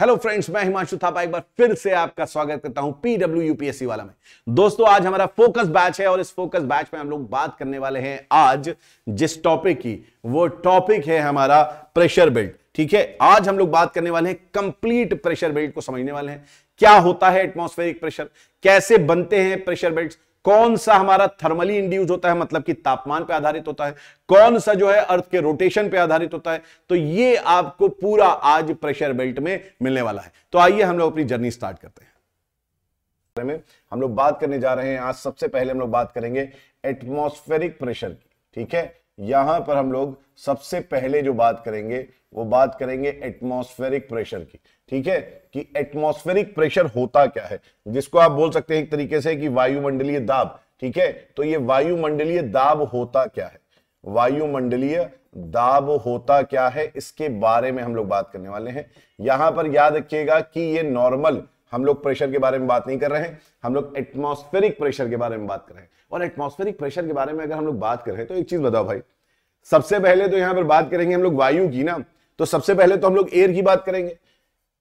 Hello friends मैं हिमांशु थापा एक बार फिर से आपका स्वागत करता हूं पीडब्ल्यू यूपीएससी वाला में दोस्तों आज हमारा फोकस बैच है और इस फोकस बैच में हम लोग बात करने वाले हैं आज जिस टॉपिक की वो टॉपिक है हमारा प्रेशर बिल्ड ठीक है आज हम लोग बात करने वाले हैं कंप्लीट प्रेशर बिल्ड को समझने वाले हैं क्या होता है एटमोस्फेरिक प्रेशर कैसे बनते हैं प्रेशर बेल्ट कौन सा हमारा थर्मली इंड्यूज होता है मतलब कि तापमान पे आधारित होता है कौन सा जो है अर्थ के रोटेशन पे आधारित होता है तो ये आपको पूरा आज प्रेशर बेल्ट में मिलने वाला है तो आइए हम लोग अपनी जर्नी स्टार्ट करते हैं में हम लोग बात करने जा रहे हैं आज सबसे पहले हम लोग बात करेंगे एटमॉस्फेरिक प्रेशर की ठीक है यहां पर हम लोग सबसे पहले जो बात करेंगे वो बात करेंगे एटमॉस्फेरिक प्रेशर की ठीक है कि एटमॉस्फेरिक प्रेशर होता क्या है जिसको आप बोल सकते हैं एक तरीके से कि वायुमंडलीय दाब ठीक है तो ये वायुमंडलीय दाब होता क्या है वायुमंडलीय दाब होता क्या है इसके बारे में हम लोग बात करने वाले हैं यहां पर याद रखिएगा कि ये नॉर्मल हम लोग प्रेशर के बारे में बात नहीं कर रहे हैं हम लोग एटमोस्फेरिक प्रेशर के बारे में बात कर रहे हैं और एटमोस्फेरिक प्रेशर के बारे में अगर हम लोग बात कर रहे हैं तो एक चीज बताओ भाई सबसे पहले तो यहाँ पर बात करेंगे हम लोग वायु की ना तो सबसे पहले तो हम लोग एयर की बात करेंगे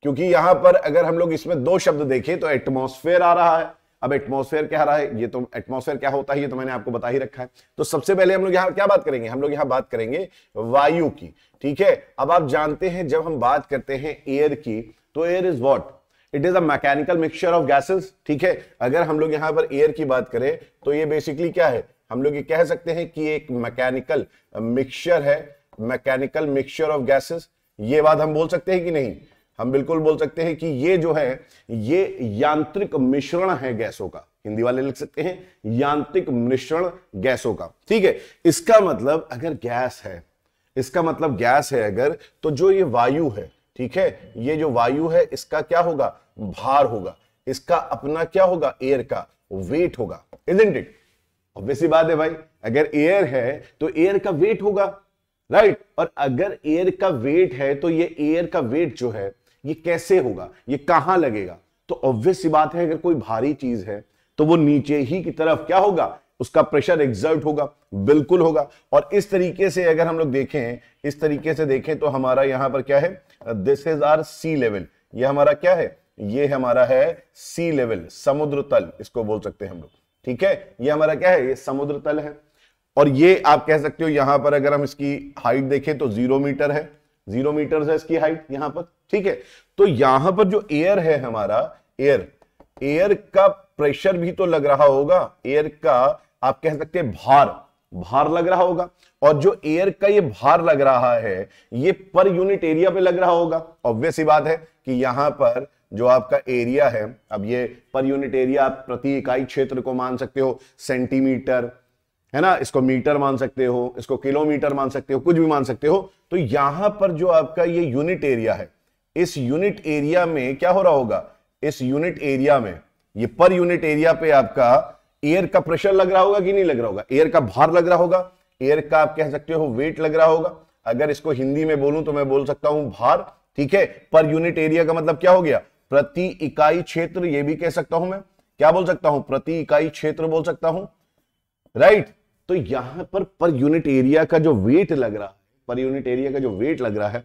क्योंकि यहां पर अगर हम लोग इसमें दो शब्द देखें तो एटमोसफेयर आ रहा है अब एटमोसफेयर क्या रहा है ये तो एटमोसफेयर क्या होता है ये तो मैंने आपको बता ही रखा है तो सबसे पहले हम लोग यहाँ क्या बात करेंगे हम लोग यहाँ बात करेंगे वायु की ठीक है अब आप जानते हैं जब हम बात करते हैं एयर की तो air is what it is a mechanical mixture of gases ठीक है अगर हम लोग यहाँ पर एयर की बात करें तो ये बेसिकली क्या है हम लोग ये कह सकते हैं कि एक मैकेनिकल मिक्सचर है मैकेनिकल मिक्सचर ऑफ गैसेस ये बात हम बोल सकते हैं कि नहीं हम बिल्कुल बोल सकते हैं कि ये जो है ये यांत्रिक मिश्रण है गैसों का हिंदी वाले लिख सकते हैं यांत्रिक मिश्रण गैसों का ठीक है इसका मतलब अगर गैस है इसका मतलब गैस है अगर तो जो ये वायु है ठीक है ये जो वायु है इसका क्या होगा भार होगा इसका अपना क्या होगा एयर का वेट होगा इजेंट इट ऑब्वियसली बात है भाई अगर एयर है तो एयर का वेट होगा राइट और अगर एयर का वेट है तो ये एयर का वेट जो है ये कैसे होगा ये कहां लगेगा तो ऑब्वियस बात है अगर कोई भारी चीज है तो वो नीचे ही की तरफ क्या होगा उसका प्रेशर एग्जर्ट होगा बिल्कुल होगा और इस तरीके से अगर हम लोग देखें इस तरीके से देखें तो हमारा यहां पर क्या है this is our sea level ये हमारा क्या है ये हमारा है सी लेवल समुद्र तल इसको बोल सकते हैं हम लोग ठीक है ये हमारा क्या है ये समुद्र तल है और ये आप कह सकते हो यहां पर अगर हम इसकी हाइट देखें तो जीरो मीटर है जीरो मीटर है इसकी हाइट यहां पर ठीक है तो यहां पर जो एयर है हमारा एयर एयर का प्रेशर भी तो लग रहा होगा एयर का आप कह सकते हैं भार भार लग रहा होगा और जो एयर का ये भार लग रहा है ये पर यूनिट एरिया पे लग रहा होगा ऑब्वियस ही बात है कि यहां पर जो आपका एरिया है अब ये पर यूनिट एरिया आप प्रति इकाई क्षेत्र को मान सकते हो सेंटीमीटर है ना इसको मीटर मान सकते हो इसको किलोमीटर मान सकते हो कुछ भी मान सकते हो तो यहां पर जो आपका ये यूनिट एरिया है इस यूनिट एरिया में क्या हो रहा होगा इस यूनिट एरिया में ये पर यूनिट एरिया पे आपका एयर का प्रेशर लग रहा होगा कि नहीं लग रहा होगा एयर का भार लग रहा होगा एयर का आप कह सकते हो वेट लग रहा होगा अगर इसको हिंदी में बोलूं तो मैं बोल सकता हूं भार ठीक है पर यूनिट एरिया का मतलब क्या हो गया प्रति इकाई क्षेत्र ये भी कह सकता हूं मैं क्या बोल सकता हूं प्रति इकाई क्षेत्र बोल सकता हूं राइट तो यहां पर पर यूनिट एरिया का जो वेट लग रहा है पर यूनिट एरिया का जो वेट लग रहा है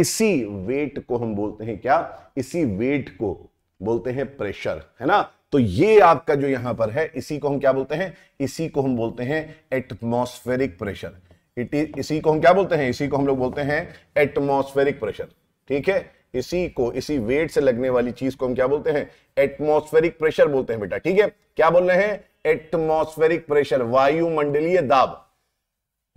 इसी वेट को हम बोलते हैं क्या इसी वेट को बोलते हैं प्रेशर है ना तो ये आपका जो यहां पर है इसी को हम क्या बोलते हैं इसी को हम बोलते हैं एटमोस्फेरिक प्रेशर इट इसी को हम क्या बोलते हैं इसी को हम लोग बोलते हैं एटमोस्फेरिक प्रेशर ठीक है इसी को इसी वेट से लगने वाली चीज को हम क्या बोलते हैं एटमोस्फेरिक प्रेशर बोलते हैं बेटा ठीक है क्या बोल रहे हैं एटमोस्फेरिक प्रेशर वायुमंडलीय दाब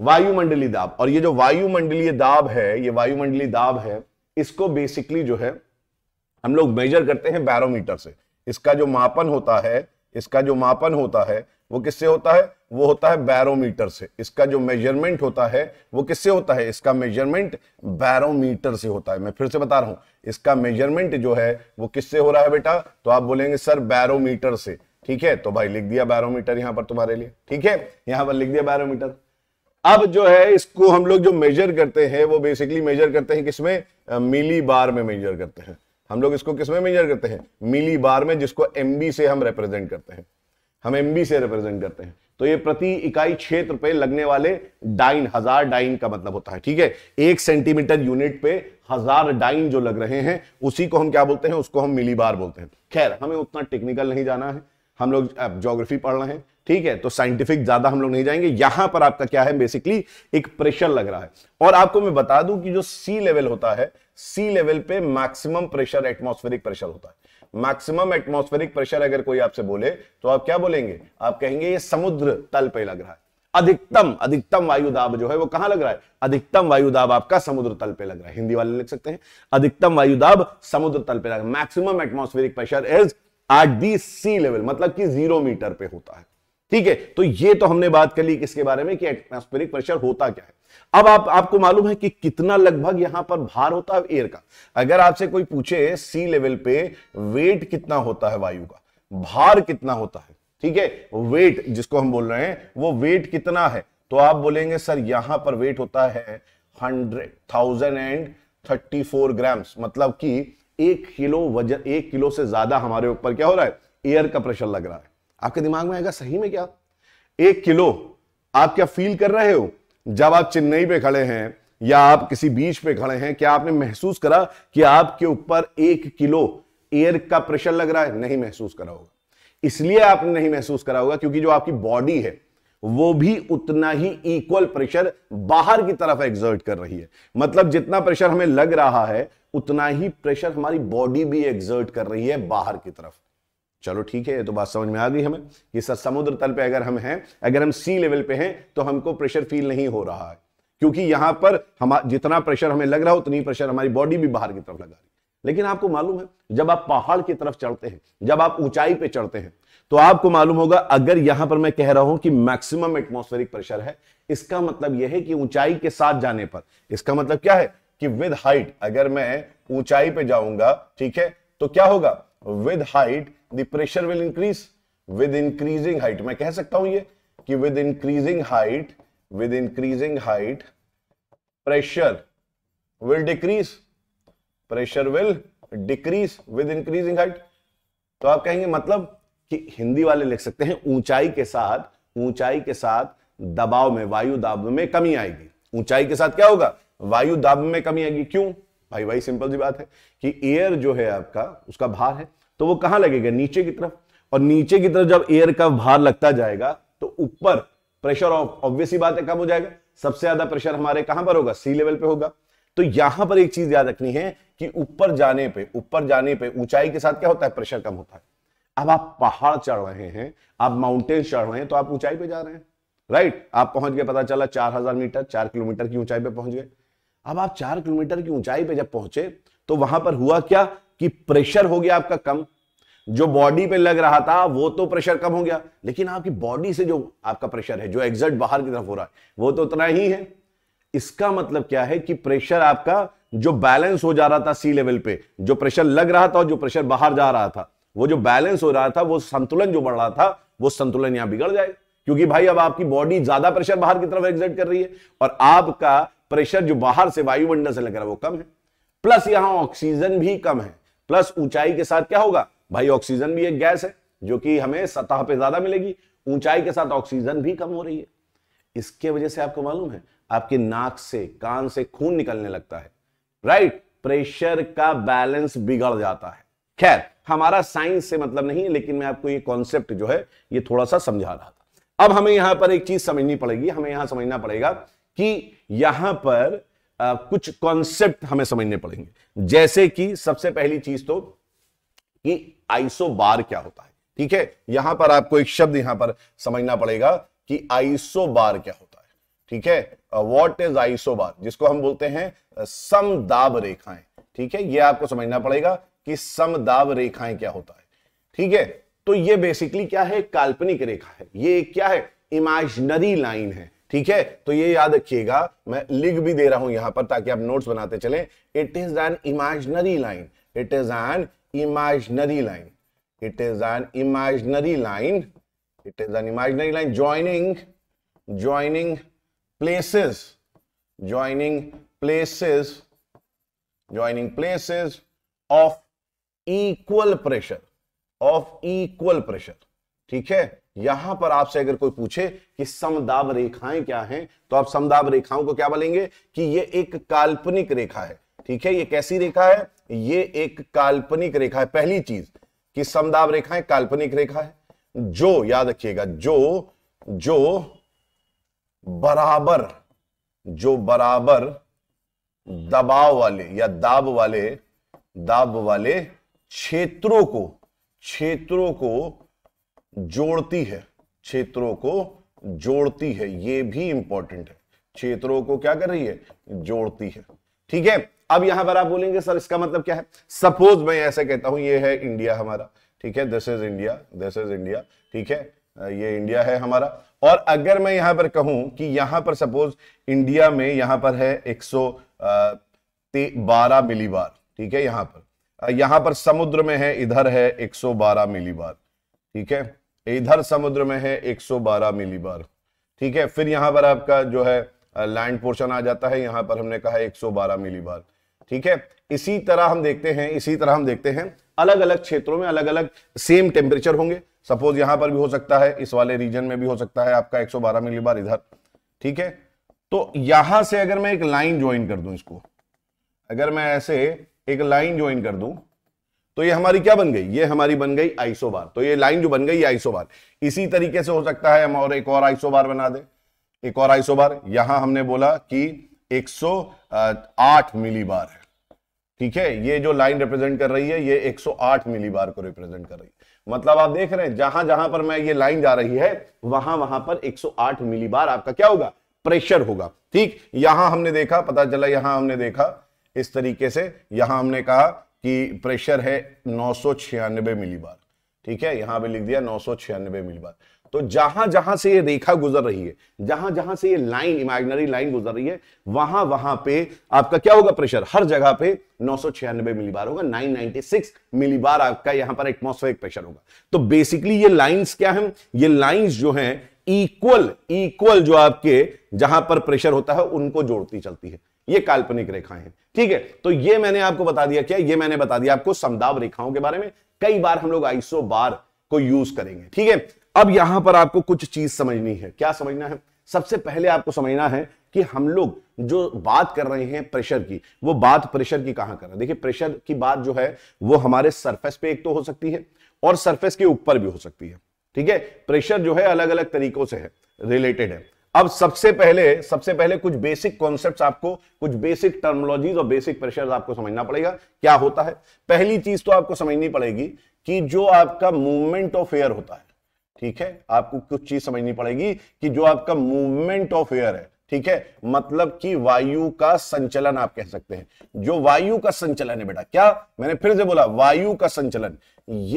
वायुमंडलीय दाब और ये जो वायुमंडलीय दाब है ये वायुमंडलीय दाब है इसको बेसिकली जो है हम लोग मेजर करते हैं बैरोमीटर से इसका जो मापन होता है इसका जो मापन होता है वो किससे होता है वो होता है बैरोमीटर से इसका जो मेजरमेंट होता है वो किससे होता है इसका मेजरमेंट बैरोमीटर से होता है मैं फिर से बता रहा हूं इसका मेजरमेंट जो है वो किससे हो रहा है बेटा तो आप बोलेंगे सर बैरोमीटर से ठीक है तो भाई लिख दिया बैरोमीटर यहां पर तुम्हारे लिए ठीक है यहां पर लिख दिया बैरोमीटर अब जो है इसको हम लोग जो मेजर करते हैं वो बेसिकली मेजर करते हैं किसमें मिली बार में मेजर करते हैं हम लोग इसको किसमें मेजर करते हैं मिली बार में जिसको एम से हम रिप्रेजेंट करते हैं हम एम से रिप्रेजेंट करते हैं तो ये प्रति इकाई क्षेत्र पे लगने वाले डाइन हजार डाइन का मतलब होता है ठीक है एक सेंटीमीटर यूनिट पे हजार डाइन जो लग रहे हैं उसी को हम क्या बोलते हैं उसको हम मिली बार बोलते हैं खैर हमें उतना टेक्निकल नहीं जाना है हम लोग ज्योग्राफी पढ़ रहे हैं ठीक है तो साइंटिफिक ज्यादा हम लोग नहीं जाएंगे यहां पर आपका क्या है बेसिकली एक प्रेशर लग रहा है और आपको मैं बता दूं कि जो सी लेवल होता है सी लेवल पे मैक्सिमम प्रेशर एटमोस्फेरिक प्रेशर होता है मैक्सिमम एटमोस्फेरिक प्रेशर अगर कोई आपसे बोले तो आप क्या बोलेंगे आप कहेंगे ये समुद्र तल पे लग रहा है अधिकतम अधिकतम वायु दाब जो है वो कहां लग रहा है अधिकतम वायु दाब आपका समुद्र तल पे लग रहा है हिंदी वाले लिख सकते हैं अधिकतम वायु दाब समुद्र तल पे लग रहा है maximum atmospheric pressure is at the sea level मतलब कि जीरो मीटर पे होता है ठीक है तो ये तो हमने बात कर ली किसके बारे में कि एटमॉस्फेरिक प्रेशर होता क्या है अब आप आपको मालूम है कि कितना लगभग यहां पर भार होता है एयर का अगर आपसे कोई पूछे सी लेवल पे वेट कितना होता है वायु का भार कितना होता है ठीक है वेट जिसको हम बोल रहे हैं वो वेट कितना है तो आप बोलेंगे सर यहां पर वेट होता है hundred thousand and thirty four grams मतलब कि एक किलो वजन एक किलो से ज्यादा हमारे ऊपर क्या हो रहा है एयर का प्रेशर लग रहा है आपके दिमाग में आएगा सही में क्या एक किलो आप क्या फील कर रहे हो जब आप चेन्नई पे खड़े हैं या आप किसी बीच पे खड़े हैं क्या आपने महसूस करा कि आपके ऊपर एक किलो एयर का प्रेशर लग रहा है नहीं महसूस करा होगा इसलिए आपने नहीं महसूस करा होगा क्योंकि जो आपकी बॉडी है वो भी उतना ही इक्वल प्रेशर बाहर की तरफ एग्जर्ट कर रही है मतलब जितना प्रेशर हमें लग रहा है उतना ही प्रेशर हमारी बॉडी भी एग्जर्ट कर रही है बाहर की तरफ चलो ठीक है ये तो बात समझ में आ गई हमें कि सर समुद्र तल पे अगर हम हैं अगर हम सी लेवल पे हैं तो हमको प्रेशर फील नहीं हो रहा है क्योंकि यहां पर हम जितना प्रेशर हमें लग रहा है उतनी प्रेशर हमारी बॉडी भी बाहर की तरफ लगा रही लेकिन आपको मालूम है जब आप पहाड़ की तरफ चढ़ते हैं जब आप ऊंचाई पर चढ़ते हैं तो आपको मालूम होगा अगर यहां पर मैं कह रहा हूं कि मैक्सिमम एटमोस्फेरिक प्रेशर है इसका मतलब यह है कि ऊंचाई के साथ जाने पर इसका मतलब क्या है कि विद हाइट अगर मैं ऊंचाई पे जाऊंगा ठीक है तो क्या होगा with height the pressure will increase with increasing height मैं कह सकता हूं ये कि with increasing height with increasing height pressure will decrease pressure will decrease with increasing height तो आप कहेंगे मतलब कि हिंदी वाले लिख सकते हैं ऊंचाई के साथ ऊंचाई के साथ दबाव में वायु दाब में कमी आएगी ऊंचाई के साथ क्या होगा वायु दाब में कमी आएगी क्यों भाई भाई सिंपल सी बात है कि एयर जो है आपका उसका भार है तो वो कहां लगेगा नीचे की तरफ और नीचे की तरफ जब एयर का भार लगता जाएगा तो ऊपर प्रेशर ऑफ ऑब्वियसली बात है कम हो जाएगा सबसे ज्यादा प्रेशर हमारे कहां पर होगा सी लेवल पे होगा तो यहां पर एक चीज याद रखनी है कि ऊपर जाने पे ऊपर जाने पे ऊंचाई के साथ क्या होता है प्रेशर कम होता है अब आप पहाड़ चढ़ रहे हैं आप माउंटेन चढ़ रहे हैं तो आप ऊंचाई पे जा रहे हैं राइट आप पहुंच गए पता चला चार हजार मीटर चार किलोमीटर की ऊंचाई पे पहुंच गए अब आप चार किलोमीटर की ऊंचाई पे जब पहुंचे तो वहां पर हुआ क्या कि प्रेशर हो गया आपका कम जो बॉडी पे लग रहा था वो तो प्रेशर कम हो गया लेकिन आपकी बॉडी से जो आपका प्रेशर है जो एग्जर्ट बाहर की तरफ हो रहा है वो तो उतना ही है इसका मतलब क्या है कि प्रेशर आपका जो बैलेंस हो जा रहा था सी लेवल पे जो प्रेशर लग रहा था और जो प्रेशर बाहर जा रहा था वो जो बैलेंस हो रहा था वो संतुलन जो बढ़ रहा था वो संतुलन यहां बिगड़ जाए क्योंकि भाई अब आपकी बॉडी ज्यादा प्रेशर बाहर की तरफ एग्जर्ट कर रही है और आपका प्रेशर जो बाहर से वायुमंडल से लग रहा है वो कम है प्लस यहां ऑक्सीजन भी कम है प्लस ऊंचाई के साथ क्या होगा भाई ऑक्सीजन भी एक गैस है जो कि हमें सतह पे ज्यादा मिलेगी ऊंचाई के साथ ऑक्सीजन भी कम हो रही है इसके वजह से आपको मालूम है आपके नाक से कान से खून निकलने लगता है राइट प्रेशर का बैलेंस बिगड़ जाता है खैर हमारा साइंस से मतलब नहीं है लेकिन मैं आपको ये कॉन्सेप्ट जो है ये थोड़ा सा समझा रहा था अब हमें यहां पर एक चीज समझनी पड़ेगी हमें यहां समझना पड़ेगा कि यहां पर आ, कुछ कॉन्सेप्ट हमें समझने पड़ेंगे जैसे कि सबसे पहली चीज तो कि आइसो बार क्या होता है ठीक है यहां पर आपको एक शब्द यहां पर समझना पड़ेगा कि आइसो बार क्या होता है ठीक है वॉट इज आइसो बार जिसको हम बोलते हैं समदाब रेखाएं ठीक है ये आपको समझना पड़ेगा कि समदाब रेखाएं क्या होता है ठीक है तो ये बेसिकली क्या है काल्पनिक रेखा है ये क्या है इमेजनरी लाइन है ठीक है तो ये याद रखिएगा मैं लिख भी दे रहा हूं यहां पर ताकि आप नोट्स बनाते चलें it is an imaginary line it is an imaginary line it is an imaginary line it is an imaginary line joining joining places joining places joining places of equal pressure of equal pressure ठीक है यहां पर आपसे अगर कोई पूछे कि समदाब रेखाएं क्या हैं तो आप समदाब रेखाओं को क्या बोलेंगे कि ये एक काल्पनिक रेखा है ठीक है ये कैसी रेखा है ये एक काल्पनिक रेखा है पहली चीज कि समदाब रेखाएं काल्पनिक रेखा है जो याद रखिएगा जो जो बराबर जो बराबर दबाव वाले या दाब वाले दाब वाले क्षेत्रों को क्षेत्रों को जोड़ती है क्षेत्रों को जोड़ती है ये भी इंपॉर्टेंट है क्षेत्रों को क्या कर रही है जोड़ती है ठीक है अब यहां पर आप बोलेंगे सर इसका मतलब क्या है सपोज मैं ऐसे कहता हूं ये है इंडिया हमारा ठीक है this is India this is India ठीक है ये इंडिया है हमारा और अगर मैं यहां पर कहूं कि यहां पर सपोज इंडिया में यहां पर है एक सौ बारह मिली बार ठीक है यहां पर यहां पर समुद्र में है इधर है 112 मिली बार ठीक है इधर समुद्र में है 112 मिली बार ठीक है फिर यहां पर आपका जो है लैंड पोर्शन आ जाता है यहां पर हमने कहा 112 मिलीबार ठीक है इसी तरह हम देखते हैं इसी तरह हम देखते हैं अलग अलग क्षेत्रों में अलग अलग सेम टेम्परेचर होंगे सपोज यहां पर भी हो सकता है इस वाले रीजन में भी हो सकता है आपका 112 मिली बार इधर ठीक है तो यहां से अगर मैं एक लाइन ज्वाइन कर दूं इसको अगर मैं ऐसे एक लाइन ज्वाइन कर दूं तो ये हमारी क्या बन गई ये हमारी बन गई आइसोबार तो ये लाइन जो बन गई आइसोबार इसी तरीके से हो सकता है हम और एक और आइसोबार बना दे एक और आइसोबार यहां हमने बोला कि 108 मिली बार है ठीक है ये जो लाइन रिप्रेजेंट कर रही है ये 108 मिली बार को रिप्रेजेंट कर रही है मतलब आप देख रहे हैं जहां जहां पर मैं ये लाइन जा रही है वहां वहां पर 108 मिली बार आपका क्या होगा प्रेशर होगा ठीक यहां हमने देखा पता चला यहां हमने देखा इस तरीके से यहां हमने कहा कि प्रेशर है नौ मिलीबार ठीक है यहां पे लिख दिया नौ मिलीबार तो जहां जहां से ये रेखा गुजर रही है जहां जहां से ये लाइन इमेजिनरी लाइन गुजर रही है वहां वहां पे आपका क्या होगा प्रेशर हर जगह पे मिली मिलीबार होगा 996 मिलीबार आपका यहां पर एटमोस्फेरिक प्रेशर होगा तो बेसिकली ये लाइंस क्या है ये लाइंस जो है इक्वल इक्वल जो आपके जहां पर प्रेशर होता है उनको जोड़ती चलती है ये काल्पनिक रेखाएं हैं ठीक है तो ये मैंने आपको बता दिया क्या ये मैंने बता दिया आपको समदाब रेखाओं के बारे में कई बार हम लोग आईसो बार को यूज करेंगे ठीक है अब यहां पर आपको कुछ चीज समझनी है क्या समझना है सबसे पहले आपको समझना है कि हम लोग जो बात कर रहे हैं प्रेशर की वो बात प्रेशर की कहां कर रहे हैं देखिए प्रेशर की बात जो है वो हमारे सरफेस पे एक तो हो सकती है और सरफेस के ऊपर भी हो सकती है ठीक है प्रेशर जो है अलग अलग तरीकों से है रिलेटेड है अब सबसे पहले सबसे पहले कुछ बेसिक कॉन्सेप्ट्स आपको कुछ बेसिक टर्मोलॉजीज और बेसिक प्रेशर आपको समझना पड़ेगा क्या होता है पहली चीज तो आपको समझनी पड़ेगी कि जो आपका मूवमेंट ऑफ एयर होता है ठीक है आपको कुछ चीज समझनी पड़ेगी कि जो आपका मूवमेंट ऑफ एयर है ठीक है मतलब कि वायु का संचलन आप कह सकते हैं जो वायु का संचलन है बेटा क्या मैंने फिर से बोला वायु का संचलन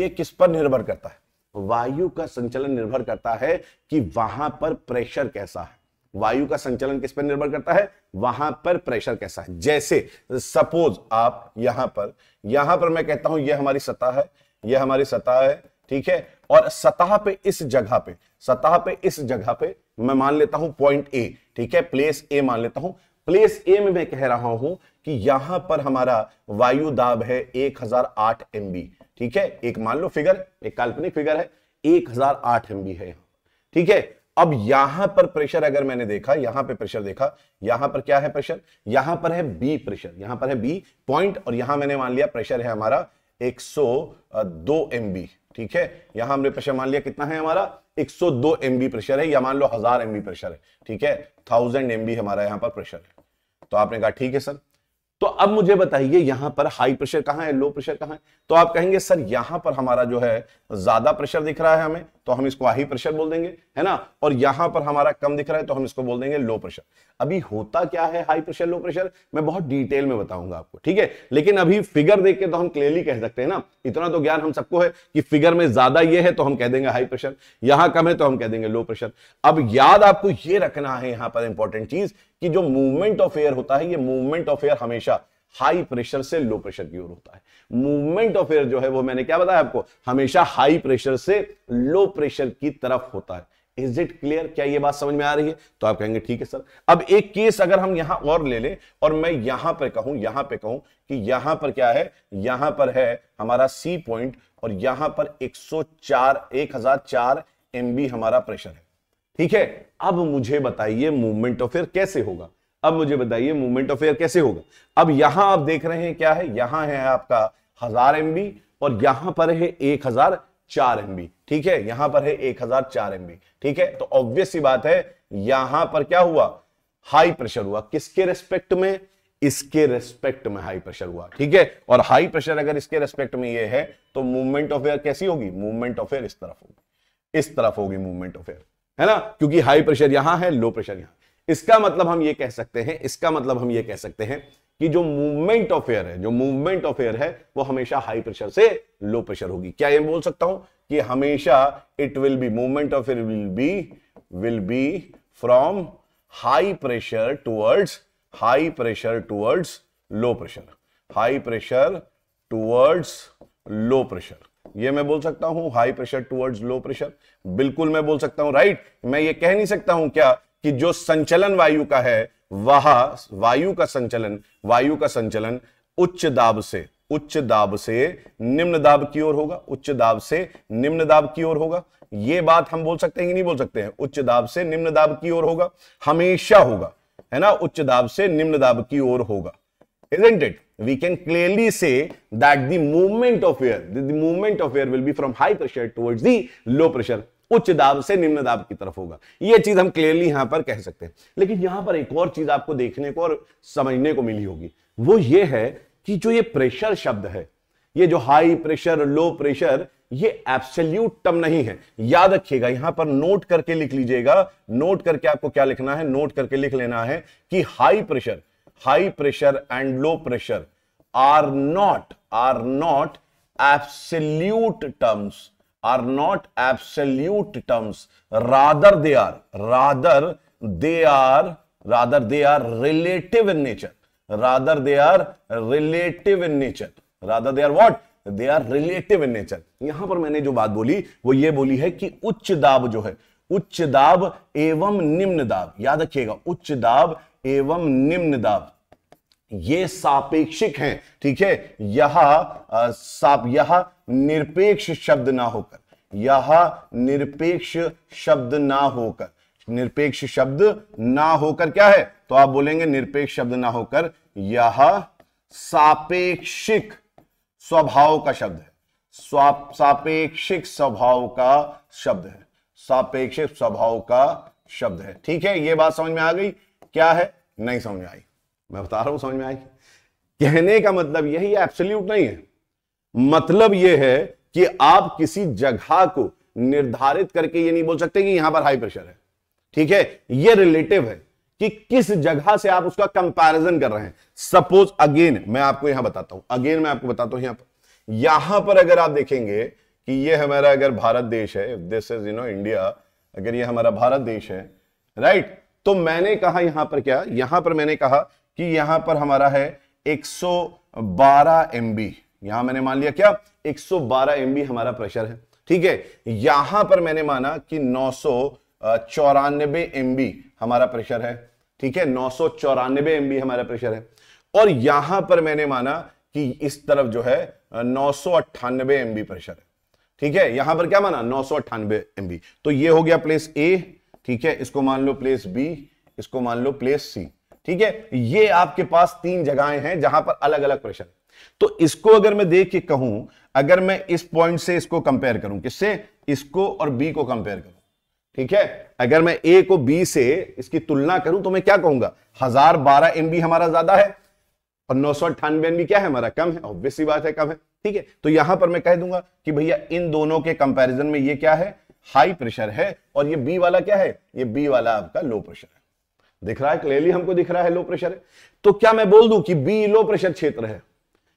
ये किस पर निर्भर करता है वायु का संचलन निर्भर करता है कि वहां पर प्रेशर कैसा है वायु का संचलन किस पर निर्भर करता है वहां पर प्रेशर कैसा है जैसे सपोज आप यहां पर यहां पर मैं कहता हूं यह हमारी सतह है यह हमारी सतह है ठीक है और सतह पे इस जगह पे सतह पे इस जगह पे मैं मान लेता हूं पॉइंट ए ठीक है प्लेस ए मान लेता हूं प्लेस ए में मैं कह रहा हूं कि यहां पर हमारा वायु दाब है 1008 बी ठीक है एक मान लो फिगर एक काल्पनिक फिगर है एक हजार आठ एम है ठीक है अब यहां पर प्रेशर अगर मैंने देखा यहां पे प्रेशर देखा यहां पर क्या है प्रेशर यहां पर है बी प्रेशर यहां पर है बी पॉइंट और यहां मैंने मान लिया प्रेशर है हमारा 102 बी ठीक है यहां हमने प्रेशर मान लिया कितना है हमारा 102 बी प्रेशर है या मान लो हजार एमबी प्रेशर है ठीक है थाउजेंड एमबी हमारा यहां पर प्रेशर है तो आपने कहा ठीक है सर तो अब मुझे बताइए यहां पर हाई प्रेशर कहां है लो प्रेशर कहां है तो आप कहेंगे सर यहां पर हमारा जो है ज्यादा प्रेशर दिख रहा है हमें तो हम इसको हाई प्रेशर बोल देंगे है ना और यहां पर हमारा कम दिख रहा है तो हम इसको बोल देंगे लो प्रेशर अभी होता क्या है हाई प्रेशर लो प्रेशर मैं बहुत डिटेल में बताऊंगा आपको ठीक है लेकिन अभी फिगर देख के तो हम क्लियरली कह सकते हैं ना इतना तो ज्ञान हम सबको है कि फिगर में ज्यादा ये है तो हम कह देंगे हाई प्रेशर यहां कम है तो हम कह देंगे लो प्रेशर अब याद आपको यह रखना है यहां पर इंपॉर्टेंट चीज कि जो मूवमेंट ऑफ एयर होता है ये मूवमेंट ऑफ एयर हमेशा हाई प्रेशर से लो प्रेशर की ओर होता है मूवमेंट ऑफ एयर जो है वो मैंने क्या बताया आपको हमेशा हाई प्रेशर से लो प्रेशर की तरफ होता है इज इट क्लियर क्या ये बात समझ में आ रही है तो आप कहेंगे ठीक है सर अब एक केस अगर हम यहां और ले लें और मैं यहां पर कहूं यहां पर कहूं कि यहां पर क्या है यहां पर है हमारा सी पॉइंट और यहां पर 104 एम बी हमारा प्रेशर है ठीक है अब मुझे बताइए मूवमेंट ऑफ एयर कैसे होगा अब मुझे बताइए मूवमेंट ऑफ एयर कैसे होगा अब यहां आप देख रहे हैं क्या है यहां है आपका हजार एम और यहां पर है एक हजार चार बी ठीक है यहां पर है एक हजार चार बी ठीक है तो ऑब्वियस सी बात है यहां पर क्या हुआ हाई प्रेशर हुआ किसके रेस्पेक्ट में इसके रेस्पेक्ट में हाई प्रेशर हुआ ठीक है और हाई प्रेशर अगर इसके रेस्पेक्ट में ये है तो मूवमेंट ऑफ एयर कैसी होगी मूवमेंट ऑफ एयर इस तरफ होगी इस तरफ होगी मूवमेंट ऑफ एयर है ना क्योंकि हाई प्रेशर यहां है लो प्रेशर यहां इसका मतलब हम ये कह सकते हैं इसका मतलब हम ये कह सकते हैं कि जो मूवमेंट ऑफ एयर है जो मूवमेंट ऑफ एयर है वो हमेशा हाई प्रेशर से लो प्रेशर होगी क्या ये बोल सकता हूं कि हमेशा it will be movement of air will be will be from high pressure towards high pressure towards low pressure high pressure towards low pressure ये मैं बोल सकता हूं high pressure towards low pressure बिल्कुल मैं बोल सकता हूं राइट right? मैं ये कह नहीं सकता हूं क्या कि जो संचलन वायु का है वह वायु का संचलन वायु का संचलन उच्च दाब से उच्च दाब से निम्न दाब की ओर होगा उच्च दाब से निम्न दाब की ओर होगा यह बात हम बोल सकते हैं कि नहीं बोल सकते हैं उच्च दाब से निम्न दाब की ओर होगा हमेशा होगा है ना उच्च दाब से निम्न दाब की ओर होगा isn't it we can clearly say that the movement of air the movement of air will be from high pressure towards towards low pressure उच्च दाब से निम्न दाब की तरफ होगा यह चीज हम क्लियरली यहां पर कह सकते हैं लेकिन यहां पर एक और चीज आपको देखने को और समझने को मिली होगी वो ये है कि जो ये प्रेशर शब्द है ये जो हाई प्रेशर लो प्रेशर ये एब्सल्यूट टर्म नहीं है याद रखिएगा यहां पर नोट करके लिख लीजिएगा नोट करके आपको क्या लिखना है नोट करके लिख लेना है कि high pressure high pressure and low pressure are not are not absolute terms are not absolute terms rather they are rather they are rather they are relative in nature rather they are relative in nature rather they are what they are relative in nature यहां पर मैंने जो बात बोली वो ये बोली है कि उच्च दाब जो है उच्च दाब एवं निम्न दाब याद रखिएगा उच्च दाब एवं निम्न दाब ये सापेक्षिक हैं ठीक है यह साप यह निरपेक्ष शब्द ना होकर यह निरपेक्ष शब्द ना होकर निरपेक्ष शब्द ना होकर क्या है तो आप बोलेंगे निरपेक्ष शब्द ना होकर यह सापेक्षिक स्वभाव का शब्द है सापेक्षिक स्वभाव का शब्द है सापेक्षिक स्वभाव का शब्द है ठीक है यह बात समझ में आ गई क्या है नहीं समझ में आई मैं बता रहा हूं समझ में आई कहने का मतलब यही एब्सोल्यूट नहीं है मतलब यह है कि आप किसी जगह को निर्धारित करके ये नहीं बोल सकते कि यहां पर हाई प्रेशर है ठीक है ये रिलेटिव है कि किस जगह से आप उसका कंपैरिजन कर रहे हैं सपोज अगेन मैं आपको यहां बताता हूं अगेन मैं आपको बताता हूं यहां पर यहां पर अगर आप देखेंगे कि ये हमारा अगर भारत देश है this is you know India अगर ये हमारा भारत देश है राइट right? तो मैंने कहा यहां पर क्या यहां पर मैंने कहा कि यहां पर हमारा है 112 एमबी यहां मैंने मान लिया क्या 112 एमबी हमारा प्रेशर है ठीक है यहां पर मैंने माना कि नौ सौ चौरानबे एमबी हमारा प्रेशर है ठीक है नौ सौ चौरानबे एमबी हमारा प्रेशर है और यहां पर मैंने माना कि इस तरफ जो है नौ सौ अट्ठानबे एमबी प्रेशर है ठीक है यहां पर क्या माना नौ सौ अट्ठानबे एमबी तो ये हो गया प्लेस ए ठीक है इसको मान लो प्लेस बी इसको मान लो प्लेस सी ठीक है ये आपके पास तीन जगहें हैं जहां पर अलग अलग प्रेशर तो इसको अगर मैं देख के कहूं अगर मैं इस पॉइंट से इसको कंपेयर करूं किससे इसको और बी को कंपेयर करूं ठीक है अगर मैं ए को बी से इसकी तुलना करूं तो मैं क्या कहूंगा हजार बारह एम हमारा ज्यादा है और नौ सौ अट्ठानवे एम क्या है हमारा कम है ऑब्वियसली बात है कम है ठीक है तो यहां पर मैं कह दूंगा कि भैया इन दोनों के कंपेरिजन में ये क्या है हाई प्रेशर है और ये बी वाला क्या है ये बी वाला आपका लो प्रेशर है दिख रहा है क्लियरली हमको दिख रहा है लो प्रेशर है तो क्या मैं बोल दूं कि बी लो प्रेशर क्षेत्र है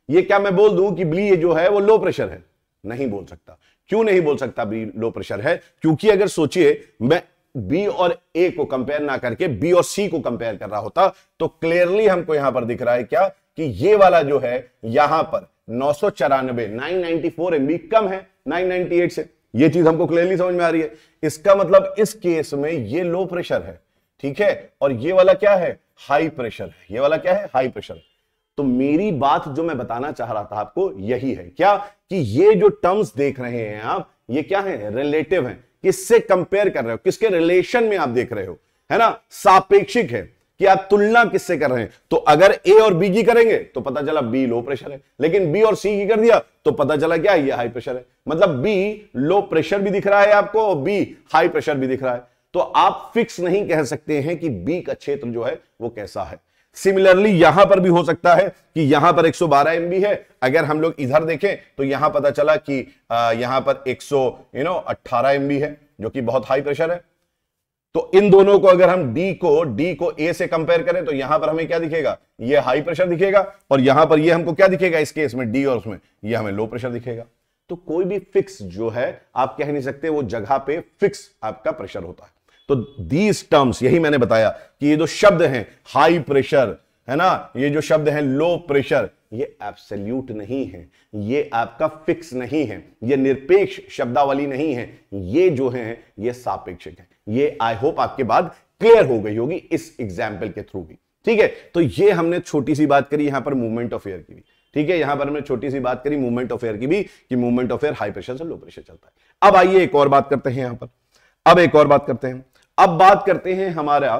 ये क्या मैं बोल दूं कि बी जो है वो लो प्रेशर है नहीं बोल सकता क्यों नहीं बोल सकता बी लो प्रेशर है क्योंकि अगर सोचिए मैं बी और ए को कंपेयर ना करके बी और सी को कंपेयर कर रहा होता तो क्लियरली हमको यहां पर दिख रहा है क्या कि ये वाला जो है यहां पर नौ सौ चौरानबे नाइन नाइनटी फोर कम है नाइन एट से ये चीज हमको क्लियरली समझ में आ रही है इसका मतलब इस केस में ये लो प्रेशर है ठीक है और ये वाला क्या है हाई प्रेशर है ये वाला क्या है हाई प्रेशर तो मेरी बात जो मैं बताना चाह रहा था आपको यही है क्या कि ये जो टर्म्स देख रहे हैं आप ये क्या है रिलेटिव है किससे कंपेयर कर रहे हो किसके रिलेशन में आप देख रहे हो है ना सापेक्षिक है कि आप तुलना किससे कर रहे हैं तो अगर ए और बी की करेंगे तो पता चला बी लो प्रेशर है लेकिन बी और सी की कर दिया तो पता चला क्या ये हाई प्रेशर है मतलब बी लो प्रेशर भी दिख रहा है आपको और बी हाई प्रेशर भी दिख रहा है तो आप फिक्स नहीं कह सकते हैं कि बी का क्षेत्र जो है वो कैसा है सिमिलरली यहां पर भी हो सकता है कि यहां पर 112 सौ है अगर हम लोग इधर देखें तो यहां पता चला कि आ, यहां पर एक सौ यू नो 18 एमबी है जो कि बहुत हाई प्रेशर है तो इन दोनों को अगर हम डी को डी को ए से कंपेयर करें तो यहां पर हमें क्या दिखेगा ये हाई प्रेशर दिखेगा और यहां पर ये हमको क्या दिखेगा इस केस में डी और उसमें ये हमें लो प्रेशर दिखेगा तो कोई भी फिक्स जो है आप कह नहीं सकते वो जगह पे फिक्स आपका प्रेशर होता है तो दीज टर्म्स यही मैंने बताया कि ये जो शब्द हैं हाई प्रेशर है ना ये जो शब्द है लो प्रेशर ये एब्सल्यूट नहीं है ये आपका फिक्स नहीं है ये निरपेक्ष शब्दावली नहीं है ये जो है ये सापेक्षिक है ये आई होप आपके बाद क्लियर हो गई होगी इस एग्जाम्पल के थ्रू भी ठीक है तो ये हमने छोटी सी बात करी यहां पर मूवमेंट ऑफ एयर की भी ठीक है यहां पर हमने छोटी सी बात करी मूवमेंट ऑफ एयर की भी कि movement of air high pressure से लो प्रेशर चलता है अब आइए एक और बात करते हैं यहां पर अब एक और बात करते हैं अब बात करते हैं हमारा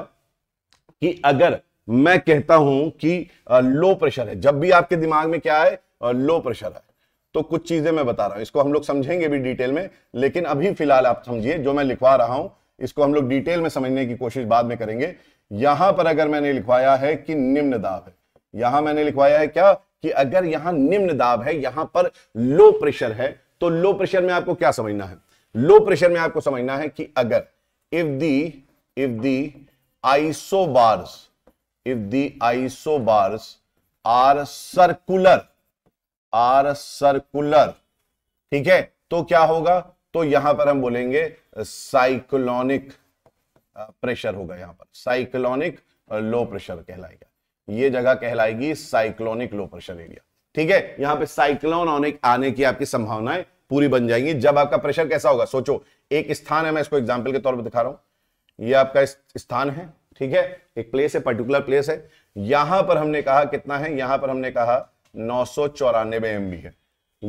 कि अगर मैं कहता हूं कि लो प्रेशर है जब भी आपके दिमाग में क्या है लो प्रेशर है तो कुछ चीजें मैं बता रहा हूं इसको हम लोग समझेंगे भी डिटेल में लेकिन अभी फिलहाल आप समझिए जो मैं लिखवा रहा हूं इसको हम लोग डिटेल में समझने की कोशिश बाद में करेंगे यहां पर अगर मैंने लिखवाया है कि निम्न दाब है यहां मैंने लिखवाया है क्या कि अगर यहां निम्न दाब है यहां पर लो प्रेशर है तो लो प्रेशर में आपको क्या समझना है लो प्रेशर में आपको समझना है कि अगर if the if the isobars if the isobars are circular are circular ठीक है तो क्या होगा तो यहां पर हम बोलेंगे साइक्लोनिक uh, प्रेशर uh, होगा यहां पर साइक्लोनिक लो प्रेशर कहलाएगा ये जगह कहलाएगी साइक्लोनिक लो प्रेशर एरिया ठीक है यहां पे साइक्लोन आने, आने की आपकी संभावनाएं पूरी बन जाएंगी जब आपका प्रेशर कैसा होगा सोचो एक स्थान है मैं इसको एग्जाम्पल के तौर पर दिखा रहा हूं यह आपका स्थान है ठीक है एक प्लेस है पर्टिकुलर प्लेस है यहां पर हमने कहा कितना है यहां पर हमने कहा नौ सौ चौरानबे एमबी है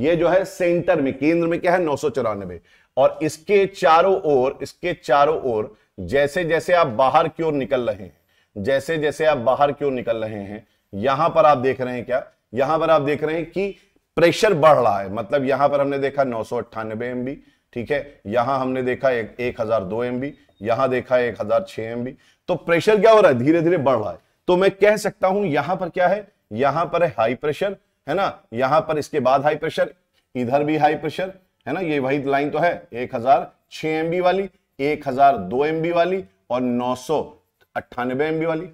ये जो है सेंटर में केंद्र में क्या है नौ सौ चौरानबे और इसके चारों ओर इसके चारों ओर जैसे जैसे आप बाहर की ओर निकल रहे हैं जैसे जैसे आप बाहर की ओर निकल रहे हैं यहां पर आप देख रहे हैं क्या यहां पर आप देख रहे हैं कि प्रेशर बढ़ रहा है मतलब यहां पर हमने देखा नौ सौ अट्ठानबे एमबी ठीक है यहां हमने देखा एक, एक हजार दो एम बी यहां देखा एक हजार छह एम बी तो प्रेशर क्या हो रहा है धीरे धीरे बढ़ रहा है तो मैं कह सकता हूं यहां पर क्या है यहां पर है हाई प्रेशर है ना यहां पर इसके बाद हाई प्रेशर इधर भी हाई प्रेशर है ना ये वही लाइन तो है एक हजार छह एम बी वाली एक हजार दो एम बी वाली और नौ सौ अट्ठानबे एम बी वाली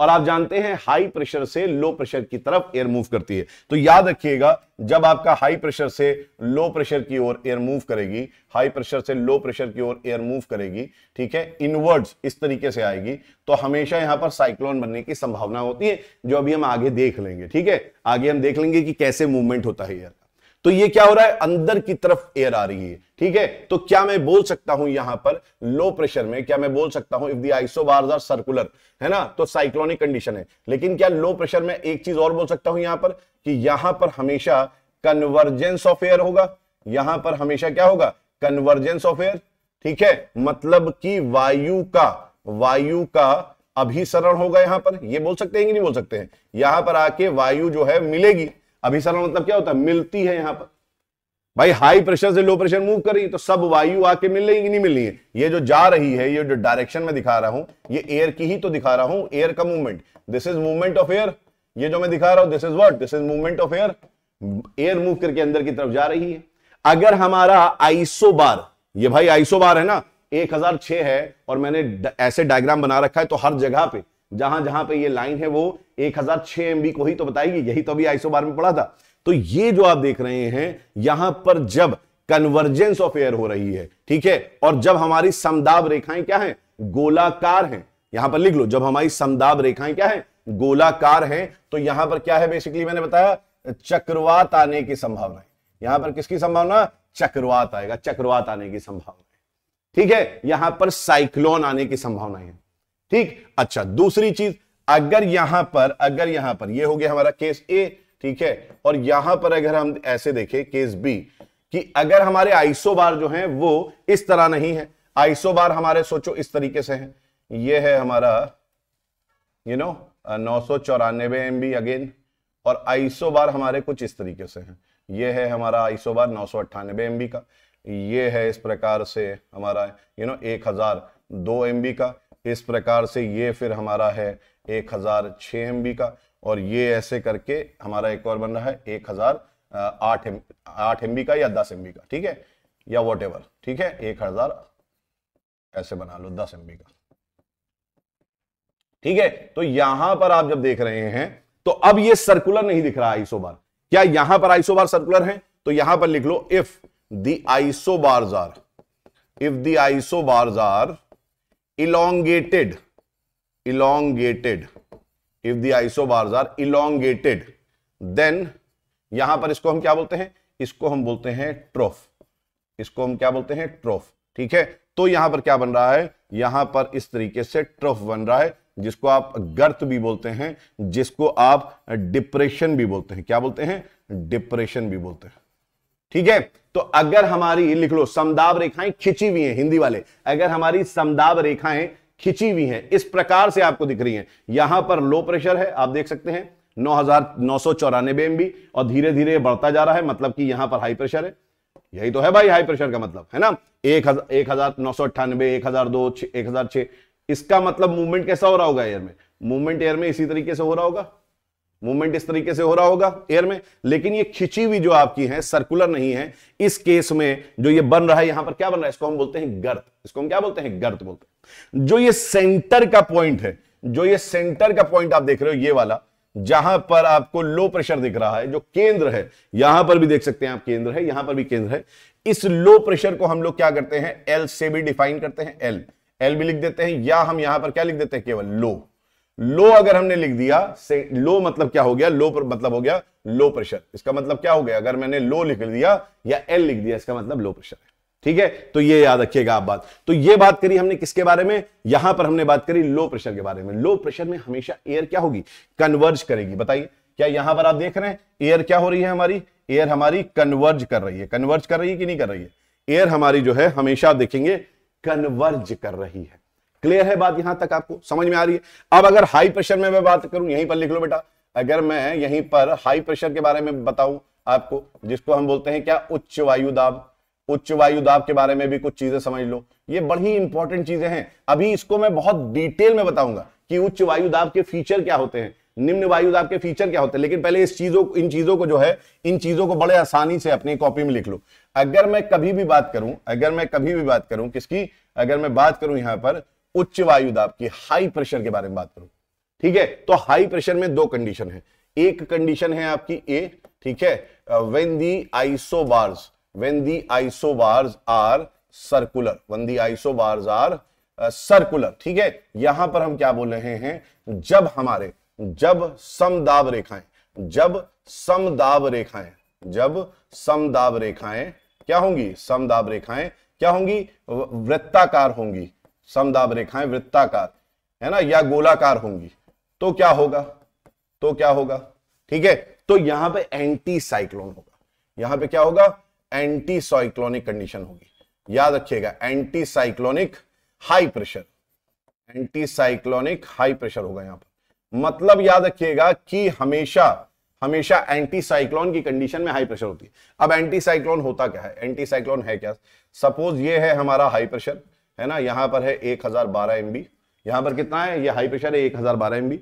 और आप जानते हैं हाई प्रेशर से लो प्रेशर की तरफ एयर मूव करती है तो याद रखिएगा जब आपका हाई प्रेशर से लो प्रेशर की ओर एयर मूव करेगी हाई प्रेशर से लो प्रेशर की ओर एयर मूव करेगी ठीक है इनवर्ड्स इस तरीके से आएगी तो हमेशा यहां पर साइक्लोन बनने की संभावना होती है जो अभी हम आगे देख लेंगे ठीक है आगे हम देख लेंगे कि कैसे मूवमेंट होता है एयर तो ये क्या हो रहा है अंदर की तरफ एयर आ रही है ठीक है तो क्या मैं बोल सकता हूं यहां पर लो प्रेशर में क्या मैं बोल सकता हूं if the isobars are circular है ना तो साइक्लोनिक कंडीशन है लेकिन क्या लो प्रेशर में एक चीज और बोल सकता हूं यहां पर कि यहां पर हमेशा कन्वर्जेंस ऑफ एयर होगा यहां पर हमेशा क्या होगा कन्वर्जेंस ऑफ एयर ठीक है मतलब कि वायु का वायु का अभिसरण होगा यहां पर ये बोल सकते हैं कि नहीं बोल सकते हैं यहां पर आके वायु जो है मिलेगी अभिसरण मतलब क्या होता है मिलती है यहां पर भाई हाई प्रेशर से लो प्रेशर मूव कर रही है तो सब वायु आके मिल रही नहीं मिल रही है ये जो जा रही है ये जो डायरेक्शन में दिखा रहा हूं ये एयर की ही तो दिखा रहा हूं एयर का movement this is movement of air ये जो मैं दिखा रहा हूं this is what this is movement of air air move करके अंदर की तरफ जा रही है अगर हमारा आईसो बार ये भाई आईसो बार है ना एक है और मैंने ऐसे डायग्राम बना रखा है तो हर जगह पे जहां जहां पे ये लाइन है वो 1006 हजार को ही तो बताएगी यही तो अभी बार में पढ़ा था तो ये जो आप देख रहे हैं यहां पर जब कन्वर्जेंस ऑफ एयर हो रही है ठीक है और जब हमारी समदाब रेखाएं क्या है गोलाकार है यहां पर लिख लो जब हमारी समदाब रेखाएं क्या है गोलाकार है तो यहां पर क्या है बेसिकली मैंने बताया चक्रवात आने की संभावना यहां पर किसकी संभावना चक्रवात आएगा चक्रवात आने की संभावना है ठीक है यहां पर साइक्लोन आने की संभावना है ठीक अच्छा दूसरी चीज अगर यहां पर अगर यहां पर यह हो गया हमारा केस ए ठीक है और यहां पर अगर हम ऐसे देखें केस बी कि अगर हमारे आइसो बार जो है वो इस तरह नहीं है आइसो बार हमारे सोचो इस तरीके से है ये है हमारा यू नो नौ सौ चौरानबे एम बी अगेन और आइसो बार हमारे कुछ इस तरीके से है ये है हमारा आइसो बार नौ सौ अट्ठानबे एम बी का ये है इस प्रकार से हमारा यू नो एक हजार दो एम बी का इस प्रकार से ये फिर हमारा है एक हज़ार छ एम बी का और ये ऐसे करके हमारा एक और बन रहा है एक हज़ार आठ एम आठ एम बी का या दस एम बी का ठीक है या वॉट ठीक है एक हज़ार ऐसे बना लो दस एम बी का ठीक है तो यहां पर आप जब देख रहे हैं तो अब ये सर्कुलर नहीं दिख रहा आईसो बार क्या यहां पर आईसो बार सर्कुलर है तो यहां पर लिख लो if the isobars are if the isobars are elongated elongated if the isobars are elongated then यहां पर इसको हम क्या बोलते हैं इसको हम बोलते हैं ट्रोफ इसको हम क्या बोलते हैं ट्रोफ ठीक है तो यहां पर क्या बन रहा है यहां पर इस तरीके से ट्रोफ बन रहा है जिसको आप गर्त भी बोलते हैं जिसको आप डिप्रेशन भी बोलते हैं क्या बोलते हैं डिप्रेशन भी बोलते हैं ठीक है तो अगर हमारी लिख लो समदाब रेखाएं खिंची हुई हैं हिंदी वाले अगर हमारी समदाब रेखाएं खिंची हुई हैं इस प्रकार से आपको दिख रही हैं यहां पर लो प्रेशर है आप देख सकते हैं नौ हजार नौ सौ चौरानबे एमबी और धीरे धीरे बढ़ता जा रहा है मतलब कि यहां पर हाई प्रेशर है यही तो है भाई हाई प्रेशर का मतलब है ना एक हजार एक हजार नौ सौ अट्ठानबे एक हजार दो एक हजार छह इसका मतलब मूवमेंट कैसा हो रहा होगा एयर में मूवमेंट एयर में इसी तरीके से हो रहा होगा मूवमेंट इस तरीके से हो रहा होगा एयर में लेकिन ये खिंची हुई जो आपकी है सर्कुलर नहीं है इस केस में जो ये बन रहा है यहां पर क्या बन रहा है इसको हम बोलते हैं गर्त इसको हम क्या बोलते हैं गर्त बोलते हैं जो ये सेंटर का पॉइंट है जो ये सेंटर का पॉइंट आप देख रहे हो ये वाला जहां पर आपको लो प्रेशर दिख रहा है जो केंद्र है यहां पर भी देख सकते हैं आप केंद्र है यहां पर भी केंद्र है इस लो प्रेशर को हम लोग क्या करते हैं एल से भी डिफाइन करते हैं एल एल भी लिख देते हैं या हम यहां पर क्या लिख देते हैं केवल लो लो अगर हमने लिख दिया से लो मतलब क्या हो गया लो पर, मतलब हो गया लो प्रेशर इसका मतलब क्या हो गया अगर मैंने लो लिख दिया या एल लिख दिया इसका मतलब लो प्रेशर है ठीक है तो ये याद रखिएगा आप बात तो ये बात करी हमने किसके बारे में यहां पर हमने बात करी लो प्रेशर के बारे में लो प्रेशर में हमेशा एयर क्या होगी कन्वर्ज करेगी बताइए क्या यहां पर आप देख रहे हैं एयर क्या हो रही है हमारी एयर हमारी कन्वर्ज कर रही है कन्वर्ज कर रही है कि नहीं कर रही है एयर हमारी जो है हमेशा आप देखेंगे कन्वर्ज कर रही है क्लियर है बात यहां तक आपको समझ में आ रही है अब अगर हाई प्रेशर में मैं बात करूं यहीं पर लिख लो बेटा अगर मैं यहीं पर हाई प्रेशर के बारे में बताऊं आपको जिसको हम बोलते हैं क्या उच्च वायु दाब उच्च वायु दाब के बारे में भी कुछ चीजें समझ लो ये बड़ी इंपॉर्टेंट चीजें हैं अभी इसको मैं बहुत डिटेल में बताऊंगा कि उच्च वायु दाब के फीचर क्या होते हैं निम्न वायु दाब के फीचर क्या होते हैं लेकिन पहले इस चीजों इन चीजों को जो है इन चीजों को बड़े आसानी से अपनी कॉपी में लिख लो अगर मैं कभी भी बात करूं अगर मैं कभी भी बात करूं किसकी अगर मैं बात करूं यहां पर उच्च वायु दाब की हाई प्रेशर के बारे में बात करूं ठीक है तो हाई प्रेशर में दो कंडीशन है एक कंडीशन है आपकी ए ठीक है when the bars when the bars are circular when the bars are circular ठीक है यहां पर हम क्या बोल रहे हैं जब हमारे जब दाब रेखाएं जब दाब रेखाएं जब दाब रेखाएं क्या होंगी समदाब रेखाएं क्या होंगी वृत्ताकार होंगी समदाब रेखाएं वृत्ताकार है ना या गोलाकार होंगी तो क्या होगा तो क्या होगा ठीक है तो यहां पे एंटी साइक्लोन होगा यहां पे क्या होगा एंटी साइक्लोनिक कंडीशन होगी याद रखिएगा anti cyclonic high pressure anti cyclonic high pressure होगा यहां पर मतलब याद रखिएगा कि हमेशा हमेशा एंटी साइक्लोन की कंडीशन में हाई प्रेशर होती है अब एंटी साइक्लोन होता क्या है एंटी साइक्लोन है क्या सपोज ये है हमारा हाई प्रेशर है ना यहां पर है एक हजार बारह एम बी पर कितना है ये हाई प्रेशर है एक हजार बारह एम बी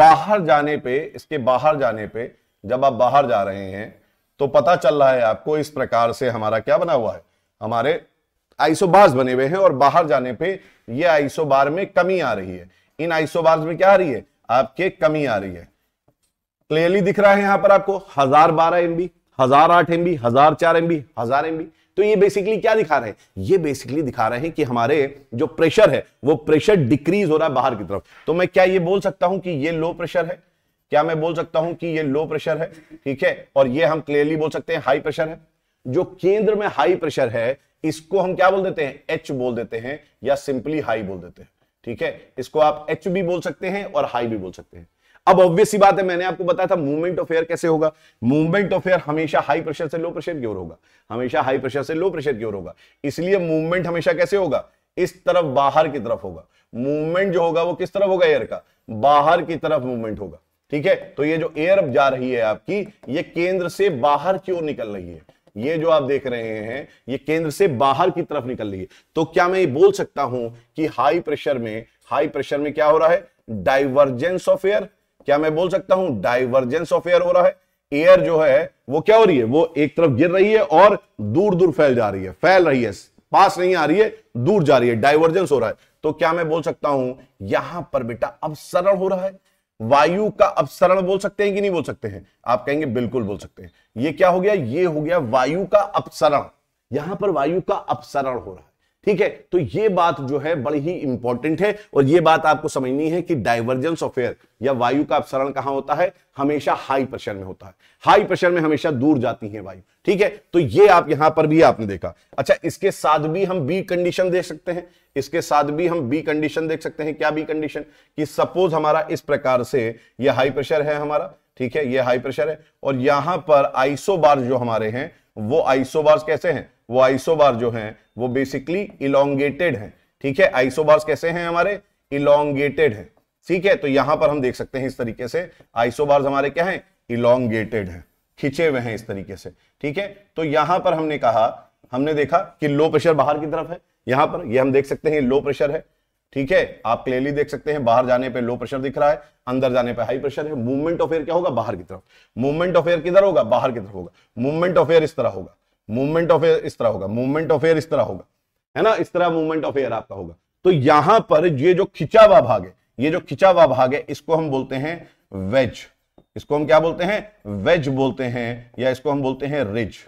बाहर जाने पे इसके बाहर जाने पे जब आप बाहर जा रहे हैं तो पता चल रहा है आपको इस प्रकार से हमारा क्या बना हुआ है हमारे आइसोबार्स बने हुए हैं और बाहर जाने पे ये आइसोबार में कमी आ रही है इन आइसोबार्स में क्या आ रही है आपके कमी आ रही है क्लियरली दिख रहा है यहां पर आपको हजार बारह एमबी हजार आठ एमबी हजार चार एमबी हजार एमबी तो ये बेसिकली क्या दिखा रहे हैं ये बेसिकली दिखा रहे हैं कि हमारे जो प्रेशर है वो प्रेशर डिक्रीज हो रहा है बाहर की तरफ तो मैं क्या ये बोल सकता हूं कि ये लो प्रेशर है क्या मैं बोल सकता हूं कि ये लो प्रेशर है ठीक है और ये हम क्लियरली बोल सकते हैं हाई प्रेशर है जो केंद्र में हाई प्रेशर है इसको हम क्या बोल देते हैं एच बोल देते हैं या सिंपली हाई बोल देते हैं ठीक है इसको आप एच भी बोल सकते हैं और हाई भी बोल सकते हैं अब ऑब्वियस ही बात है मैंने आपको बताया था मूवमेंट ऑफ एयर कैसे होगा मूवमेंट ऑफ एयर हमेशा हाई प्रेशर से लो प्रेशर की ओर होगा हमेशा हाई प्रेशर से लो प्रेशर की ओर होगा इसलिए मूवमेंट हमेशा कैसे होगा इस तरफ बाहर की तरफ होगा मूवमेंट जो होगा वो किस तरफ होगा एयर का बाहर की तरफ मूवमेंट होगा ठीक है तो ये जो एयर अब जा रही है आपकी ये केंद्र से बाहर की ओर निकल रही है ये जो आप देख रहे हैं ये केंद्र से बाहर की तरफ निकल रही है तो क्या मैं ये बोल सकता हूं कि हाई प्रेशर में हाई प्रेशर में क्या हो रहा है डाइवर्जेंस ऑफ एयर क्या मैं बोल सकता हूं डाइवर्जेंस ऑफ एयर हो रहा है एयर जो है वो क्या हो रही है वो एक तरफ गिर रही है और दूर दूर फैल जा रही है फैल रही है पास नहीं आ रही है दूर जा रही है डाइवर्जेंस हो रहा है तो क्या मैं बोल सकता हूं यहां पर बेटा अपसरण हो रहा है वायु का अपसरण बोल सकते हैं कि नहीं बोल सकते हैं आप कहेंगे बिल्कुल बोल सकते हैं ये क्या हो गया ये हो गया वायु का अपसरण यहां पर वायु का अपसरण हो रहा है ठीक है तो ये बात जो है बड़ी ही इंपॉर्टेंट है और ये बात आपको समझनी है कि डाइवर्जेंस ऑफ एयर या वायु का अपसरण कहां होता है हमेशा हाई प्रेशर में होता है हाई प्रेशर में हमेशा दूर जाती है वायु ठीक है तो ये आप यहां पर भी आपने देखा अच्छा इसके साथ भी हम बी कंडीशन देख सकते हैं इसके साथ भी हम बी कंडीशन देख सकते हैं क्या बी कंडीशन कि सपोज हमारा इस प्रकार से ये हाई प्रेशर है हमारा ठीक है ये हाई प्रेशर है और यहां पर आइसो जो हमारे हैं वो आइसो कैसे हैं वो आइसोबार जो हैं वो बेसिकली इलोंगेटेड हैं ठीक है आइसोबार कैसे हैं हमारे इलोंगेटेड हैं ठीक है तो यहां पर हम देख सकते हैं इस तरीके से आइसोबार हमारे क्या हैं इलोंगेटेड हैं खिंचे हुए हैं इस तरीके से ठीक है तो यहां पर हमने कहा हमने देखा कि लो प्रेशर बाहर की तरफ है यहां पर ये यह हम देख सकते हैं लो प्रेशर है ठीक है आप क्लियरली देख सकते हैं बाहर जाने पे लो प्रेशर दिख रहा है अंदर जाने पे हाई प्रेशर है मूवमेंट ऑफ एयर क्या होगा बाहर की तरफ मूवमेंट ऑफ एयर किधर होगा बाहर की तरफ होगा मूवमेंट ऑफ एयर इस तरह होगा मूवमेंट ऑफ एयर इस तरह होगा मूवमेंट ऑफ एयर इस तरह होगा है ना इस तरह मूवमेंट ऑफ एयर आपका होगा तो यहां पर ये जो खिंचा हुआ भाग है ये जो खिंचा हुआ भाग है इसको हम बोलते हैं वेज इसको हम क्या बोलते हैं वेज बोलते हैं या इसको हम बोलते हैं रिज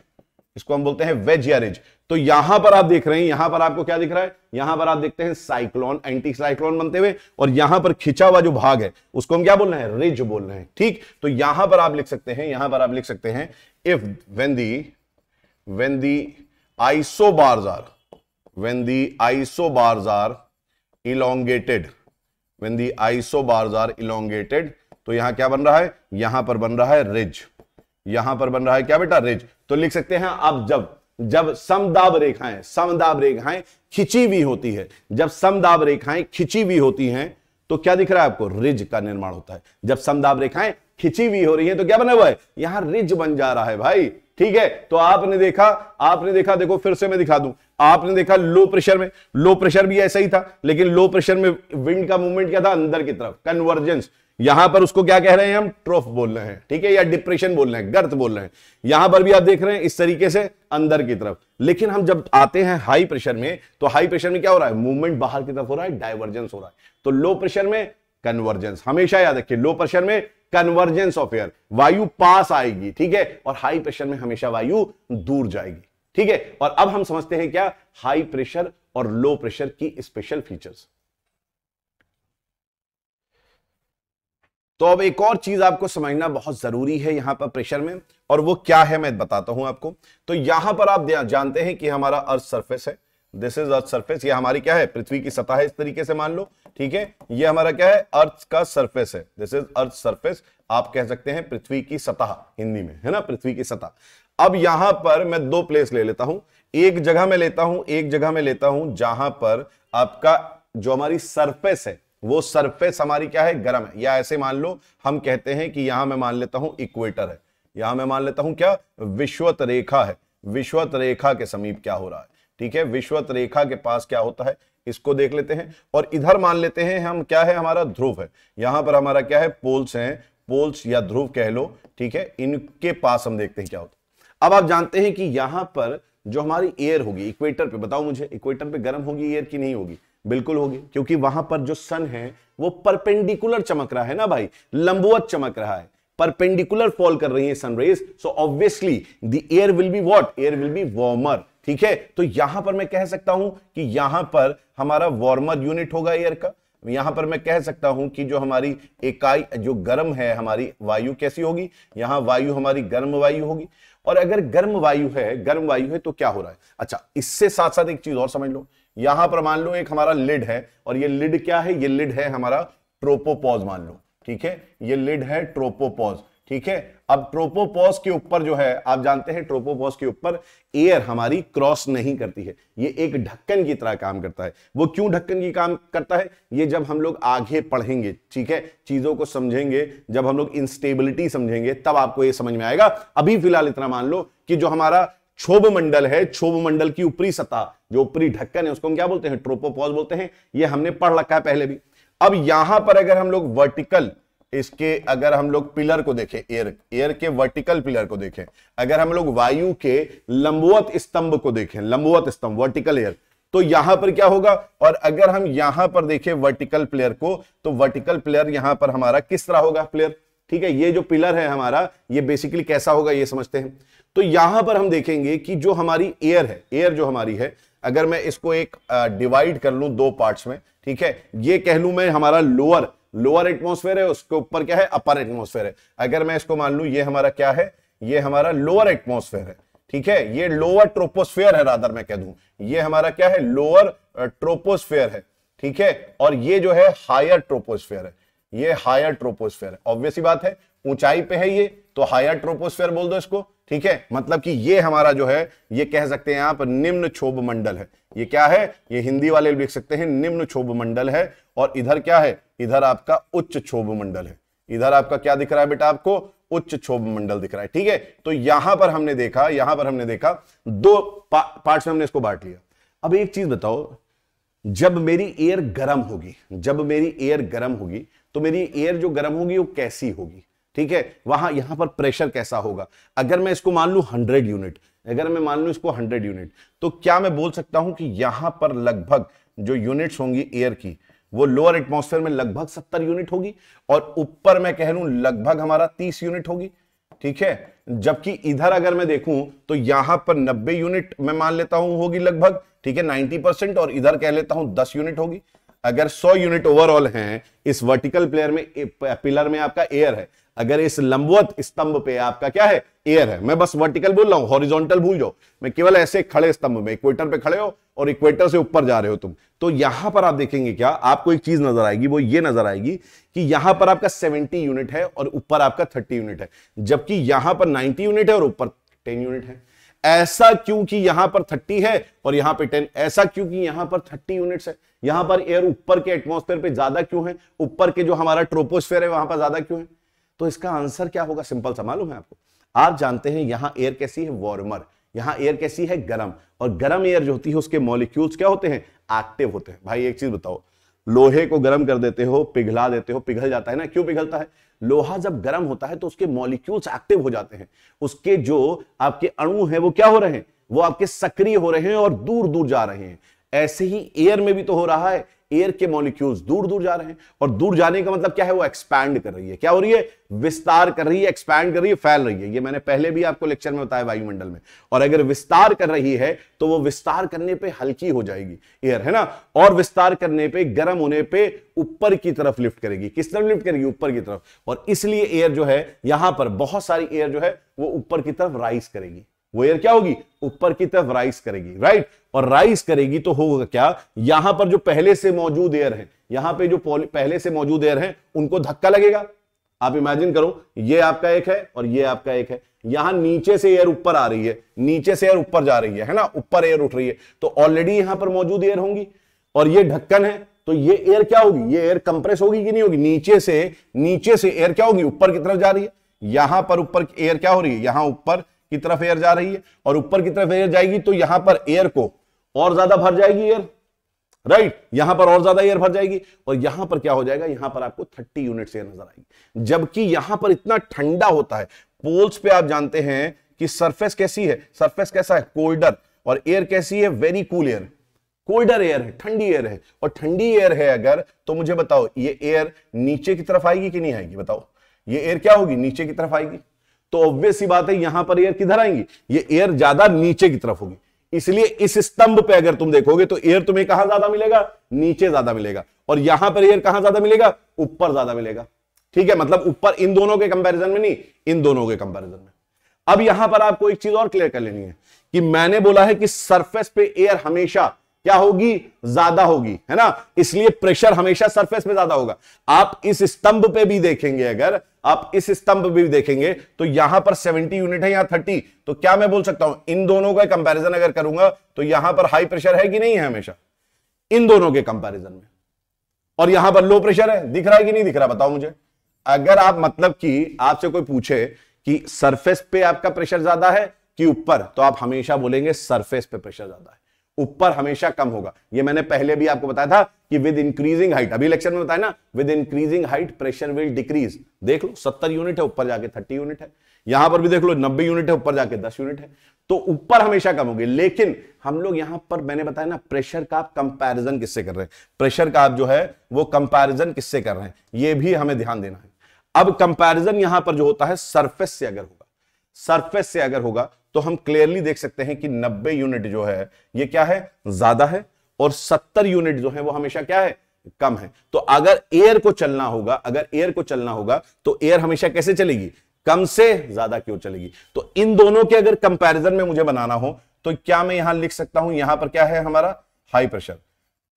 इसको हम बोलते हैं वेज या रिज तो यहां पर आप देख रहे हैं यहां पर आपको क्या दिख रहा है यहां पर आप देखते हैं साइक्लोन एंटी साइक्लोन बनते हुए और यहां पर खिंचा हुआ जो भाग है उसको हम क्या बोल रहे हैं रिज बोल रहे हैं ठीक तो यहां पर आप लिख सकते हैं यहां पर आप लिख सकते हैं if when the when the isobars are when the isobars are elongated when the isobars are elongated तो यहां क्या बन रहा है यहां पर बन रहा है रिज यहां पर बन रहा है क्या बेटा रिज तो लिख सकते हैं अब जब जब समदाब रेखाएं समदाब रेखाएं खिंची हुई होती है जब समदाब रेखाएं खिंची हुई होती हैं तो क्या दिख रहा है आपको रिज का निर्माण होता है जब समदाब रेखाएं खिंची हुई हो रही है तो क्या बना हुआ है यहां रिज बन जा रहा है भाई ठीक है तो आपने देखा आपने देखा देखो फिर से मैं दिखा दूं आपने देखा लो प्रेशर में लो प्रेशर भी ऐसा ही था लेकिन लो प्रेशर में विंड का मूवमेंट क्या था अंदर की तरफ कन्वर्जेंस यहां पर उसको क्या कह रहे हैं हम ट्रोफ बोल रहे हैं ठीक है या डिप्रेशन बोल रहे हैं गर्त बोल रहे हैं यहां पर भी आप देख रहे हैं इस तरीके से अंदर की तरफ लेकिन हम जब आते हैं हाई प्रेशर में तो हाई प्रेशर में क्या हो रहा है मूवमेंट बाहर की तरफ हो रहा है डाइवर्जेंस हो रहा है तो लो प्रेशर में कन्वर्जेंस हमेशा याद रखिए लो प्रेशर में कन्वर्जेंस ऑफ एयर वायु पास आएगी ठीक है और हाई प्रेशर में हमेशा वायु दूर जाएगी ठीक है और अब हम समझते हैं क्या हाई प्रेशर और लो प्रेशर की स्पेशल फीचर्स तो अब एक और चीज आपको समझना बहुत जरूरी है यहां पर प्रेशर में और वो क्या है मैं बताता हूं आपको तो यहां पर आप जानते हैं कि हमारा अर्थ सरफेस है दिस इज अर्थ सरफेस ये हमारी क्या है पृथ्वी की सतह है इस तरीके से मान लो ठीक है ये हमारा क्या है अर्थ का सरफेस है दिस इज अर्थ सरफेस आप कह सकते हैं पृथ्वी की सतह हिंदी में है ना पृथ्वी की सतह अब यहां पर मैं दो प्लेस ले लेता हूं एक जगह में लेता हूं एक जगह में लेता हूं जहां पर आपका जो हमारी सरफेस है वो सरफेस हमारी क्या है गर्म है या ऐसे मान लो हम कहते हैं कि यहां मैं मान लेता हूं इक्वेटर है यहां मैं मान लेता हूं क्या विश्वत रेखा है विश्वत रेखा के समीप क्या हो रहा है ठीक है विश्वत रेखा के पास क्या होता है इसको देख लेते हैं और इधर मान लेते हैं हम क्या है हमारा ध्रुव है यहां पर हमारा क्या है पोल्स हैं पोल्स या ध्रुव कह लो ठीक है इनके पास हम देखते हैं क्या होता अब आप जानते हैं कि यहां पर जो हमारी एयर होगी इक्वेटर पे बताओ मुझे इक्वेटर पे गर्म होगी एयर की नहीं होगी बिल्कुल होगी क्योंकि वहां पर जो सन है वो परपेंडिकुलर चमक रहा है ना भाई लंबवत चमक रहा है परपेंडिकुलर फॉल कर रही है sun rays so obviously the air will be what air will be warmer ठीक है तो यहां पर मैं कह सकता हूं कि यहां पर हमारा वार्मर यूनिट होगा एयर का यहां पर मैं कह सकता हूं कि जो हमारी इकाई जो गर्म है हमारी वायु कैसी होगी यहां वायु हमारी गर्म वायु होगी और अगर गर्म वायु है गर्म वायु है तो क्या हो रहा है अच्छा इससे साथ साथ एक चीज और समझ लो यहां पर मान लो एक हमारा लिड है और ये लिड क्या है ये लिड है हमारा ट्रोपोपॉज मान लो ठीक है ये लिड है ट्रोपोपॉज ठीक है अब ट्रोपोपॉज के ऊपर जो है आप जानते हैं ट्रोपोपॉज के ऊपर एयर हमारी क्रॉस नहीं करती है ये एक ढक्कन की तरह काम करता है वो क्यों ढक्कन की काम करता है ये जब हम लोग आगे पढ़ेंगे ठीक है चीजों को समझेंगे जब हम लोग इंस्टेबिलिटी समझेंगे तब आपको ये समझ में आएगा अभी फिलहाल इतना मान लो कि जो हमारा क्षोभ मंडल है क्षोभ मंडल की ऊपरी सतह जो ऊपरी ढक्कन है उसको हम क्या बोलते हैं ट्रोपोपॉज बोलते हैं ये हमने पढ़ रखा है पहले भी अब यहां पर अगर हम लोग वर्टिकल इसके अगर हम लोग पिलर को देखें एयर एयर के वर्टिकल पिलर को देखें अगर हम लोग वायु के लंबवत स्तंभ को देखें लंबवत स्तंभ वर्टिकल एयर तो यहां पर क्या होगा और अगर हम यहां पर देखें वर्टिकल प्लेयर को तो वर्टिकल प्लेयर यहां पर हमारा किस तरह होगा प्लेयर ठीक है ये जो पिलर है हमारा ये बेसिकली कैसा होगा ये समझते हैं तो यहां पर हम देखेंगे कि जो हमारी एयर है एयर जो हमारी है अगर मैं इसको एक डिवाइड कर लूं दो पार्ट्स में ठीक है ये कह लूं मैं हमारा लोअर लोअर एटमोस्फेयर है उसके ऊपर क्या है अपर एटमोस्फेयर है अगर मैं इसको मान लू ये हमारा क्या है ये हमारा लोअर एटमोस्फेयर है ठीक है ये लोअर ट्रोपोस्फेयर है रादर मैं कह दू ये हमारा क्या है लोअर ट्रोपोस्फेयर uh, है ठीक है और ये जो है हायर ट्रोपोस्फेयर है ये हायर ट्रोपोस्फेयर है ऑब्वियस बात है ऊंचाई पे है ये तो हायर ट्रोपोस्फेयर बोल दो इसको ठीक है मतलब कि ये हमारा जो है ये कह सकते हैं आप निम्न क्षोभ मंडल है ये क्या है ये हिंदी वाले लिख सकते हैं निम्न क्षोभ मंडल है और इधर क्या है इधर आपका उच्च क्षोभ मंडल है इधर आपका क्या दिख रहा है बेटा आपको उच्च क्षोभ मंडल दिख रहा है ठीक है तो यहां पर हमने देखा यहां पर हमने देखा दो पा, पार्ट में हमने इसको बांट लिया अब एक चीज बताओ जब मेरी एयर गर्म होगी जब मेरी एयर गर्म होगी तो मेरी एयर जो गर्म होगी वो कैसी होगी ठीक है वहां यहां पर प्रेशर कैसा होगा अगर मैं इसको मान लू हंड्रेड यूनिट अगर मैं मान लू इसको 100 यूनिट तो क्या मैं बोल सकता हूं कि यहां पर लगभग जो यूनिट्स होंगी एयर की वो लोअर एटमोसफेयर में लगभग 70 यूनिट होगी और ऊपर मैं कह लू लगभग हमारा 30 यूनिट होगी ठीक है जबकि इधर अगर मैं देखूं तो यहां पर 90 यूनिट मैं मान लेता हूं होगी लगभग ठीक है 90 परसेंट और इधर कह लेता हूं 10 यूनिट होगी अगर 100 यूनिट ओवरऑल हैं इस वर्टिकल प्लेयर में पिलर में आपका एयर है अगर इस लंबवत स्तंभ पे आपका क्या है एयर है मैं बस वर्टिकल बोल रहा हूं हॉरिजॉन्टल भूल जाओ मैं केवल ऐसे खड़े स्तंभ में इक्वेटर पे खड़े हो और इक्वेटर से ऊपर जा रहे हो तुम तो यहां पर आप देखेंगे क्या आपको एक चीज नजर आएगी वो ये नजर आएगी कि यहां पर आपका सेवेंटी यूनिट है और ऊपर आपका थर्टी यूनिट है जबकि यहां पर नाइनटी यूनिट है और ऊपर टेन यूनिट है ऐसा क्योंकि यहां पर 30 है और यहां पे 10 ऐसा क्योंकि यहां पर 30 यूनिट्स है यहां पर एयर ऊपर के एटमॉस्फेयर पे ज्यादा क्यों है ऊपर के जो हमारा ट्रोपोस्फेयर है वहां पर ज्यादा क्यों है तो इसका आंसर क्या होगा सिंपल सा मालूम है आपको आप जानते हैं यहां एयर कैसी है वार्मर यहां एयर कैसी है गर्म और गर्म एयर जो होती है उसके मॉलिक्यूल्स क्या होते हैं एक्टिव होते हैं भाई एक चीज बताओ लोहे को गर्म कर देते हो पिघला देते हो पिघल जाता है ना क्यों पिघलता है लोहा जब गर्म होता है तो उसके मॉलिक्यूल्स एक्टिव हो जाते हैं उसके जो आपके अणु है वो क्या हो रहे हैं वो आपके सक्रिय हो रहे हैं और दूर दूर जा रहे हैं ऐसे ही एयर में भी तो हो रहा है एयर के मॉलिक्यूल्स दूर दूर जा रहे हैं और दूर जाने का मतलब क्या है वो एक्सपैंड कर रही है क्या हो रही है विस्तार कर रही है एक्सपैंड कर रही है फैल रही है ये मैंने पहले भी आपको लेक्चर में बताया वायुमंडल में और अगर विस्तार कर रही है तो वो विस्तार करने पर हल्की हो जाएगी एयर है ना और विस्तार करने पर गर्म होने पर ऊपर की तरफ लिफ्ट करेगी किस तरफ लिफ्ट करेगी ऊपर की तरफ और इसलिए एयर जो है यहां पर बहुत सारी एयर जो है वो ऊपर की तरफ राइस करेगी वो एयर क्या होगी ऊपर की तरफ राइस करेगी राइट और राइस करेगी तो होगा क्या यहां पर जो पहले से मौजूद एयर है यहां पे जो पहले से मौजूद एयर है उनको धक्का लगेगा आप इमेजिन करो ये आपका एक है और ये आपका एक है यहां नीचे से एयर ऊपर आ रही है नीचे से एयर ऊपर जा रही है है ना ऊपर एयर उठ रही है तो ऑलरेडी यहां पर मौजूद एयर होंगी और ये ढक्कन है तो ये एयर क्या होगी ये एयर कंप्रेस होगी कि नहीं होगी नीचे से नीचे से एयर क्या होगी ऊपर की तरफ जा रही है यहां पर ऊपर एयर क्या हो रही है यहां ऊपर की तरफ एयर जा रही है और ऊपर की तरफ एयर जाएगी तो यहां पर एयर को और ज्यादा भर जाएगी एयर राइट right? यहां पर और ज्यादा एयर भर जाएगी और यहां पर क्या हो जाएगा यहां पर आपको 30 यूनिट से नजर आएगी जबकि यहां पर इतना ठंडा होता है पोल्स पे आप जानते हैं कि सरफेस कैसी है सरफेस कैसा है कोल्डर और एयर कैसी है very cool air colder air है ठंडी एयर है और ठंडी एयर है अगर तो मुझे बताओ ये एयर नीचे की तरफ आएगी कि नहीं आएगी बताओ ये एयर क्या होगी नीचे की तरफ आएगी तो ऑब्वियस ही बात है यहां पर एयर किधर आएंगी ये एयर ज्यादा नीचे की तरफ होगी इसलिए इस स्तंभ पे अगर तुम देखोगे तो एयर तुम्हें कहां ज्यादा मिलेगा नीचे ज्यादा मिलेगा और यहां पर एयर कहां ज्यादा मिलेगा ऊपर ज्यादा मिलेगा ठीक है मतलब ऊपर इन दोनों के कंपैरिजन में नहीं इन दोनों के कंपैरिजन में अब यहां पर आपको एक चीज और क्लियर कर लेनी है कि मैंने बोला है कि सरफेस पे एयर हमेशा क्या होगी ज्यादा होगी है ना इसलिए प्रेशर हमेशा सरफेस पे ज्यादा होगा आप इस स्तंभ पे भी देखेंगे अगर आप इस स्तंभ भी देखेंगे तो यहां पर 70 यूनिट है यहां 30 तो क्या मैं बोल सकता हूं इन दोनों का कंपैरिजन अगर करूंगा तो यहां पर हाई प्रेशर है कि नहीं है हमेशा इन दोनों के कंपैरिजन में और यहां पर लो प्रेशर है दिख रहा है कि नहीं दिख रहा बताओ मुझे अगर आप मतलब कि आपसे कोई पूछे कि सरफेस पे आपका प्रेशर ज्यादा है कि ऊपर तो आप हमेशा बोलेंगे सरफेस पे प्रेशर ज्यादा है ऊपर हमेशा कम होगा ये मैंने पहले भी आपको बताया था कि विद इंक्रीजिंग हाइट अभी लेक्चर में बताया ना with increasing height pressure will decrease देख लो सत्तर यूनिट है ऊपर जाके थर्टी यूनिट है यहां पर भी देख लो नब्बे यूनिट है ऊपर जाके दस यूनिट है तो ऊपर हमेशा कम होगी लेकिन हम लोग यहां पर मैंने बताया ना प्रेशर का आप कंपेरिजन किससे कर रहे हैं प्रेशर का आप जो है वो कंपेरिजन किससे कर रहे हैं यह भी हमें ध्यान देना है अब कंपेरिजन यहां पर जो होता है सर्फेस से अगर होगा सरफेस से अगर होगा तो हम क्लियरली देख सकते हैं कि 90 यूनिट जो है ये क्या है ज्यादा है और 70 यूनिट जो है वो हमेशा क्या है कम है तो अगर एयर को चलना होगा अगर एयर को चलना होगा तो एयर हमेशा कैसे चलेगी कम से ज्यादा क्यों चलेगी तो इन दोनों के अगर कंपैरिजन में मुझे बनाना हो तो क्या मैं यहां लिख सकता हूं यहां पर क्या है हमारा हाई प्रेशर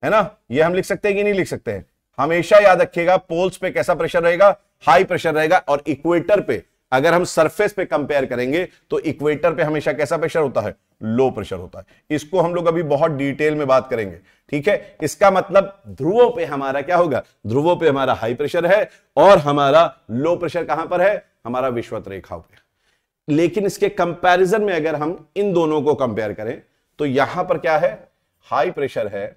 है ना ये हम लिख सकते हैं कि नहीं लिख सकते हैं हमेशा याद रखिएगा पोल्स पे कैसा प्रेशर रहेगा हाई प्रेशर रहेगा और इक्वेटर पे अगर हम सरफेस पे कंपेयर करेंगे तो इक्वेटर पे हमेशा कैसा प्रेशर होता है लो प्रेशर होता है इसको हम लोग अभी बहुत डिटेल में बात करेंगे ठीक है इसका मतलब ध्रुवों पे हमारा क्या होगा ध्रुवों पे हमारा हाई प्रेशर है और हमारा लो प्रेशर कहां पर है हमारा विश्वत रेखाओं पे लेकिन इसके कंपेरिजन में अगर हम इन दोनों को कंपेयर करें तो यहां पर क्या है हाई प्रेशर है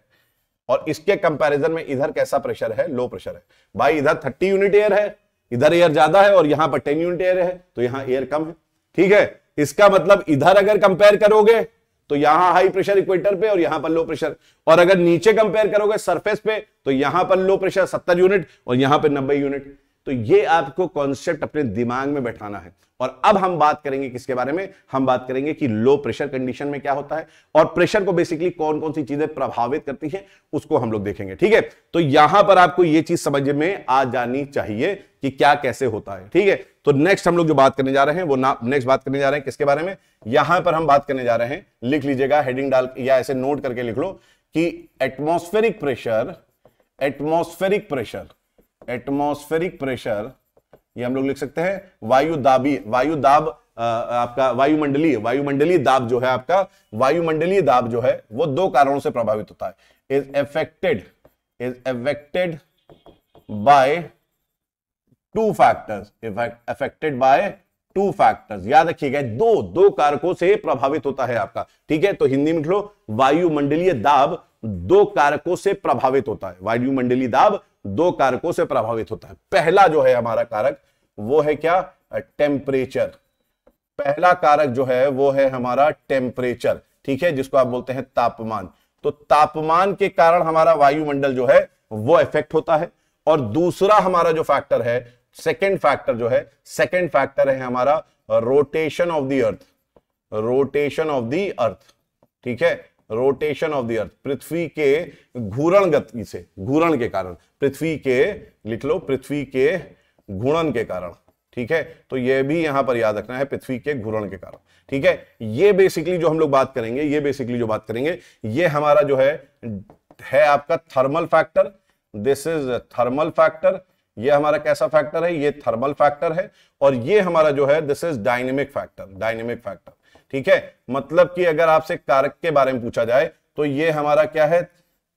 और इसके कंपैरिजन में इधर कैसा प्रेशर है लो प्रेशर है भाई इधर 30 यूनिट एयर है इधर एयर ज्यादा है और यहां पर टेन यूनिट एयर है तो यहां एयर कम है ठीक है इसका मतलब इधर अगर कंपेयर करोगे तो यहां हाई प्रेशर इक्वेटर पे और यहां पर लो प्रेशर और अगर नीचे कंपेयर करोगे सरफेस पे तो यहां पर लो प्रेशर 70 यूनिट और यहां पर 90 यूनिट तो ये आपको कॉन्सेप्ट अपने दिमाग में बैठाना है और अब हम बात करेंगे किसके बारे में हम बात करेंगे कि लो प्रेशर कंडीशन में क्या होता है और प्रेशर को बेसिकली कौन कौन सी चीजें प्रभावित करती हैं उसको हम लोग देखेंगे ठीक है तो यहां पर आपको यह चीज समझ में आ जानी चाहिए कि क्या कैसे होता है ठीक है तो नेक्स्ट हम लोग जो बात करने जा रहे हैं वो नेक्स्ट बात करने जा रहे हैं किसके बारे में यहां पर हम बात करने जा रहे हैं लिख लीजिएगा हेडिंग डाल या ऐसे नोट करके लिख लो कि atmospheric pressure atmospheric pressure atmospheric pressure ये हम लोग लिख सकते हैं वायु दाबी वायु दाब आपका वायुमंडलीय वायुमंडलीय दाब जो है आपका वायुमंडलीय दाब जो है वो दो कारणों से प्रभावित होता है is affected is affected by two factors affected by two factors याद रखिएगा दो दो कारकों से प्रभावित होता है आपका ठीक है तो हिंदी में लिख लो वायुमंडलीय दाब दो कारकों से प्रभावित होता है वायुमंडलीय दाब दो कारकों से प्रभावित होता है पहला जो है हमारा कारक वो है क्या टेम्परेचर पहला कारक जो है वो है हमारा टेम्परेचर ठीक है जिसको आप बोलते हैं तापमान तो तापमान के कारण हमारा वायुमंडल जो है वो इफेक्ट होता है और दूसरा हमारा जो फैक्टर है सेकेंड फैक्टर जो है सेकेंड फैक्टर है हमारा rotation of the earth rotation of the earth ठीक है रोटेशन ऑफ द अर्थ पृथ्वी के घूरण गति से घूरण के कारण पृथ्वी के लिख लो पृथ्वी के घूर्णन के कारण ठीक है तो यह भी यहां पर याद रखना है पृथ्वी के घूर्णन के कारण ठीक है ये बेसिकली जो हम लोग बात करेंगे ये बेसिकली जो बात करेंगे ये हमारा जो है है आपका thermal factor this is thermal factor ये हमारा कैसा फैक्टर है ये थर्मल फैक्टर है और ये हमारा जो है this is dynamic factor dynamic factor ठीक है मतलब कि अगर आपसे कारक के बारे में पूछा जाए तो ये हमारा क्या है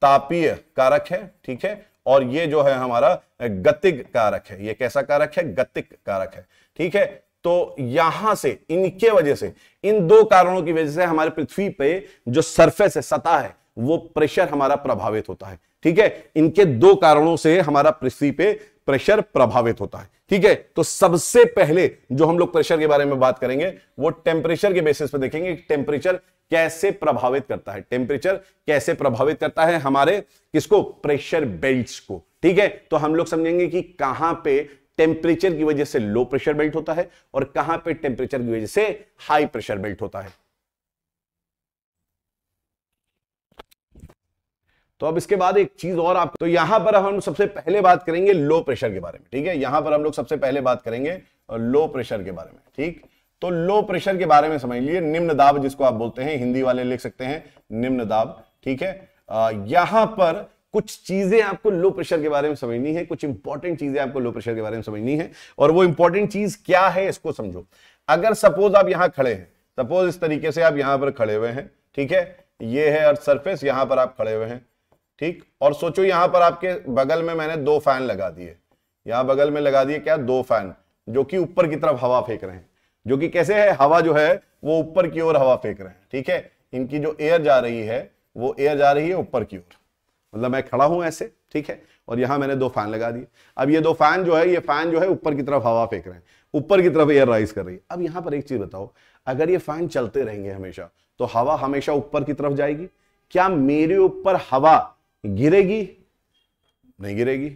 तापीय कारक है ठीक है और ये जो है हमारा गतिक कारक है ये कैसा कारक है गतिक कारक है ठीक है तो यहां से इनके वजह से इन दो कारणों की वजह से हमारे पृथ्वी पे जो सरफेस है सतह है वो प्रेशर हमारा प्रभावित होता है ठीक है इनके दो कारणों से हमारा पृथ्वी पे प्रेशर प्रभावित होता है ठीक है तो सबसे पहले जो हम लोग प्रेशर के बारे में बात करेंगे वो टेम्परेचर के बेसिस पे देखेंगे टेम्परेचर कैसे प्रभावित करता है टेम्परेचर कैसे प्रभावित करता है हमारे किसको प्रेशर बेल्ट्स को ठीक है तो हम लोग समझेंगे कि कहां पे टेम्परेचर की वजह से लो प्रेशर बेल्ट होता है और कहां पे टेम्परेचर की वजह से हाई प्रेशर बेल्ट होता है तो अब इसके बाद एक चीज और आप तो यहां पर हम सबसे पहले बात करेंगे लो प्रेशर के बारे में ठीक है यहां पर हम लोग सबसे पहले बात करेंगे लो प्रेशर के बारे में ठीक तो लो प्रेशर के बारे में समझ लिए निम्न दाब जिसको आप बोलते हैं हिंदी वाले लिख सकते हैं निम्न दाब ठीक है यहां पर कुछ चीजें आपको लो प्रेशर के बारे में समझनी है कुछ इंपॉर्टेंट चीजें आपको लो प्रेशर के बारे में समझनी है और वो इंपॉर्टेंट चीज क्या है इसको समझो अगर सपोज आप यहां खड़े हैं सपोज इस तरीके से आप यहां पर खड़े हुए हैं ठीक है ये है अर्थ सरफेस यहां पर आप खड़े हुए हैं ठीक और सोचो यहां पर आपके बगल में मैंने दो फैन लगा दिए यहां बगल में लगा दिए क्या दो फैन जो कि ऊपर की तरफ हवा फेंक रहे हैं जो कि कैसे है हवा जो है वो ऊपर की ओर हवा फेंक रहे हैं ठीक है इनकी जो एयर जा रही है वो एयर जा रही है ऊपर की ओर मतलब मैं खड़ा हूं ऐसे ठीक है और यहां मैंने दो फैन लगा दिए अब ये दो फैन जो है ये फैन जो है ऊपर की तरफ हवा फेंक रहे हैं ऊपर की तरफ एयर राइज कर रही है अब यहां पर एक चीज बताओ अगर ये फैन चलते रहेंगे हमेशा तो हवा हमेशा ऊपर की तरफ जाएगी क्या मेरे ऊपर हवा गिरेगी नहीं गिरेगी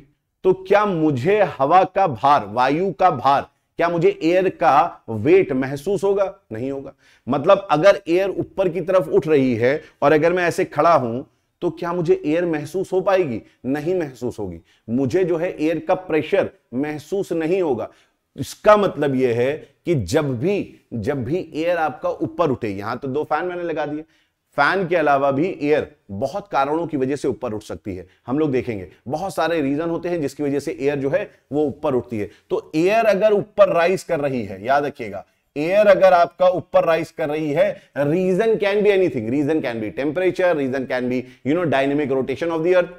तो क्या मुझे हवा का भार वायु का भार क्या मुझे एयर का वेट महसूस होगा नहीं होगा मतलब अगर एयर ऊपर की तरफ उठ रही है और अगर मैं ऐसे खड़ा हूं तो क्या मुझे एयर महसूस हो पाएगी नहीं महसूस होगी मुझे जो है एयर का प्रेशर महसूस नहीं होगा इसका मतलब यह है कि जब भी जब भी एयर आपका ऊपर उठे यहां तो दो फैन मैंने लगा दिए फैन के अलावा भी एयर बहुत कारणों की वजह से ऊपर उठ सकती है हम लोग देखेंगे बहुत सारे रीजन होते हैं जिसकी वजह से एयर जो है वो ऊपर उठती है तो एयर अगर ऊपर राइज कर रही है याद रखिएगा एयर अगर आपका ऊपर राइज कर रही है reason can be anything reason can be temperature reason can be you know dynamic rotation of the earth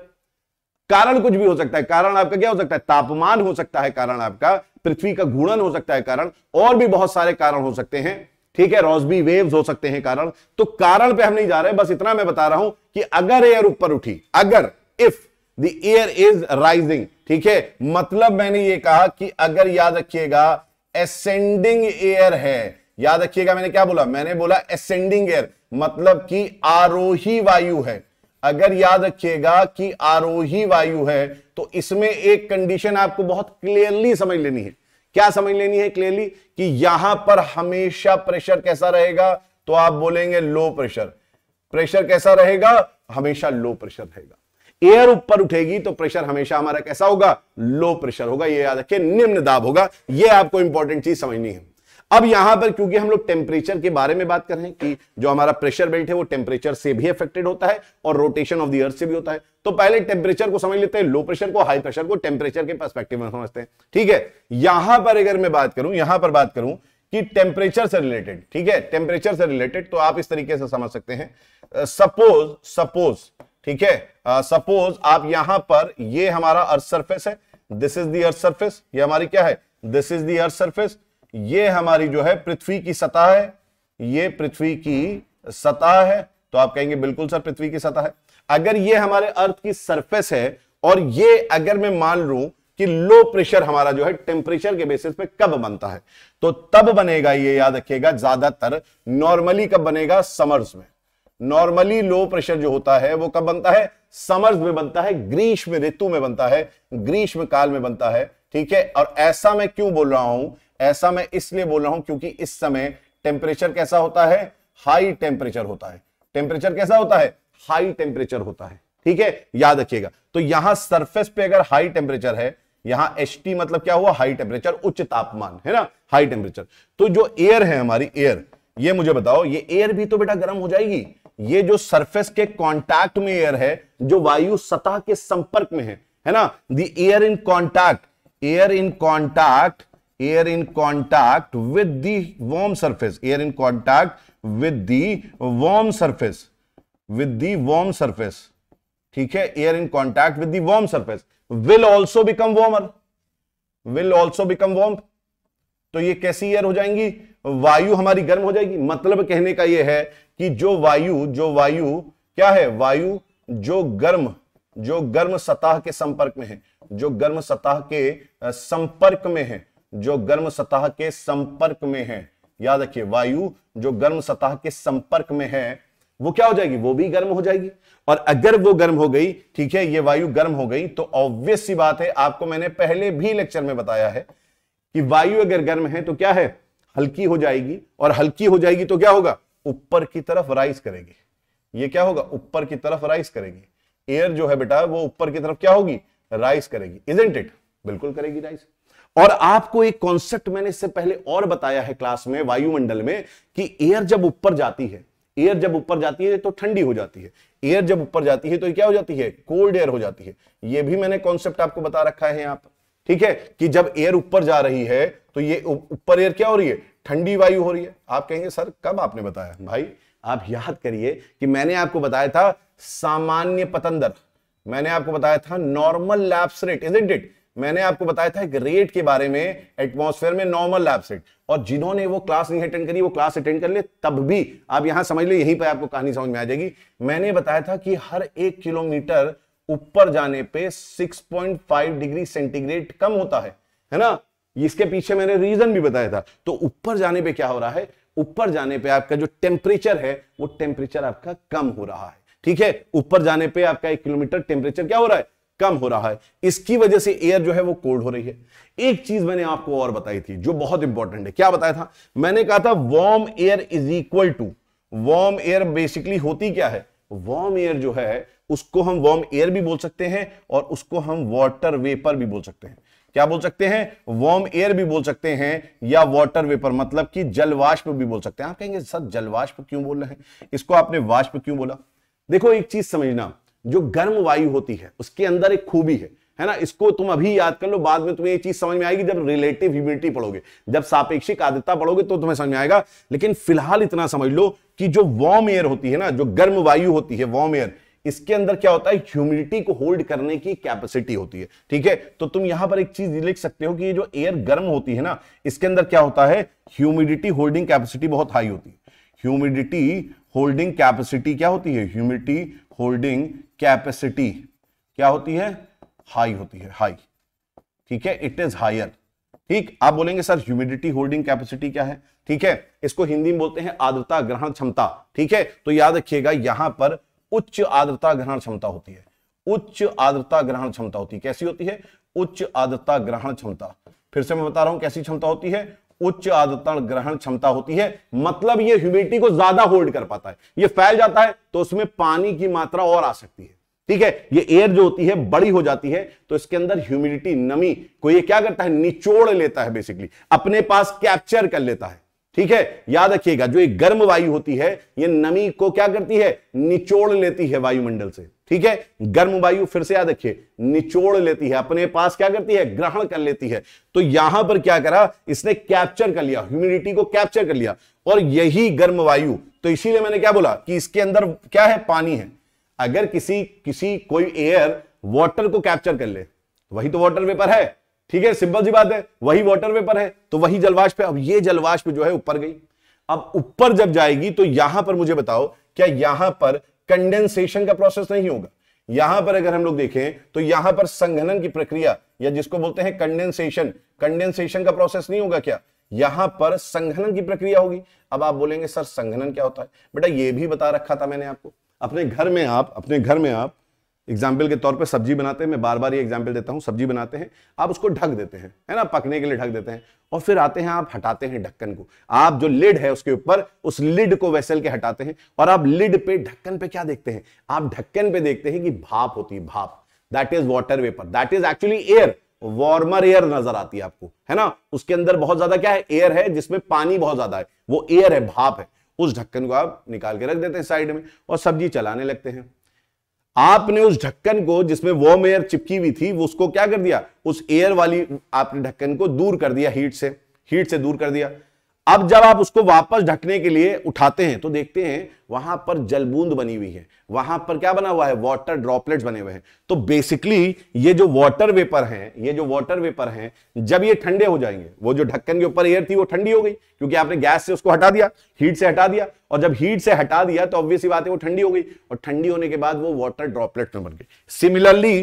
कारण कुछ भी हो सकता है कारण आपका क्या हो सकता है तापमान हो सकता है कारण आपका पृथ्वी का घूर्णन हो सकता है कारण और भी बहुत सारे कारण हो सकते हैं ठीक है रॉसबी वेव्स हो सकते हैं कारण तो कारण पे हम नहीं जा रहे बस इतना मैं बता रहा हूं कि अगर एयर ऊपर उठी अगर if the air is rising ठीक है मतलब मैंने ये कहा कि अगर याद रखिएगा एसेंडिंग एयर है याद रखिएगा मैंने क्या बोला मैंने बोला एसेंडिंग एयर मतलब कि आरोही वायु है अगर याद रखिएगा कि आरोही वायु है तो इसमें एक कंडीशन आपको बहुत क्लियरली समझ लेनी है क्या समझ लेनी है क्लियरली कि यहां पर हमेशा प्रेशर कैसा रहेगा तो आप बोलेंगे लो प्रेशर प्रेशर कैसा रहेगा हमेशा लो प्रेशर रहेगा एयर ऊपर उठेगी तो प्रेशर हमेशा हमारा कैसा होगा लो प्रेशर होगा ये याद रखिए निम्न दाब होगा ये आपको इंपॉर्टेंट चीज समझनी है अब यहां पर क्योंकि हम लोग टेम्परेचर के बारे में बात कर रहे हैं कि जो हमारा प्रेशर बेल्ट है वो टेम्परेचर से भी अफेक्टेड होता है और रोटेशन ऑफ द अर्थ से भी होता है तो पहले टेम्परेचर को समझ लेते हैं लो प्रेशर को हाई प्रेशर को टेम्परेचर के परस्पेक्टिव में समझते हैं ठीक है यहां पर अगर मैं बात करूं यहां पर बात करूं कि टेम्परेचर से रिलेटेड ठीक है टेम्परेचर से रिलेटेड तो आप इस तरीके से समझ सकते हैं सपोज सपोज ठीक है सपोज आप यहां पर ये हमारा अर्थ सरफेस है दिस इज दी अर्थ ये हमारी क्या है दिस इज दी अर्थ ये हमारी जो है पृथ्वी की सतह है ये पृथ्वी की सतह है तो आप कहेंगे बिल्कुल सर पृथ्वी की सतह है अगर ये हमारे अर्थ की सरफेस है और ये अगर मैं मान लू कि लो प्रेशर हमारा जो है टेम्परेचर के बेसिस पे कब बनता है तो तब बनेगा ये याद रखिएगा ज्यादातर नॉर्मली कब बनेगा समर्स में नॉर्मली लो प्रेशर जो होता है वो कब बनता है समर्स में बनता है ग्रीष्म ऋतु में बनता है ग्रीष्म काल में बनता है ठीक है और ऐसा मैं क्यों बोल रहा हूं ऐसा मैं इसलिए बोल रहा हूं क्योंकि इस समय टेम्परेचर कैसा होता है हाई टेम्परेचर होता है टेम्परेचर कैसा होता है हाई टेम्परेचर होता है ठीक है याद रखिएगा तो यहां सरफेस पे अगर हाई टेम्परेचर है यहां एच मतलब क्या हुआ हाई टेम्परेचर उच्च तापमान है ना हाई टेम्परेचर तो जो एयर है हमारी एयर ये मुझे बताओ ये एयर भी तो बेटा गर्म हो जाएगी ये जो सरफेस के कॉन्टैक्ट में एयर है जो वायु सतह के संपर्क में है है ना दर in contact air in contact air in contact with the warm surface air in contact with the warm surface with the warm surface ठीक है air in contact with the warm surface will also become warmer will also become warm तो ये कैसी air हो जाएंगी वायु हमारी गर्म हो जाएगी मतलब कहने का ये है कि जो वायु जो वायु क्या है वायु जो गर्म जो गर्म सतह के संपर्क में है जो गर्म सतह के संपर्क में है जो गर्म सतह के संपर्क में है याद रखिए वायु जो गर्म सतह के संपर्क में है वो क्या हो जाएगी वो भी गर्म हो जाएगी और अगर वो गर्म हो गई ठीक है ये वायु गर्म हो गई तो ऑब्वियस सी बात है आपको मैंने पहले भी लेक्चर में बताया है कि वायु अगर गर्म है तो क्या है हल्की हो जाएगी और हल्की हो जाएगी तो क्या होगा ऊपर की तरफ राइस करेगी ये क्या होगा ऊपर की तरफ राइस करेगी एयर जो है बेटा वो ऊपर की तरफ क्या होगी राइस करेगी इजेंट इट बिल्कुल करेगी राइस और आपको एक कॉन्सेप्ट मैंने इससे पहले और बताया है क्लास में वायुमंडल में कि एयर जब ऊपर जाती है एयर जब ऊपर जाती है तो ठंडी हो जाती है एयर जब ऊपर जाती है तो क्या हो जाती है कोल्ड एयर हो जाती है यह भी मैंने कॉन्सेप्ट आपको बता रखा है यहां पर ठीक है कि जब एयर ऊपर जा रही है तो ये ऊपर एयर क्या हो रही है ठंडी वायु हो रही है आप कहेंगे सर कब आपने बताया भाई आप याद करिए कि मैंने आपको बताया था सामान्य पतंदर मैंने आपको बताया था normal lapse rate is it मैंने आपको बताया था एक रेट के बारे में एटमॉस्फेयर में नॉर्मल लैब सेट और जिन्होंने वो क्लास नहीं अटेंड करी वो क्लास अटेंड कर ले तब भी आप यहां समझ ले यहीं पर आपको कहानी समझ में आ जाएगी मैंने बताया था कि हर एक किलोमीटर ऊपर जाने पे 6.5 डिग्री सेंटीग्रेड कम होता है है ना इसके पीछे मैंने रीजन भी बताया था तो ऊपर जाने पे क्या हो रहा है ऊपर जाने पे आपका जो टेम्परेचर है वो टेम्परेचर आपका कम हो रहा है ठीक है ऊपर जाने पे आपका एक किलोमीटर टेम्परेचर क्या हो रहा है कम हो रहा है इसकी वजह से एयर जो है वो कोल्ड हो रही है एक चीज मैंने आपको और बताई थी जो बहुत इंपॉर्टेंट है क्या बताया था मैंने कहा था warm air is equal to warm air basically होती क्या है वार्म एयर जो है उसको हम वार्म एयर भी बोल सकते हैं और उसको हम वाटर वेपर भी बोल सकते हैं क्या बोल सकते हैं वार्म एयर भी बोल सकते हैं या वाटर वेपर मतलब कि जलवाष्प भी बोल सकते हैं आप कहेंगे सर जलवाष्प क्यों बोल रहे हैं इसको आपने वाष्प क्यों बोला देखो एक चीज समझना जो गर्म वायु होती है उसके अंदर एक खूबी है है ना इसको तुम अभी याद कर लो बाद में तुम्हें ये चीज समझ में आएगी जब रिलेटिव ह्यूमिडिटी पढ़ोगे जब सापेक्षिक आदिता पढ़ोगे तो तुम्हें समझ में आएगा लेकिन फिलहाल इतना समझ लो कि जो वॉर्म एयर होती है ना जो गर्म वायु होती है वॉर्म एयर इसके अंदर क्या होता है ह्यूमिडिटी को होल्ड करने की कैपेसिटी होती है ठीक है तो तुम यहां पर एक चीज लिख सकते हो कि ये जो एयर गर्म होती है ना इसके अंदर क्या होता है ह्यूमिडिटी होल्डिंग कैपेसिटी बहुत हाई होती है ह्यूमिडिटी होल्डिंग कैपेसिटी क्या होती है ह्यूमिडिटी होल्डिंग कैपेसिटी क्या होती है हाई होती है हाई ठीक है इट इज हायर ठीक आप बोलेंगे सर ह्यूमिडिटी होल्डिंग कैपेसिटी क्या है ठीक है इसको हिंदी में बोलते हैं आद्रता ग्रहण क्षमता ठीक है तो याद रखिएगा यहां पर उच्च आद्रता ग्रहण क्षमता होती है उच्च आद्रता ग्रहण क्षमता होती है कैसी होती है उच्च आद्रता ग्रहण क्षमता फिर से मैं बता रहा हूं कैसी क्षमता होती है उच्च आदतन ग्रहण क्षमता होती है मतलब ये ह्यूमिडिटी को ज्यादा होल्ड कर पाता है ये फैल जाता है तो उसमें पानी की मात्रा और आ सकती है ठीक है ये एयर जो होती है बड़ी हो जाती है तो इसके अंदर ह्यूमिडिटी नमी को ये क्या करता है निचोड़ लेता है बेसिकली अपने पास कैप्चर कर लेता है ठीक है याद रखिएगा जो एक गर्म वायु होती है ये नमी को क्या करती है निचोड़ लेती है वायुमंडल से ठीक है गर्म वायु फिर से याद रखिए निचोड़ लेती है अपने पास क्या करती है ग्रहण कर लेती है तो यहां पर क्या करा इसने कैप्चर कर लिया ह्यूमिडिटी को कैप्चर कर लिया और यही गर्म वायु तो इसीलिए मैंने क्या बोला कि इसके अंदर क्या है पानी है अगर किसी किसी कोई एयर वाटर को कैप्चर कर ले तो वही तो वाटर वेपर है ठीक है सिंपल सी बात है वही वाटर वेपर है तो वही जलवाष्प है अब ये जलवाष्प जो है ऊपर गई अब ऊपर जब जाएगी तो यहां पर मुझे बताओ क्या यहां पर कंडेंसेशन का प्रोसेस नहीं होगा यहां पर अगर हम लोग देखें तो यहां पर संघनन की प्रक्रिया या जिसको बोलते हैं कंडेंसेशन कंडेंसेशन का प्रोसेस नहीं होगा क्या यहां पर संघनन की प्रक्रिया होगी अब आप बोलेंगे सर संघनन क्या होता है बेटा यह भी बता रखा था मैंने आपको अपने घर में आप अपने घर में आप एग्जाम्पल के तौर पर सब्जी बनाते हैं मैं बार बार ये एग्जाम्पल देता हूँ सब्जी बनाते हैं आप उसको ढक देते हैं है ना पकने के लिए ढक देते हैं और फिर आते हैं आप हटाते हैं ढक्कन को आप जो लिड है उसके ऊपर उस लिड को वेसल के हटाते हैं और आप लिड पे ढक्कन पे क्या देखते हैं आप ढक्कन पे देखते हैं कि भाप होती है भाप that is water vapour that is actually air warmer air नजर आती है आपको है ना उसके अंदर बहुत ज्यादा क्या है एयर है जिसमें पानी बहुत ज्यादा है वो एयर है भाप है उस ढक्कन को आप निकाल के रख देते हैं साइड में और सब्जी चलाने लगते हैं आपने उस ढक्कन को जिसमें वॉर्म एयर चिपकी हुई थी वो उसको क्या कर दिया उस एयर वाली आपने ढक्कन को दूर कर दिया हीट से हीट से दूर कर दिया अब जब आप उसको वापस ढकने के लिए उठाते हैं तो देखते हैं वहां पर जल बूंद बनी हुई है वहां पर क्या बना हुआ है वाटर ड्रॉपलेट्स बने हुए हैं तो बेसिकली ये जो वाटर वेपर हैं ये जो वाटर वेपर हैं जब ये ठंडे हो जाएंगे वो जो ढक्कन के ऊपर एयर थी वो ठंडी हो गई क्योंकि आपने गैस से उसको हटा दिया हीट से हटा दिया और जब हीट से हटा दिया तो ऑब्वियसली बात है वो ठंडी हो गई और ठंडी होने के बाद वो वाटर ड्रॉपलेट में बन गई सिमिलरली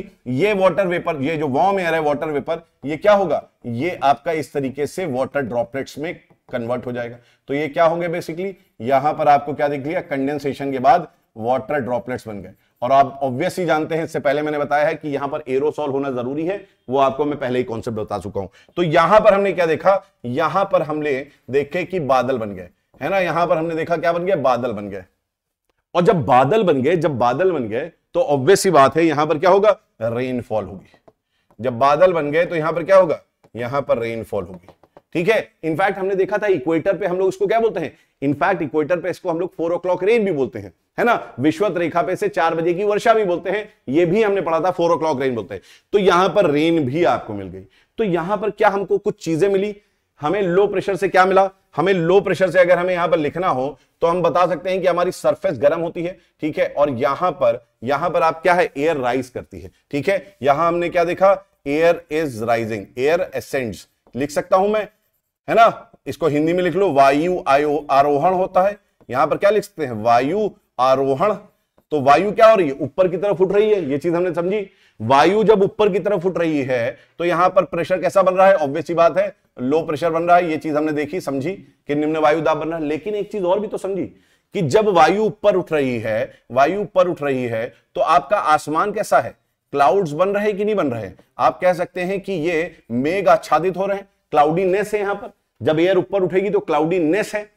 ये वाटर वेपर ये जो वार्म एयर है वाटर वेपर ये क्या होगा ये आपका इस तरीके से वाटर ड्रॉपलेट्स में कन्वर्ट हो जाएगा तो ये क्या होंगे बेसिकली यहां पर आपको क्या दिख लिया कंडेंसेशन के बाद वाटर ड्रॉपलेट्स बन गए और आप ऑब्वियसली जानते हैं इससे पहले मैंने बताया है कि यहां पर एरोसॉल होना जरूरी है वो आपको मैं पहले ही कॉन्सेप्ट बता चुका हूं तो यहां पर हमने क्या देखा यहां पर हमने देखे कि बादल बन गए है ना यहां पर हमने देखा क्या बन गया बादल बन गए और जब बादल बन गए जब बादल बन गए तो ऑब्वियस ही बात है यहां पर क्या होगा रेनफॉल होगी जब बादल बन गए तो यहां पर क्या होगा यहां पर रेनफॉल होगी ठीक है इनफैक्ट हमने देखा था इक्वेटर पे हम लोग इसको क्या बोलते हैं इनफैक्ट इक्वेटर पे इसको हम लोग फोर ओ रेन भी बोलते हैं है ना विश्वत रेखा पे से चार बजे की वर्षा भी बोलते हैं ये भी हमने पढ़ा था फोर ओ रेन बोलते हैं तो यहां पर रेन भी आपको मिल गई तो यहां पर क्या हमको कुछ चीजें मिली हमें लो प्रेशर से क्या मिला हमें लो प्रेशर से अगर हमें यहां पर लिखना हो तो हम बता सकते हैं कि हमारी सरफेस गर्म होती है ठीक है और यहां पर यहां पर आप क्या है एयर राइज करती है ठीक है यहां हमने क्या देखा air is rising air ascends लिख सकता हूं मैं है ना इसको हिंदी में लिख लो वायु आरोहण होता है यहां पर क्या लिखते हैं वायु आरोहण तो वायु क्या हो रही है ऊपर की तरफ उठ रही है ये चीज हमने समझी वायु जब ऊपर की तरफ उठ रही है तो यहां पर प्रेशर कैसा बन रहा है ऑब्वियस बात है लो प्रेशर बन रहा है ये चीज हमने देखी समझी कि निम्न वायु दाब बन रहा है लेकिन एक चीज और भी तो समझी कि जब वायु ऊपर उठ रही है वायु ऊपर उठ रही है तो आपका आसमान कैसा है क्लाउड्स बन रहे कि नहीं बन रहे आप कह सकते हैं कि ये मेघ आच्छादित हो रहे हैं क्लाउडीनेस है यहां पर जब एयर ऊपर उठेगी तो क्लाउडीनेस है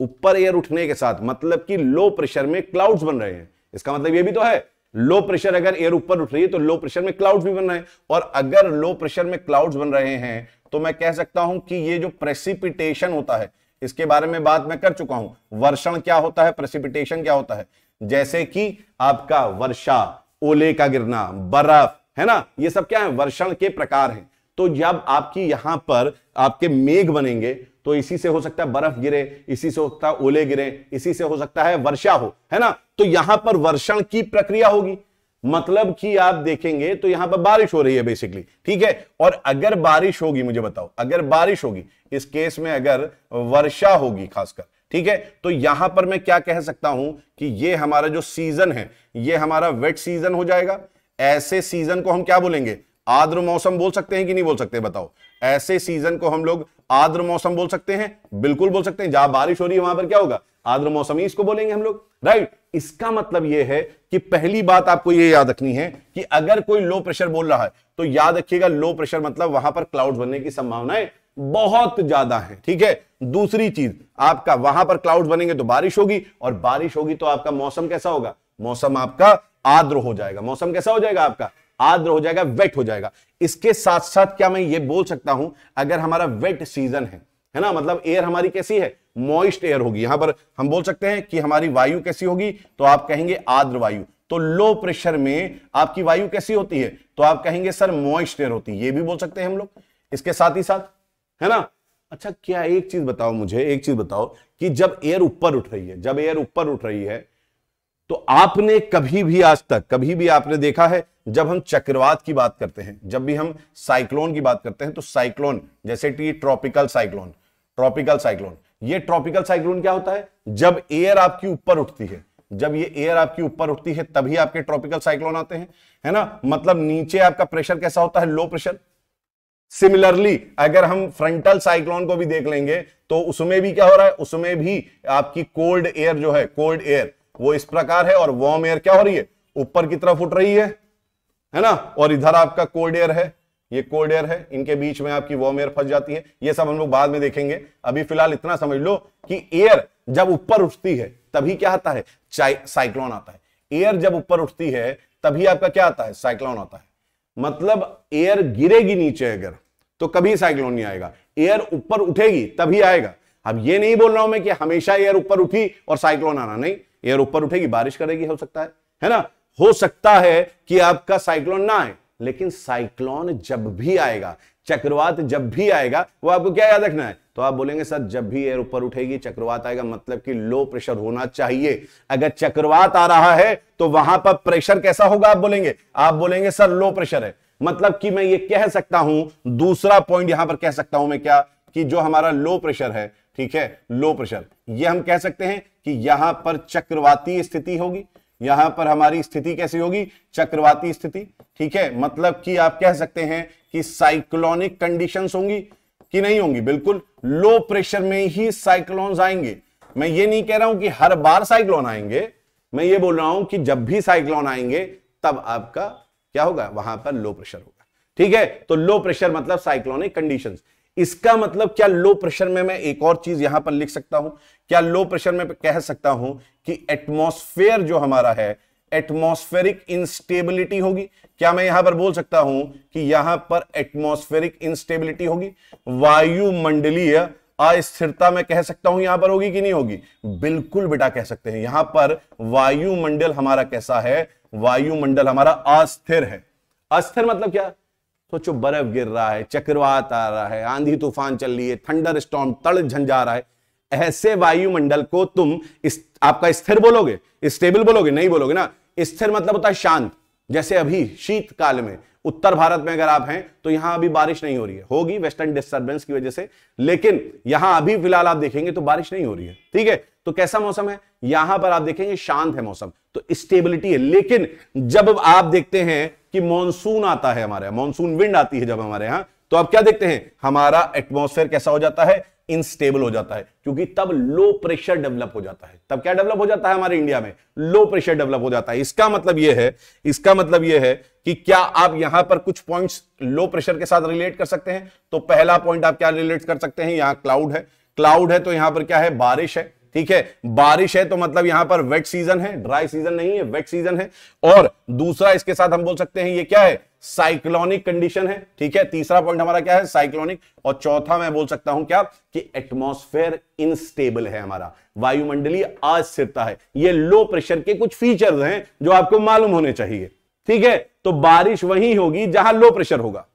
ऊपर एयर उठने के साथ मतलब कि लो प्रेशर में क्लाउड्स बन रहे हैं इसका मतलब यह भी तो है लो प्रेशर अगर एयर ऊपर उठ रही है तो लो प्रेशर में क्लाउड्स भी बन रहे हैं और अगर लो प्रेशर में क्लाउड्स बन रहे हैं तो मैं कह सकता हूं कि ये जो प्रेसिपिटेशन होता है इसके बारे में बात मैं कर चुका हूं वर्षण क्या होता है प्रेसिपिटेशन क्या होता है जैसे कि आपका वर्षा ओले का गिरना बर्फ है ना ये सब क्या है वर्षण के प्रकार हैं तो जब आपकी यहां पर आपके मेघ बनेंगे तो इसी से हो सकता है बर्फ गिरे इसी से हो सकता है ओले गिरे इसी से हो सकता है वर्षा हो है ना तो यहां पर वर्षण की प्रक्रिया होगी मतलब कि आप देखेंगे तो यहां पर बारिश हो रही है बेसिकली ठीक है और अगर बारिश होगी मुझे बताओ अगर बारिश होगी इस केस में अगर वर्षा होगी खासकर ठीक है तो यहां पर मैं क्या कह सकता हूं कि ये हमारा जो सीजन है ये हमारा वेट सीजन हो जाएगा ऐसे सीजन को हम क्या बोलेंगे आद्र मौसम बोल सकते हैं कि नहीं बोल सकते बताओ ऐसे सीजन को हम लोग आद्र मौसम बोल सकते हैं बिल्कुल बोल सकते हैं जहां बारिश हो रही है वहां पर क्या होगा आद्र मौसम ही इसको बोलेंगे हम लोग राइट इसका मतलब यह है कि पहली बात आपको यह याद रखनी है कि अगर कोई लो प्रेशर बोल रहा है तो याद रखिएगा लो प्रेशर मतलब वहां पर क्लाउड बनने की संभावनाएं बहुत ज्यादा है ठीक है दूसरी चीज आपका वहां पर क्लाउड बनेंगे तो बारिश होगी और बारिश होगी तो आपका मौसम कैसा होगा मौसम आपका आद्र हो जाएगा मौसम कैसा हो जाएगा आपका आर्द्र हो जाएगा वेट हो जाएगा इसके साथ साथ क्या मैं ये बोल सकता हूं अगर हमारा वेट सीजन है है ना मतलब एयर हमारी कैसी है मॉइस्ट एयर होगी यहां पर हम बोल सकते हैं कि हमारी वायु कैसी होगी तो आप कहेंगे आर्द्र वायु तो लो प्रेशर में आपकी वायु कैसी होती है तो आप कहेंगे सर मॉइस्ट एयर होती है ये भी बोल सकते हैं हम लोग इसके साथ ही साथ है ना अच्छा क्या एक चीज बताओ मुझे एक चीज बताओ कि जब एयर ऊपर उठ रही है जब एयर ऊपर उठ रही है तो आपने कभी भी आज तक कभी भी आपने देखा है जब हम चक्रवात की बात करते हैं जब भी हम साइक्लोन की बात करते हैं तो साइक्लोन जैसे कि ट्रॉपिकल साइक्लोन ट्रॉपिकल साइक्लोन ये ट्रॉपिकल साइक्लोन क्या होता है जब एयर आपकी ऊपर उठती है जब ये एयर आपकी ऊपर उठती है तभी आपके ट्रॉपिकल साइक्लोन आते हैं है ना मतलब नीचे आपका प्रेशर कैसा होता है लो प्रेशर सिमिलरली अगर हम फ्रंटल साइक्लोन को भी देख लेंगे तो उसमें भी क्या हो रहा है उसमें भी आपकी कोल्ड एयर जो है कोल्ड एयर वो इस प्रकार है और वार्म एयर क्या हो रही है ऊपर की तरफ उठ रही है है ना और इधर आपका कोल्ड एयर है ये कोल्ड एयर है इनके बीच में आपकी वार्म एयर फंस जाती है ये सब हम लोग बाद में देखेंगे अभी फिलहाल इतना समझ लो कि एयर जब ऊपर उठती है तभी क्या आता है साइक्लोन आता है एयर जब ऊपर उठती है तभी आपका क्या आता है साइक्लोन आता है मतलब एयर गिरेगी नीचे अगर तो कभी साइक्लोन नहीं आएगा एयर ऊपर उठेगी तभी आएगा अब ये नहीं बोल रहा हूं मैं कि हमेशा एयर ऊपर उठी और साइक्लोन आना नहीं एयर ऊपर उठेगी बारिश करेगी हो सकता है है ना हो सकता है कि आपका साइक्लोन ना आए लेकिन साइक्लोन जब भी आएगा चक्रवात जब भी आएगा वो आपको क्या याद रखना है तो आप बोलेंगे सर जब भी एयर ऊपर उठेगी चक्रवात आएगा मतलब कि लो प्रेशर होना चाहिए अगर चक्रवात आ रहा है तो वहां पर प्रेशर कैसा होगा आप बोलेंगे आप बोलेंगे सर लो प्रेशर है मतलब कि मैं ये कह सकता हूं दूसरा पॉइंट यहां पर कह सकता हूं मैं क्या कि जो हमारा लो प्रेशर है ठीक है लो प्रेशर ये हम कह सकते हैं कि यहां पर चक्रवाती स्थिति होगी यहां पर हमारी स्थिति कैसी होगी चक्रवाती स्थिति ठीक है मतलब कि आप कह सकते हैं कि साइक्लोनिक कंडीशन होंगी कि नहीं होंगी बिल्कुल लो प्रेशर में ही साइक्लोन्स आएंगे मैं ये नहीं कह रहा हूं कि हर बार साइक्लोन आएंगे मैं ये बोल रहा हूं कि जब भी साइक्लोन आएंगे तब आपका क्या होगा वहां पर लो प्रेशर होगा ठीक है तो लो प्रेशर मतलब साइक्लोनिक कंडीशंस इसका मतलब क्या लो प्रेशर में मैं एक और चीज यहां पर लिख सकता हूं क्या लो प्रेशर में कह सकता हूं कि एटमोस्फेयर जो हमारा है एटमोस्फेरिक इंस्टेबिलिटी होगी क्या मैं यहां पर बोल सकता हूं कि यहां पर एटमोस्फेरिक इंस्टेबिलिटी होगी वायुमंडलीय अस्थिरता में कह सकता हूं यहां पर होगी कि नहीं होगी बिल्कुल बेटा कह सकते हैं यहां पर वायुमंडल हमारा कैसा है वायुमंडल हमारा अस्थिर है अस्थिर मतलब क्या सोचो बर्फ गिर रहा है चक्रवात आ रहा है आंधी तूफान चल रही है थंडर स्टॉम तड़ झंझा रहा है ऐसे वायुमंडल को तुम इस, आपका स्थिर बोलोगे स्टेबल बोलोगे नहीं बोलोगे ना स्थिर मतलब होता है शांत जैसे अभी शीतकाल में उत्तर भारत में अगर आप हैं तो यहां अभी बारिश नहीं हो रही है होगी वेस्टर्न डिस्टर्बेंस की वजह से लेकिन यहां अभी फिलहाल आप देखेंगे तो बारिश नहीं हो रही है ठीक है तो कैसा मौसम है यहां पर आप देखेंगे शांत है मौसम तो स्टेबिलिटी है लेकिन जब आप देखते हैं कि मॉनसून आता है हमारे मॉनसून विंड आती है जब हमारे यहां तो आप क्या देखते हैं हमारा एटमोस्फेयर कैसा हो जाता है इनस्टेबल हो जाता है क्योंकि तब लो प्रेशर डेवलप हो जाता है तब क्या डेवलप हो जाता है हमारे इंडिया में लो प्रेशर डेवलप हो जाता है इसका मतलब यह है इसका मतलब यह है कि क्या आप यहां पर कुछ पॉइंट्स लो प्रेशर के साथ रिलेट कर सकते हैं तो पहला पॉइंट आप क्या रिलेट कर सकते हैं यहां क्लाउड है क्लाउड है तो यहां पर क्या है बारिश है ठीक है बारिश है तो मतलब यहां पर वेट सीजन है ड्राई सीजन नहीं है वेट सीजन है और दूसरा इसके साथ हम बोल सकते हैं ये क्या है साइक्लोनिक कंडीशन है ठीक है तीसरा पॉइंट हमारा क्या है साइक्लोनिक और चौथा मैं बोल सकता हूं क्या कि एटमॉस्फेयर इनस्टेबल है हमारा वायुमंडलीय अस्थिरता है ये लो प्रेशर के कुछ फीचर्स हैं जो आपको मालूम होने चाहिए ठीक है तो बारिश वहीं होगी जहां लो प्रेशर होगा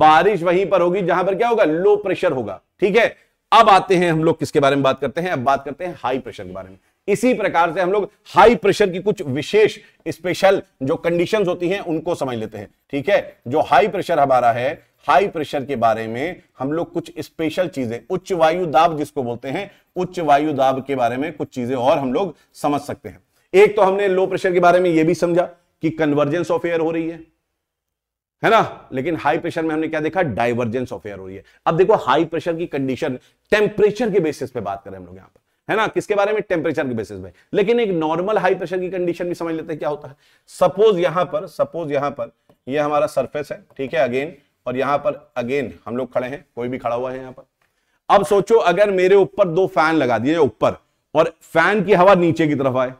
बारिश वहीं पर होगी जहां पर क्या होगा लो प्रेशर होगा ठीक है अब आते हैं हम लोग किसके बारे में बात करते हैं अब बात करते हैं हाई प्रेशर के बारे में इसी प्रकार से हम लोग हाई प्रेशर की कुछ विशेष स्पेशल जो कंडीशंस होती हैं उनको समझ लेते हैं ठीक है जो हाई प्रेशर हमारा है हाई प्रेशर के बारे में हम लोग कुछ स्पेशल चीजें उच्च वायु दाब जिसको बोलते हैं उच्च वायु दाब के बारे में कुछ चीजें और हम लोग समझ सकते हैं एक तो हमने लो प्रेशर के बारे में यह भी समझा कि कन्वर्जेंस ऑफ एयर हो रही है है ना लेकिन हाई प्रेशर में हमने क्या देखा डाइवर्जेंस ऑफ एयर हो रही है अब देखो हाई प्रेशर की कंडीशन टेम्परेचर के बेसिस पे बात करें हम लोग यहाँ पर है ना किसके बारे में टेम्परेचर के बेसिस पे लेकिन एक नॉर्मल हाई प्रेशर की कंडीशन भी समझ लेते हैं क्या होता है सपोज यहां पर सपोज यहां पर ये यह हमारा सरफेस है ठीक है अगेन और यहां पर अगेन हम लोग खड़े हैं कोई भी खड़ा हुआ है यहां पर अब सोचो अगर मेरे ऊपर दो फैन लगा दिए ऊपर और फैन की हवा नीचे की तरफ आए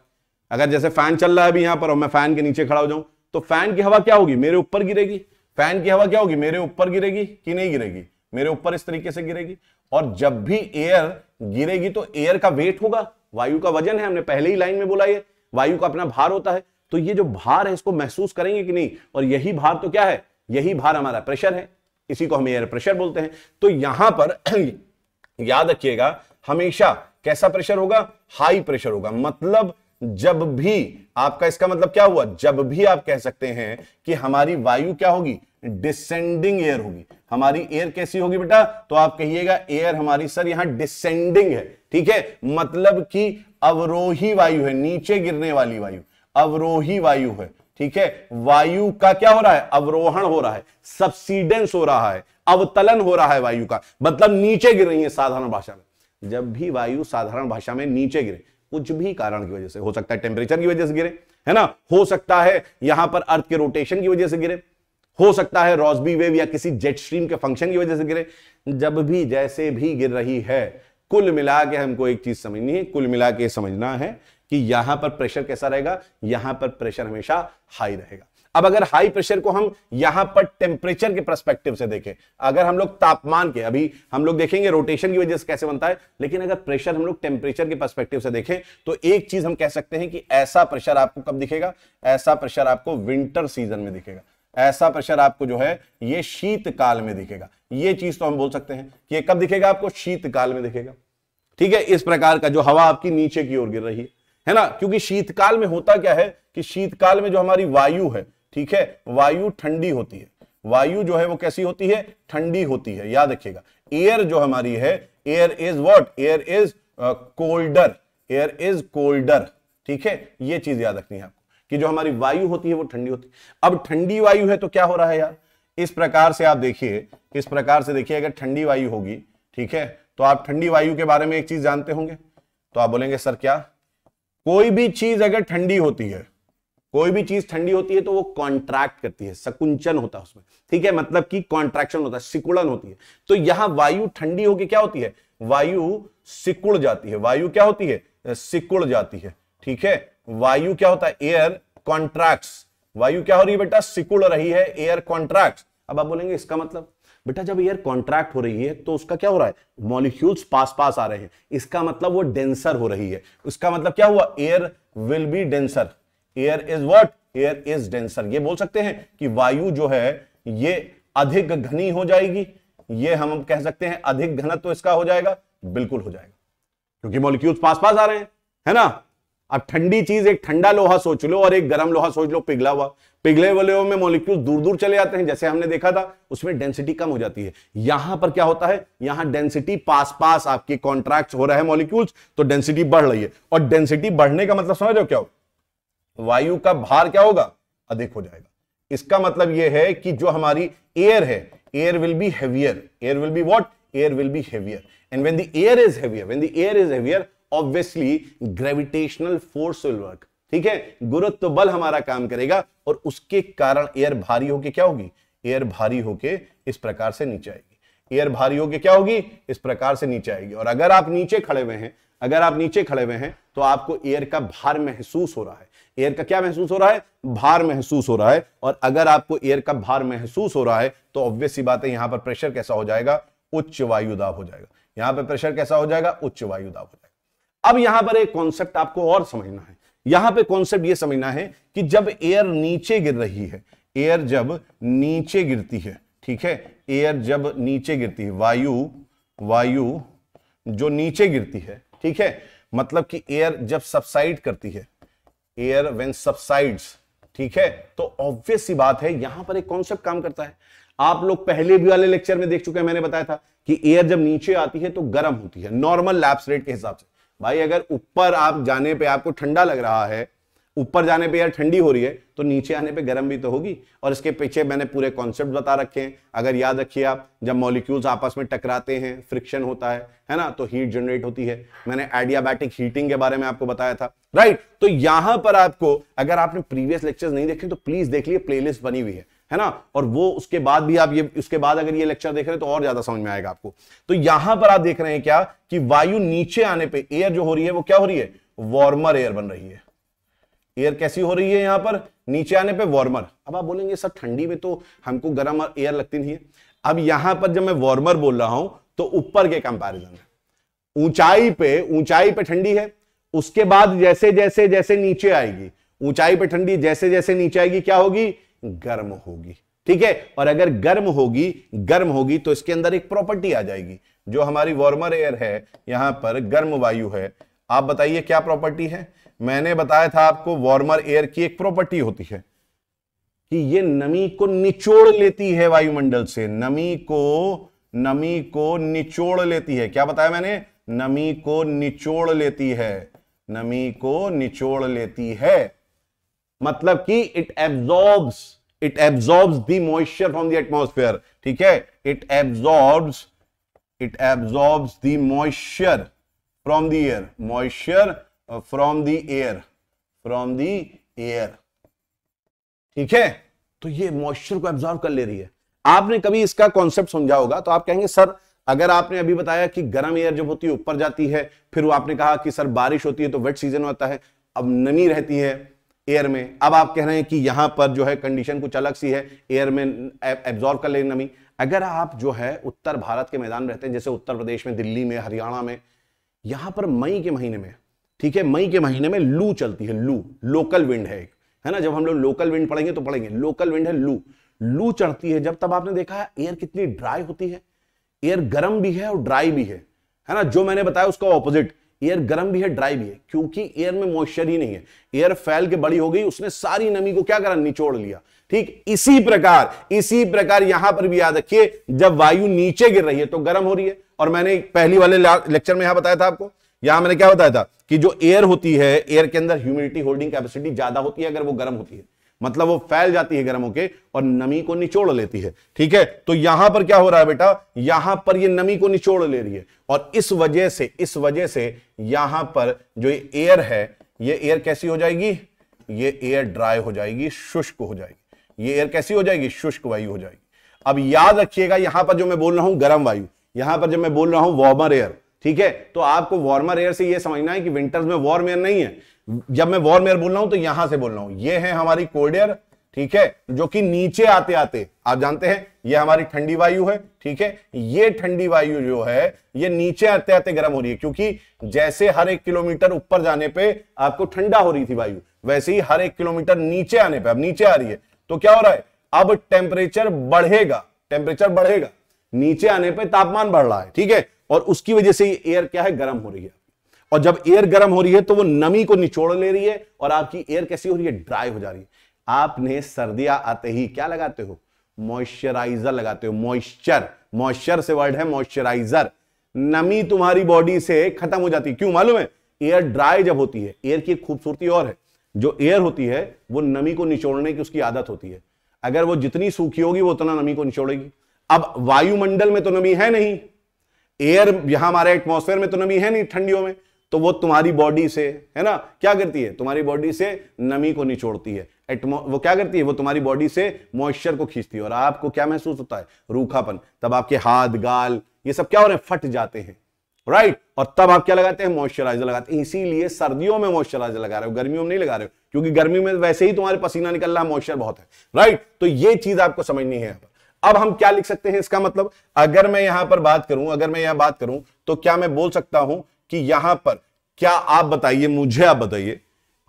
अगर जैसे फैन चल रहा है अभी यहां पर और मैं फैन के नीचे खड़ा हो जाऊं तो फैन की हवा क्या होगी मेरे ऊपर गिरेगी फैन की हवा क्या होगी मेरे ऊपर गिरेगी कि नहीं गिरेगी मेरे ऊपर इस तरीके से गिरेगी और जब भी एयर गिरेगी तो एयर का वेट होगा वायु का वजन है हमने पहले ही लाइन में बोला ये वायु का अपना भार होता है तो ये जो भार है इसको महसूस करेंगे कि नहीं और यही भार तो क्या है यही भार हमारा प्रेशर है इसी को हम एयर प्रेशर बोलते हैं तो यहां पर याद रखिएगा हमेशा कैसा प्रेशर होगा हाई प्रेशर होगा मतलब जब भी आपका इसका मतलब क्या हुआ जब भी आप कह सकते हैं कि हमारी वायु क्या होगी डिसेंडिंग एयर होगी हमारी एयर कैसी होगी बेटा तो आप कहिएगा एयर हमारी सर यहां डिसेंडिंग है ठीक है मतलब कि अवरोही वायु है नीचे गिरने वाली वायु अवरोही वायु है ठीक है वायु का क्या हो रहा है अवरोहण हो रहा है सब्सिडेंस हो रहा है अवतलन हो रहा है वायु का मतलब नीचे गिर रही है साधारण भाषा में जब भी वायु साधारण भाषा में नीचे गिरे कुछ भी कारण की वजह से हो सकता है टेम्परेचर की वजह से गिरे है ना हो सकता है यहां पर अर्थ के रोटेशन की वजह से गिरे हो सकता है रॉसबी वेव या किसी जेट स्ट्रीम के फंक्शन की वजह से गिरे जब भी जैसे भी गिर रही है कुल मिला के हमको एक चीज समझनी है कुल मिला के समझना है कि यहां पर प्रेशर कैसा रहेगा यहां पर प्रेशर हमेशा हाई रहेगा अब अगर हाई प्रेशर को हम यहां पर टेम्परेचर के परस्पेक्टिव से देखें अगर हम लोग तापमान के अभी हम लोग देखेंगे रोटेशन की वजह से कैसे बनता है लेकिन अगर प्रेशर हम लोग टेम्परेचर के परस्पेक्टिव से देखें तो एक चीज हम कह सकते हैं कि ऐसा प्रेशर आपको कब दिखेगा ऐसा प्रेशर आपको विंटर सीजन में दिखेगा ऐसा प्रेशर आपको जो है ये शीतकाल में दिखेगा ये चीज तो हम बोल सकते हैं कि कब दिखेगा आपको शीतकाल में दिखेगा ठीक है इस प्रकार का जो हवा आपकी नीचे की ओर गिर रही है है ना क्योंकि शीतकाल में होता क्या है कि शीतकाल में जो हमारी वायु है ठीक है वायु ठंडी होती है वायु जो है वो कैसी होती है ठंडी होती है याद रखिएगा एयर जो हमारी है air is what air is colder air is colder ठीक है ये चीज याद रखनी है आपको कि जो हमारी वायु होती है वो ठंडी होती है अब ठंडी वायु है तो क्या हो रहा है यार इस प्रकार से आप देखिए इस प्रकार से देखिए अगर ठंडी वायु होगी ठीक है तो आप ठंडी वायु के बारे में एक चीज जानते होंगे तो आप बोलेंगे सर क्या कोई भी चीज अगर ठंडी होती है कोई भी चीज ठंडी होती है तो वो कॉन्ट्रैक्ट करती है सकुंचन होता है उसमें ठीक है मतलब कि कॉन्ट्रैक्शन होता है सिकुड़न होती है तो यहां वायु ठंडी होकर क्या होती है वायु सिकुड़ जाती है वायु क्या होती है सिकुड़ जाती है ठीक है वायु क्या होता है एयर कॉन्ट्रैक्ट वायु क्या हो रही है बेटा सिकुड़ रही है एयर कॉन्ट्रैक्ट अब आप बोलेंगे इसका मतलब बेटा जब एयर कॉन्ट्रैक्ट हो रही है तो उसका क्या हो रहा है मॉलिक्यूल्स पास पास आ रहे हैं इसका मतलब वो डेंसर हो रही है उसका मतलब क्या हुआ air will be denser air is what air is denser ये बोल सकते हैं कि वायु जो है ये अधिक घनी हो जाएगी ये हम कह सकते हैं अधिक घनत्व तो इसका हो जाएगा बिल्कुल हो जाएगा क्योंकि मॉलिक्यूल्स पास पास आ रहे हैं है ना अब ठंडी चीज एक ठंडा लोहा सोच लो और एक गर्म लोहा सोच लो पिघला हुआ पिघले वाले में मॉलिक्यूल्स दूर दूर चले जाते हैं जैसे हमने देखा था उसमें डेंसिटी कम हो जाती है यहां पर क्या होता है यहां डेंसिटी पास पास आपके कॉन्ट्रैक्ट हो रहा है मॉलिक्यूल्स तो डेंसिटी बढ़ रही है और डेंसिटी बढ़ने का मतलब समझ लो क्या हो वायु का भार क्या होगा अधिक हो जाएगा इसका मतलब यह है कि जो हमारी एयर है air will be heavier air will be what air will be heavier and when the air is heavier when the air is heavier obviously gravitational force will work ठीक है गुरुत्व बल हमारा काम करेगा और उसके कारण एयर भारी होके क्या होगी एयर भारी होके इस प्रकार से नीचे आएगी एयर भारी होके क्या होगी इस प्रकार से नीचे आएगी और अगर आप नीचे खड़े हुए हैं अगर आप नीचे खड़े हुए हैं तो आपको एयर का भार महसूस हो रहा है एयर का क्या महसूस हो रहा है भार महसूस हो रहा है और अगर आपको एयर का भार महसूस हो रहा है तो ऑब्वियस सी बात है यहां पर प्रेशर कैसा हो जाएगा उच्च वायु दाब हो जाएगा यहां पर प्रेशर कैसा हो जाएगा उच्च वायु दाब हो जाएगा अब यहां पर एक कॉन्सेप्ट आपको और समझना है यहां पर कॉन्सेप्ट यह समझना है कि जब एयर नीचे गिर रही है एयर जब नीचे गिरती है ठीक है एयर जब नीचे गिरती है वायु वायु जो नीचे गिरती है ठीक है मतलब कि एयर जब सबसाइड करती है एयर वेन सबसाइड्स ठीक है तो ऑब्वियस ही बात है यहां पर एक कॉन्सेप्ट काम करता है आप लोग पहले भी वाले लेक्चर में देख चुके हैं मैंने बताया था कि एयर जब नीचे आती है तो गर्म होती है नॉर्मल लैप्स रेट के हिसाब से भाई अगर ऊपर आप जाने पे आपको ठंडा लग रहा है ऊपर जाने पे यार ठंडी हो रही है तो नीचे आने पे गर्म भी तो होगी और इसके पीछे मैंने पूरे कॉन्सेप्ट बता रखे हैं अगर याद रखिए आप जब मॉलिक्यूल्स आपस में टकराते हैं फ्रिक्शन होता है है ना तो हीट जनरेट होती है मैंने एडियाबैटिक हीटिंग के बारे में आपको बताया था राइट तो यहां पर आपको अगर आपने प्रीवियस लेक्चर नहीं देखे तो प्लीज देख लिए प्ले बनी हुई है है ना और वो उसके बाद भी आप ये उसके बाद अगर ये लेक्चर देख रहे हैं तो और ज्यादा समझ में आएगा आपको तो यहां पर आप देख रहे हैं क्या कि वायु नीचे आने पे एयर जो हो रही है वो क्या हो रही है वार्मर एयर बन रही है एयर कैसी हो रही है यहाँ पर नीचे आने पे वार्मर अब आप बोलेंगे सर ठंडी में तो हमको गर्म एयर लगती नहीं है अब यहां पर जब मैं वार्मर बोल रहा हूं तो ऊपर के कंपेरिजन ऊंचाई पे ऊंचाई पे ठंडी है उसके बाद जैसे जैसे जैसे नीचे आएगी ऊंचाई पे ठंडी जैसे जैसे नीचे आएगी क्या होगी गर्म होगी ठीक है और अगर गर्म होगी गर्म होगी तो इसके अंदर एक प्रॉपर्टी आ जाएगी जो हमारी वार्मर एयर है यहां पर गर्म वायु है आप बताइए क्या प्रॉपर्टी है मैंने बताया था आपको वार्मर एयर की एक प्रॉपर्टी होती है कि ये नमी को निचोड़ लेती है वायुमंडल से नमी को नमी को निचोड़ लेती है क्या बताया मैंने नमी को निचोड़ लेती है नमी को निचोड़ लेती है मतलब कि it absorbs it absorbs the moisture from the atmosphere ठीक है it absorbs it absorbs the moisture from the air moisture from the air from the air ठीक है तो ये मॉइस्चर को एब्जॉर्व कर ले रही है आपने कभी इसका कॉन्सेप्ट समझा होगा तो आप कहेंगे सर अगर आपने अभी बताया कि गर्म एयर जब होती है ऊपर जाती है फिर वो आपने कहा कि सर बारिश होती है तो वेट सीजन होता है अब नमी रहती है एयर में अब आप कह रहे हैं कि यहां पर जो है कंडीशन कुछ अलग सी है एयर में एब्जॉर्व कर ले नमी अगर आप जो है उत्तर भारत के मैदान में रहते हैं जैसे उत्तर प्रदेश में दिल्ली में हरियाणा में यहां पर मई के महीने में ठीक है मई के महीने में लू चलती है लू लोकल विंड है एक है ना जब हम लोग लोकल विंड पढ़ेंगे तो पढ़ेंगे लोकल विंड है लू लू चढ़ती है जब तब आपने देखा है एयर कितनी ड्राई होती है एयर गर्म भी है और ड्राई भी है है ना जो मैंने बताया उसका ऑपोजिट एयर गर्म भी है ड्राई भी है क्योंकि एयर में मॉइस्चर ही नहीं है एयर फैल के बड़ी हो गई उसने सारी नमी को क्या करा निचोड़ लिया ठीक इसी प्रकार इसी प्रकार यहां पर भी याद रखिए जब वायु नीचे गिर रही है तो गर्म हो रही है और मैंने पहली वाले लेक्चर में यहां बताया था आपको यहां मैंने क्या बताया था कि जो एयर होती है एयर के अंदर ह्यूमिडिटी होल्डिंग कैपेसिटी ज्यादा होती है अगर वो गर्म होती है मतलब वो फैल जाती है गर्म होकर और नमी को निचोड़ लेती है ठीक है तो यहां पर क्या हो रहा है बेटा यहां पर ये नमी को निचोड़ ले रही है और इस वजह से इस वजह से यहां पर जो एयर है ये एयर कैसी हो जाएगी ये एयर ड्राई हो जाएगी शुष्क हो जाएगी ये एयर कैसी हो जाएगी शुष्क वायु हो जाएगी अब याद रखिएगा यहां पर जो मैं बोल रहा हूं गर्म वायु यहां पर जो मैं बोल रहा हूं वार्मर एयर ठीक है तो आपको वार्मर एयर से यह समझना है कि विंटर्स में वार्म एयर नहीं है जब मैं वार्म एयर बोल रहा हूं तो यहां से बोल रहा हूं ये है हमारी कोल्ड एयर ठीक है जो कि नीचे आते आते आप जानते हैं ये हमारी ठंडी वायु है ठीक है ये ठंडी वायु जो है ये नीचे आते आते गर्म हो रही है क्योंकि जैसे हर एक किलोमीटर ऊपर जाने पे आपको ठंडा हो रही थी वायु वैसे ही हर एक किलोमीटर नीचे आने पे अब नीचे आ रही है तो क्या हो रहा है अब टेम्परेचर बढ़ेगा टेम्परेचर बढ़ेगा नीचे आने पर तापमान बढ़ रहा है ठीक है और उसकी वजह से ये एयर क्या है गर्म हो रही है और जब एयर गर्म हो रही है तो वो नमी को निचोड़ ले रही है और आपकी एयर कैसी हो रही है ड्राई हो जा रही है आपने सर्दियां आते ही क्या लगाते हो मॉइस्चराइजर लगाते हो मॉइस्चर मॉइस्चर से वर्ड है मॉइस्चराइजर नमी तुम्हारी बॉडी से खत्म हो जाती है क्यों मालूम है एयर ड्राई जब होती है एयर की खूबसूरती और है जो एयर होती है वो नमी को निचोड़ने की उसकी आदत होती है अगर वो जितनी सूखी होगी वो उतना नमी को निचोड़ेगी अब वायुमंडल में तो नमी है नहीं एयर यहां हमारे एटमोसफेयर में तो नमी है नहीं ठंडियों में तो वो तुम्हारी बॉडी से है ना क्या करती है तुम्हारी बॉडी से नमी को निचोड़ती है एटमो वो क्या करती है वो तुम्हारी बॉडी से मॉइस्चर को खींचती है और आपको क्या महसूस होता है रूखापन तब आपके हाथ गाल ये सब क्या हो रहे हैं फट जाते हैं राइट right? और तब आप क्या लगाते हैं मॉइस्चराइजर लगाते हैं इसीलिए सर्दियों में मॉइस्चराइजर लगा रहे हो गर्मियों में नहीं लगा रहे हो क्योंकि गर्मी में वैसे ही तुम्हारे पसीना निकल रहा है मॉइस्चर बहुत है राइट right? तो ये चीज आपको समझनी है अब हम क्या लिख सकते हैं इसका मतलब अगर मैं यहां पर बात करूं अगर मैं यहां बात करूं तो क्या मैं बोल सकता हूं कि यहां पर क्या आप बताइए मुझे आप बताइए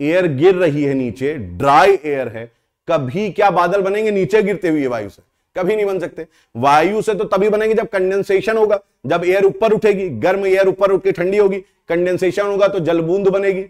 एयर गिर रही है नीचे ड्राई एयर है कभी क्या बादल बनेंगे नीचे गिरते हुए वायु से कभी नहीं बन सकते वायु से तो तभी बनेंगे जब कंडेंसेशन होगा जब एयर ऊपर उठेगी गर्म एयर ऊपर उठ के ठंडी होगी कंडेंसेशन होगा तो जलबूंद बनेगी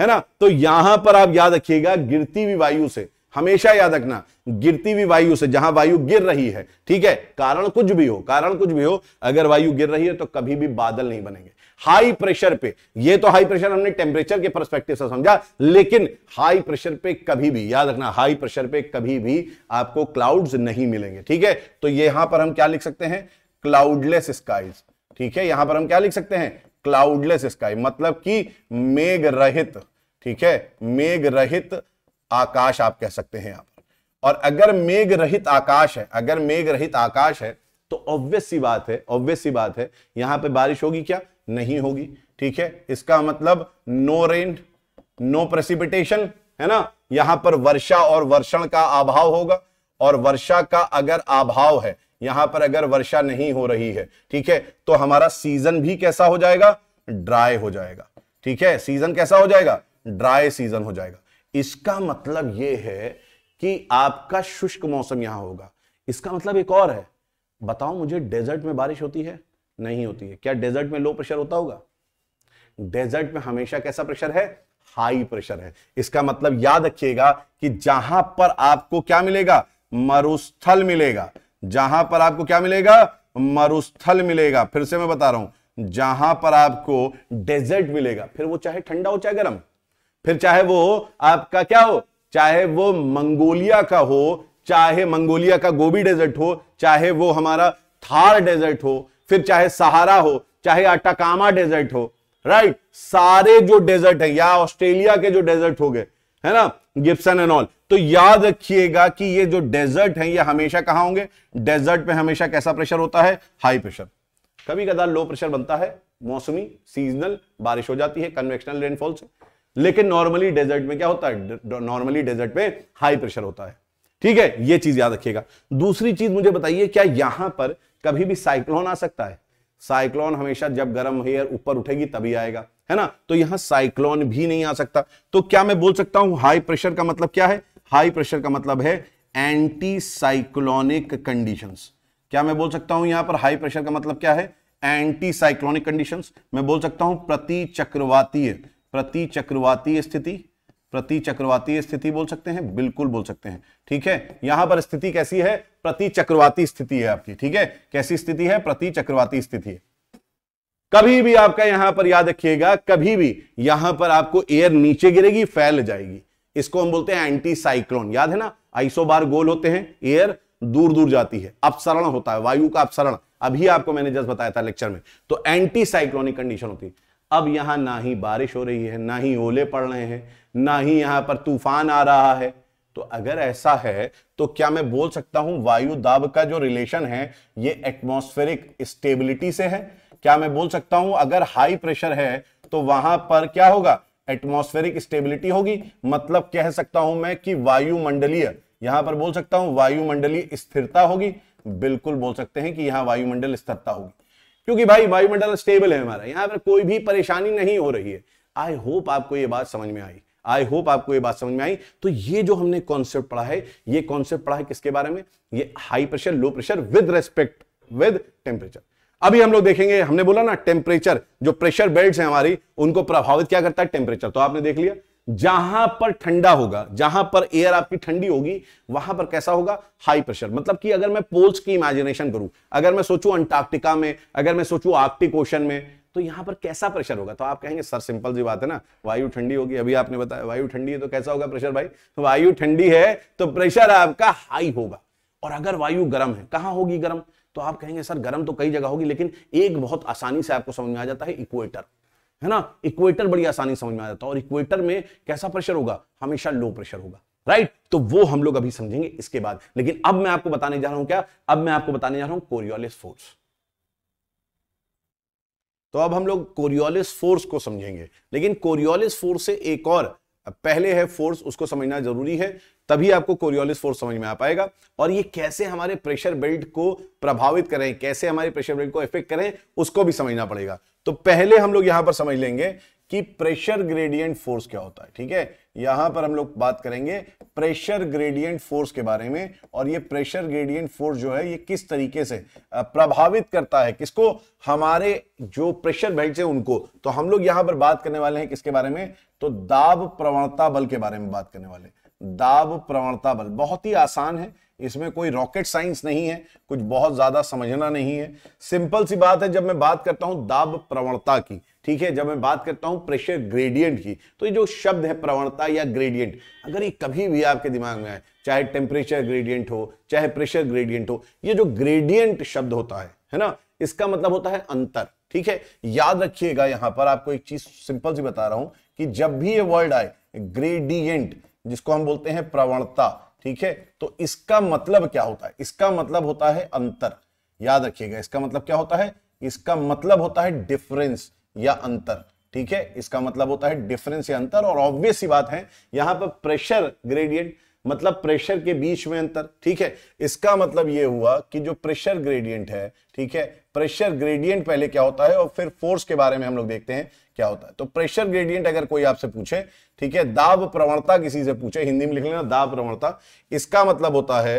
है ना तो यहां पर आप याद रखिएगा गिरती हुई वायु से हमेशा याद रखना गिरती हुई वायु से जहां वायु गिर रही है ठीक है कारण कुछ भी हो कारण कुछ भी हो अगर वायु गिर रही है तो कभी भी बादल नहीं बनेंगे हाई प्रेशर पे ये तो हाई प्रेशर हमने टेम्परेचर के परस्पेक्टिव से समझा लेकिन हाई प्रेशर पे कभी भी याद रखना हाई प्रेशर पे कभी भी आपको क्लाउड्स नहीं मिलेंगे ठीक है तो यहां पर हम क्या लिख सकते हैं क्लाउडलेस स्काईज ठीक है यहां पर हम क्या लिख सकते हैं क्लाउडलेस स्काई मतलब कि मेघ रहित ठीक है मेघ रहित आकाश आप कह सकते हैं आप और अगर मेघ रहित आकाश है अगर मेघ रहित आकाश है तो ऑब्वियस सी बात है ऑब्वियस सी बात है यहां पे बारिश होगी क्या नहीं होगी ठीक है इसका मतलब नो रेन नो प्रेसिपिटेशन है ना यहां पर वर्षा और वर्षण का अभाव होगा और वर्षा का अगर अभाव है यहां पर अगर वर्षा नहीं हो रही है ठीक है तो हमारा सीजन भी कैसा हो जाएगा ड्राई हो जाएगा ठीक है सीजन कैसा हो जाएगा ड्राई सीजन हो जाएगा इसका मतलब यह है कि आपका शुष्क मौसम यहां होगा इसका मतलब एक और है बताओ मुझे डेजर्ट में बारिश होती है नहीं होती है क्या डेजर्ट में लो प्रेशर होता होगा डेजर्ट में हमेशा कैसा प्रेशर है हाई प्रेशर है इसका मतलब याद रखिएगा कि जहां पर आपको क्या मिलेगा मरुस्थल मिलेगा जहां पर आपको क्या मिलेगा मरुस्थल मिलेगा फिर से मैं बता रहा हूं जहां पर आपको डेजर्ट मिलेगा फिर वो चाहे ठंडा हो चाहे गर्म फिर चाहे वो आपका क्या हो चाहे वो मंगोलिया का हो चाहे मंगोलिया का गोबी डेजर्ट हो चाहे वो हमारा थार डेजर्ट हो फिर चाहे सहारा हो चाहे अटाकामा डेजर्ट हो राइट सारे जो डेजर्ट है या ऑस्ट्रेलिया के जो डेजर्ट हो गए है ना गिप्सन एंड ऑल तो याद रखिएगा कि ये जो डेजर्ट है ये हमेशा कहा होंगे डेजर्ट पे हमेशा कैसा प्रेशर होता है हाई प्रेशर कभी कदार लो प्रेशर बनता है मौसमी सीजनल बारिश हो जाती है कन्वेक्शनल रेनफॉल से लेकिन नॉर्मली डेजर्ट में क्या होता है नॉर्मली डेजर्ट में हाई प्रेशर होता है ठीक है ये चीज याद रखिएगा दूसरी चीज मुझे बताइए क्या यहां पर कभी भी साइक्लोन आ सकता है साइक्लोन हमेशा जब गर्म हेयर ऊपर उठेगी तभी आएगा है ना तो यहां साइक्लोन भी नहीं आ सकता तो क्या मैं बोल सकता हूं हाई प्रेशर का मतलब क्या है हाई प्रेशर का मतलब है एंटी साइक्लोनिक कंडीशन क्या मैं बोल सकता हूं यहां पर हाई प्रेशर का मतलब क्या है एंटी साइक्लोनिक कंडीशन मैं बोल सकता हूं प्रति चक्रवातीय प्रति चक्रवाती स्थिति प्रति चक्रवाती स्थिति बोल सकते हैं बिल्कुल बोल सकते हैं ठीक है यहां पर स्थिति कैसी है प्रति चक्रवाती स्थिति है आपकी ठीक है कैसी स्थिति है प्रति चक्रवाती स्थिति है कभी भी आपका यहां पर याद रखिएगा कभी भी यहां पर आपको एयर नीचे गिरेगी फैल जाएगी इसको हम बोलते हैं एंटी साइक्लोन याद है ना आईसो बार गोल होते हैं एयर दूर दूर जाती है अपसरण होता है वायु का अपसरण अभी आपको मैंने जस्ट बताया था लेक्चर में तो एंटी साइक्लोनिक कंडीशन होती है अब यहाँ ना ही बारिश हो रही है ना ही ओले पड़ रहे हैं ना ही यहाँ पर तूफान आ रहा है तो अगर ऐसा है तो क्या मैं बोल सकता हूं वायु दाब का जो रिलेशन है ये एटमॉस्फेरिक स्टेबिलिटी से है क्या मैं बोल सकता हूं अगर हाई प्रेशर है तो वहां पर क्या होगा एटमॉस्फेरिक स्टेबिलिटी होगी मतलब कह सकता हूं मैं कि वायुमंडलीय यहां पर बोल सकता हूं वायुमंडलीय स्थिरता होगी बिल्कुल बोल सकते हैं कि यहां वायुमंडल स्थिरता होगी क्योंकि भाई वायुमंडल स्टेबल है हमारा यहाँ पर कोई भी परेशानी नहीं हो रही है आई होप आपको ये बात समझ में आई आई होप आपको ये बात समझ में आई तो ये जो हमने कॉन्सेप्ट पढ़ा है ये कॉन्सेप्ट पढ़ा है किसके बारे में ये high pressure low pressure with respect with temperature अभी हम लोग देखेंगे हमने बोला ना टेम्परेचर जो प्रेशर बेल्ट है हमारी उनको प्रभावित क्या करता है टेम्परेचर तो आपने देख लिया जहां पर ठंडा होगा जहां पर एयर आपकी ठंडी होगी वहां पर कैसा होगा हाई प्रेशर मतलब कि अगर मैं पोल्स की इमेजिनेशन करूं अगर मैं सोचूं अंटार्कटिका में अगर मैं सोचूं आर्कटिक ओशन में तो यहां पर कैसा प्रेशर होगा तो आप कहेंगे सर सिंपल सी बात है ना वायु ठंडी होगी अभी आपने बताया वायु ठंडी है तो कैसा होगा प्रेशर भाई तो वायु ठंडी है तो प्रेशर आपका हाई होगा और अगर वायु गर्म है कहां होगी गर्म तो आप कहेंगे सर गर्म तो कई जगह होगी लेकिन एक बहुत आसानी से आपको समझ में आ जाता है इक्वेटर है ना इक्वेटर बड़ी आसानी समझ में आ जाता है और इक्वेटर में कैसा प्रेशर होगा हमेशा लो प्रेशर होगा राइट तो वो हम लोग अभी समझेंगे इसके बाद लेकिन अब मैं आपको बताने जा रहा हूं क्या अब मैं आपको बताने जा रहा हूं कोरियोलिस फोर्स तो अब हम लोग कोरियोलिस फोर्स को समझेंगे लेकिन कोरियोलिस फोर्स से एक और पहले है फोर्स उसको समझना जरूरी है तभी आपको कोरियोलिस फोर्स समझ में आ पाएगा और ये कैसे हमारे प्रेशर बेल्ट को प्रभावित करें कैसे हमारे प्रेशर बेल्ट को इफेक्ट करें उसको भी समझना पड़ेगा तो पहले हम लोग यहां पर समझ लेंगे कि प्रेशर ग्रेडियंट फोर्स क्या होता है ठीक है यहां पर हम लोग बात करेंगे प्रेशर ग्रेडियंट फोर्स के बारे में और ये प्रेशर ग्रेडियंट फोर्स जो है ये किस तरीके से प्रभावित करता है किसको हमारे जो प्रेशर बेल्ट है उनको तो हम लोग यहां पर बात करने वाले हैं किसके बारे में तो दाब प्रवणता बल के बारे में बात करने वाले हैं दाब प्रवणता बल बहुत ही आसान है इसमें कोई रॉकेट साइंस नहीं है कुछ बहुत ज्यादा समझना नहीं है सिंपल सी बात है जब मैं बात करता हूं दाब प्रवणता की ठीक है जब मैं बात करता हूं प्रेशर ग्रेडियंट की तो ये जो शब्द है प्रवणता या ग्रेडियंट अगर ये कभी भी आपके दिमाग में आए चाहे टेम्परेचर ग्रेडियंट हो चाहे प्रेशर ग्रेडियंट हो ये जो ग्रेडियंट शब्द होता है है ना इसका मतलब होता है अंतर ठीक है याद रखिएगा यहां पर आपको एक चीज सिंपल सी बता रहा हूं कि जब भी ये वर्ड आए ग्रेडियंट जिसको हम बोलते हैं प्रवणता ठीक है तो इसका मतलब क्या होता है इसका मतलब होता है अंतर याद रखिएगा इसका मतलब क्या होता है इसका मतलब होता है डिफरेंस या अंतर ठीक है इसका मतलब होता है डिफरेंस या अंतर और ऑब्वियस ही बात है यहां पर प्रेशर ग्रेडियंट मतलब प्रेशर के बीच में अंतर ठीक है इसका मतलब यह हुआ कि जो प्रेशर ग्रेडियंट है ठीक है प्रेशर ग्रेडियंट पहले क्या होता है और फिर फोर्स के बारे में हम लोग देखते हैं क्या होता है तो प्रेशर ग्रेडियंट अगर कोई आपसे पूछे ठीक है दाब प्रवणता किसी से पूछे हिंदी में लिख लेना दाब प्रवणता इसका मतलब होता है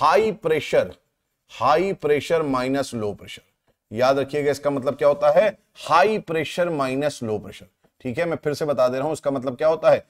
high pressure high pressure minus low pressure याद रखिएगा इसका मतलब क्या होता है high pressure minus low pressure ठीक है मैं फिर से बता दे रहा हूं इसका मतलब क्या होता है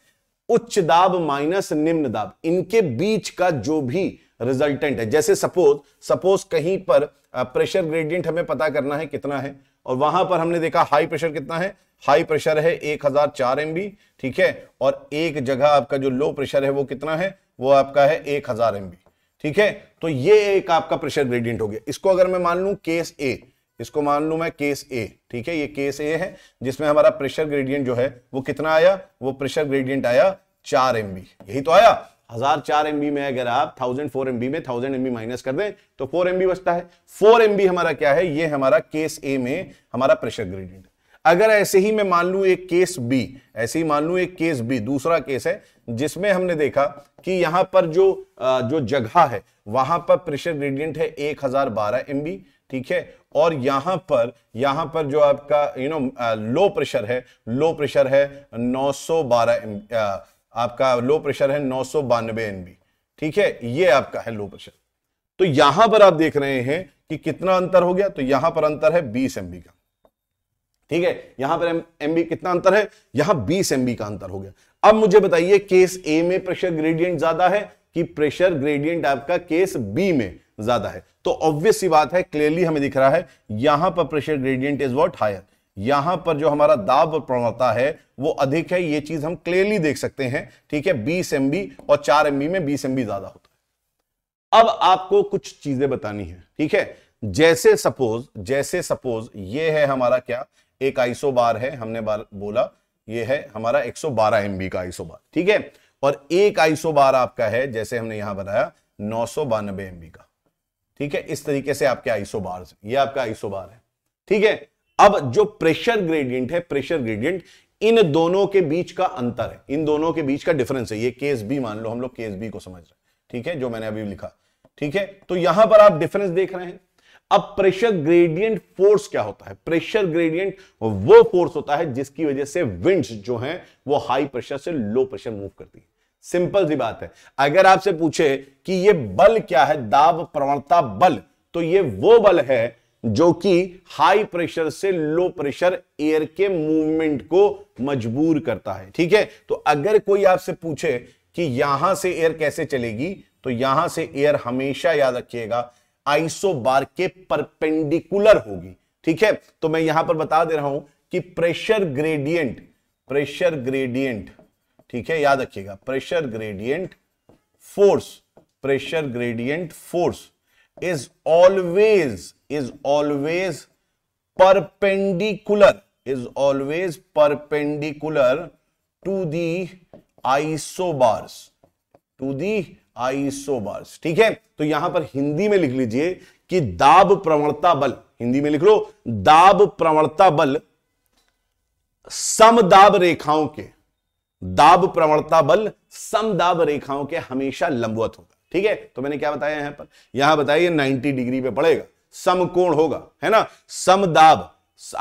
उच्च दाब माइनस निम्न दाब इनके बीच का जो भी रिजल्टेंट है जैसे सपोज सपोज कहीं पर प्रेशर ग्रेडियंट हमें पता करना है कितना है और वहां पर हमने देखा हाई प्रेशर कितना है हाई प्रेशर है 1004 बी ठीक है और एक जगह आपका जो लो प्रेशर है वो कितना है वो आपका है 1000 बी ठीक है तो ये एक आपका प्रेशर ग्रेडियंट हो गया इसको अगर मैं मान लू केस ए इसको मान लू मैं केस ए ठीक है ये केस ए है जिसमें हमारा प्रेशर ग्रेडियंट जो है वो कितना आया वो प्रेशर ग्रेडियंट आया चार एम यही तो आया हजार चार बी में अगर आप थाउजेंड फोर बी में थाउजेंड बी माइनस कर दें तो फोर एम बचता है फोर एमबी हमारा क्या है ये हमारा केस ए में हमारा प्रेशर ग्रेडियंट अगर ऐसे ही मैं मान लू एक केस बी ऐसे ही मान लू एक केस बी दूसरा केस है जिसमें हमने देखा कि यहां पर जो जो जगह है वहां पर प्रेशर ग्रेडियंट है एक हजार बारह एमबी ठीक है और यहां पर यहां पर जो आपका यू नो लो प्रेशर है लो प्रेशर है 912 uh, आपका लो प्रेशर है नौ सौ बानवे एनबी ठीक है ये आपका है लो प्रेशर तो यहां पर आप देख रहे हैं कि कितना अंतर हो गया तो यहां पर अंतर है बीस एमबी का ठीक है यहां पर एमबी कितना अंतर है यहां बीस एमबी का अंतर हो गया अब मुझे बताइए केस ए में प्रेशर ग्रेडियंट ज्यादा है कि प्रेशर ग्रेडियंट आपका केस बी में ज्यादा है तो ऑब्वियस सी बात है क्लियरली हमें दिख रहा है यहां पर pressure gradient is what higher यहां पर जो हमारा दाब और प्रवणता है वो अधिक है ये चीज हम क्लियरली देख सकते हैं ठीक है बीस एम और चार एम में बीस एम ज्यादा होता है अब आपको कुछ चीजें बतानी है ठीक है जैसे सपोज जैसे सपोज ये है हमारा क्या एक आईसो बार है हमने बार बोला ये है हमारा 112 एमबी का आईसो बार ठीक है और एक आईसो बार आपका है जैसे हमने यहां बनाया नौ सौ बानबे एमबी का ठीक है इस तरीके से आपके आइसोबार बार ये आपका आइसोबार बार है ठीक है अब जो प्रेशर ग्रेडियंट है प्रेशर ग्रेडियंट इन दोनों के बीच का अंतर है इन दोनों के बीच का डिफरेंस है ये केस बी मान लो हम लोग केस बी को समझ रहे हैं ठीक है जो मैंने अभी लिखा ठीक है तो यहां पर आप डिफरेंस देख रहे हैं अब प्रेशर ग्रेडियंट फोर्स क्या होता है प्रेशर ग्रेडियंट वो फोर्स होता है जिसकी वजह से विंड्स जो हैं वो हाई प्रेशर से लो प्रेशर मूव करती है सिंपल सी बात है अगर आपसे पूछे कि ये बल क्या है दाब प्रवणता बल तो ये वो बल है जो कि हाई प्रेशर से लो प्रेशर एयर के मूवमेंट को मजबूर करता है ठीक है तो अगर कोई आपसे पूछे कि यहां से एयर कैसे चलेगी तो यहां से एयर हमेशा याद रखिएगा आइसो बार के परपेंडिकुलर होगी ठीक है तो मैं यहां पर बता दे रहा हूं कि प्रेशर ग्रेडियंट प्रेशर ग्रेडियंट ठीक है याद रखिएगा pressure gradient force pressure gradient force is always is always perpendicular is always perpendicular to the isobars to the isobars ठीक है तो यहां पर हिंदी में लिख लीजिए कि दाब प्रवणता बल हिंदी में लिख लो दाब प्रवणता बल समदाब रेखाओं के दाब प्रवणता बल समदाब रेखाओं के हमेशा लंबवत होगा ठीक है तो मैंने क्या बताया यहां पर यहां बताइए 90 डिग्री पे पड़ेगा समकोण होगा है ना समदाब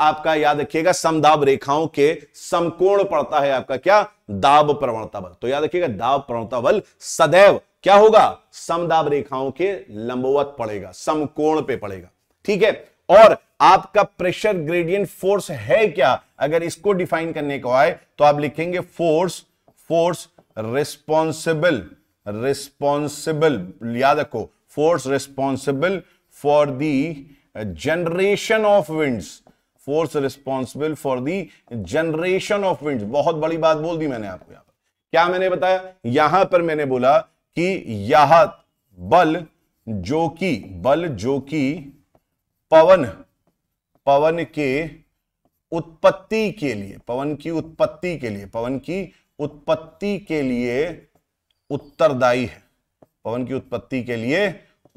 आपका याद रखिएगा समदाब रेखाओं के समकोण पड़ता है आपका क्या दाब प्रवणता बल तो याद रखिएगा दाब प्रवणता बल सदैव क्या होगा समदाब रेखाओं के लंबवत पड़ेगा समकोण पे पड़ेगा ठीक है और आपका प्रेशर ग्रेडियंट फोर्स है क्या अगर इसको डिफाइन करने को आए तो आप लिखेंगे फोर्स फोर्स रिस्पॉन्सिबल रिस्पॉन्सिबल याद रखो force responsible for the generation of winds force responsible for the generation of winds बहुत बड़ी बात बोल दी मैंने आपको यहां पर क्या मैंने बताया यहां पर मैंने बोला कि यह बल जो कि बल जो कि पवन पवन के उत्पत्ति के लिए पवन की उत्पत्ति के लिए पवन की उत्पत्ति के लिए उत्तरदायी है पवन की उत्पत्ति के लिए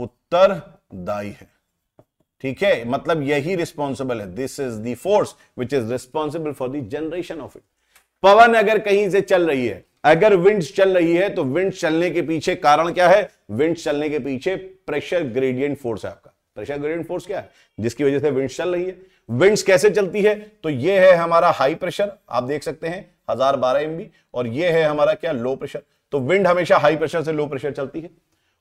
उत्तरदायी है ठीक है मतलब यही रिस्पॉन्सिबल है this is the force which is responsible for the generation of it पवन अगर कहीं से चल रही है अगर विंड चल रही है तो विंड चलने के पीछे कारण क्या है विंड चलने के पीछे प्रेशर ग्रेडियंट फोर्स है आपका प्रेशर ग्रेडियंट फोर्स क्या है जिसकी वजह से विंड चल रही है विंड्स कैसे चलती है तो ये है हमारा हाई प्रेशर आप देख सकते हैं हजार बारह एम और ये है हमारा क्या लो प्रेशर तो विंड हमेशा हाई प्रेशर से लो प्रेशर चलती है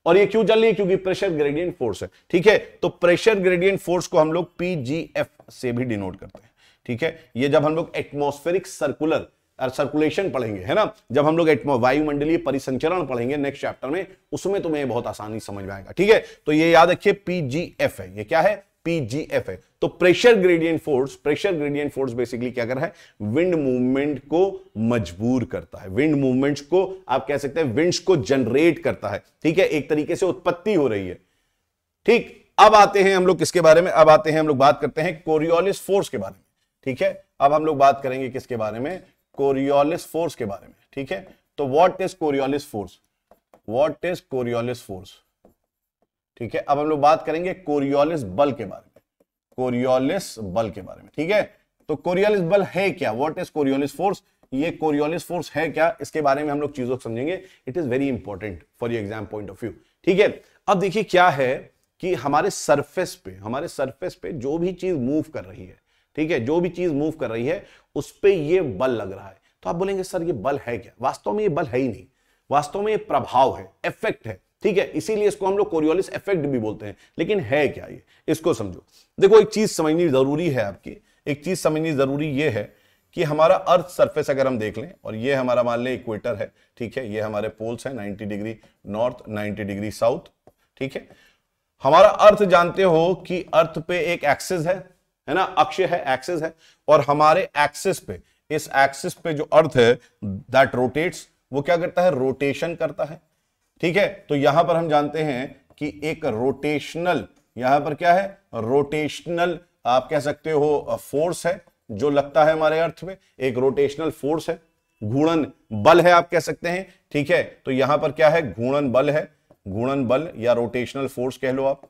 और ये क्यों चल रही है क्योंकि प्रेशर ग्रेडियंट फोर्स है ठीक है तो प्रेशर ग्रेडियंट फोर्स को हम लोग पीजीएफ से भी डिनोट करते हैं ठीक है ये जब हम लोग एटमोस्फेरिक सर्कुलर सर्कुलेशन पढ़ेंगे है ना जब हम लोग वायुमंडलीय परिसंचरण पढ़ेंगे नेक्स्ट चैप्टर में उसमें तुम्हें बहुत आसानी समझ में आएगा ठीक है तो ये याद रखिए पीजीएफ है ये क्या है पीजीएफ है तो pressure gradient force pressure gradient force basically क्या कर रहा है विंड मूवमेंट को मजबूर करता है विंड मूवमेंट को आप कह सकते हैं विंड्स को जनरेट करता है ठीक है एक तरीके से उत्पत्ति हो रही है ठीक अब आते हैं हम लोग किसके बारे में अब आते हैं हम लोग बात करते हैं कोरियोलिस फोर्स के बारे में ठीक है अब हम लोग बात करेंगे किसके बारे में कोरियोलिस फोर्स के बारे में ठीक है तो what is Coriolis force what is Coriolis force ठीक है अब हम लोग बात करेंगे कोरियोलिस बल के बारे में कोरियोलिस बल के बारे में ठीक है तो कोरियोलिस बल है क्या व्हाट इज कोरियोलिस फोर्स ये कोरियोलिस फोर्स है क्या इसके बारे में हम लोग चीजों को समझेंगे it is very important for exam point of view ठीक है अब देखिए क्या है कि हमारे सरफेस पे हमारे सरफेस पे जो भी चीज मूव कर रही है ठीक है जो भी चीज मूव कर रही है उस पर यह बल लग रहा है तो आप बोलेंगे सर ये बल है क्या वास्तव में ये बल है ही नहीं वास्तव में ये प्रभाव है इफेक्ट है ठीक है इसीलिए इसको हम लोग कोरियोलिस इफेक्ट भी बोलते हैं लेकिन है क्या ये इसको समझो देखो एक चीज समझनी जरूरी है आपकी एक चीज समझनी जरूरी ये है कि हमारा अर्थ सरफेस अगर हम देख लें और ये हमारा मान लें इक्वेटर है ठीक है ये हमारे पोल्स हैं 90 डिग्री नॉर्थ 90 डिग्री साउथ ठीक है हमारा अर्थ जानते हो कि अर्थ पे एक एक्सिस है है ना अक्ष है एक्सिस है और हमारे एक्सिस पे इस एक्सिस पे जो अर्थ है दैट रोटेट्स वो क्या करता है रोटेशन करता है ठीक है तो यहां पर हम जानते हैं कि एक रोटेशनल यहां पर क्या है रोटेशनल आप कह सकते हो फोर्स है जो लगता है हमारे अर्थ में एक रोटेशनल फोर्स है घूर्णन बल है आप कह सकते हैं ठीक है तो यहां पर क्या है घूर्णन बल है घूर्णन बल या रोटेशनल फोर्स कह लो आप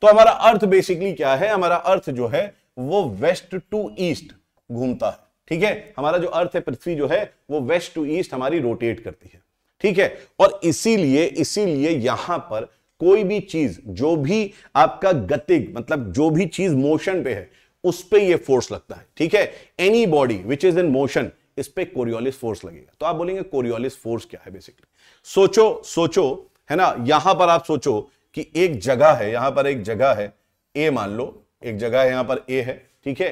तो हमारा अर्थ बेसिकली क्या है हमारा अर्थ जो है वो वेस्ट टू ईस्ट घूमता है ठीक है हमारा जो अर्थ है पृथ्वी जो है वो वेस्ट टू ईस्ट हमारी रोटेट करती है ठीक है और इसीलिए इसीलिए यहां पर कोई भी चीज जो भी आपका गतिक मतलब जो भी चीज मोशन पे है उस पर यह फोर्स लगता है ठीक है any body which is in motion इस पर कोरियोलिस फोर्स लगेगा तो आप बोलेंगे कोरियोलिस फोर्स क्या है बेसिकली सोचो सोचो है ना यहां पर आप सोचो कि एक जगह है यहां पर एक जगह है ए मान लो एक जगह यहां पर ए है ठीक है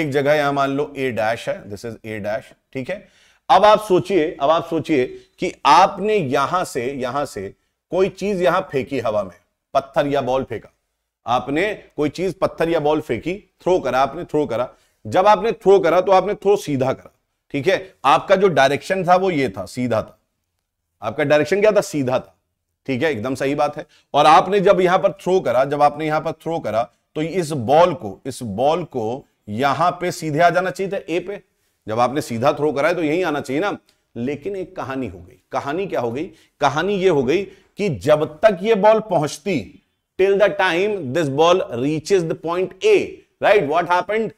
एक जगह यहां मान लो ए डैश है दिस इज ए डैश ठीक है अब आप सोचिए अब आप सोचिए कि आपने यहां से यहां से कोई चीज यहां फेंकी हवा में पत्थर या बॉल फेंका आपने कोई चीज पत्थर या बॉल फेंकी थ्रो करा आपने थ्रो करा जब आपने थ्रो करा तो आपने थ्रो सीधा करा ठीक है आपका जो डायरेक्शन था वो ये था सीधा था आपका डायरेक्शन क्या था सीधा था ठीक है एकदम सही बात है और आपने जब यहां पर थ्रो करा जब आपने यहां पर थ्रो करा तो इस बॉल को इस बॉल को यहां पे सीधे आ जाना चाहिए था ए पे जब आपने सीधा थ्रो कराया तो यही आना चाहिए ना लेकिन एक कहानी हो गई कहानी क्या हो गई कहानी ये हो गई कि जब तक ये बॉल पहुंचती till the time this ball reaches the point A right what happened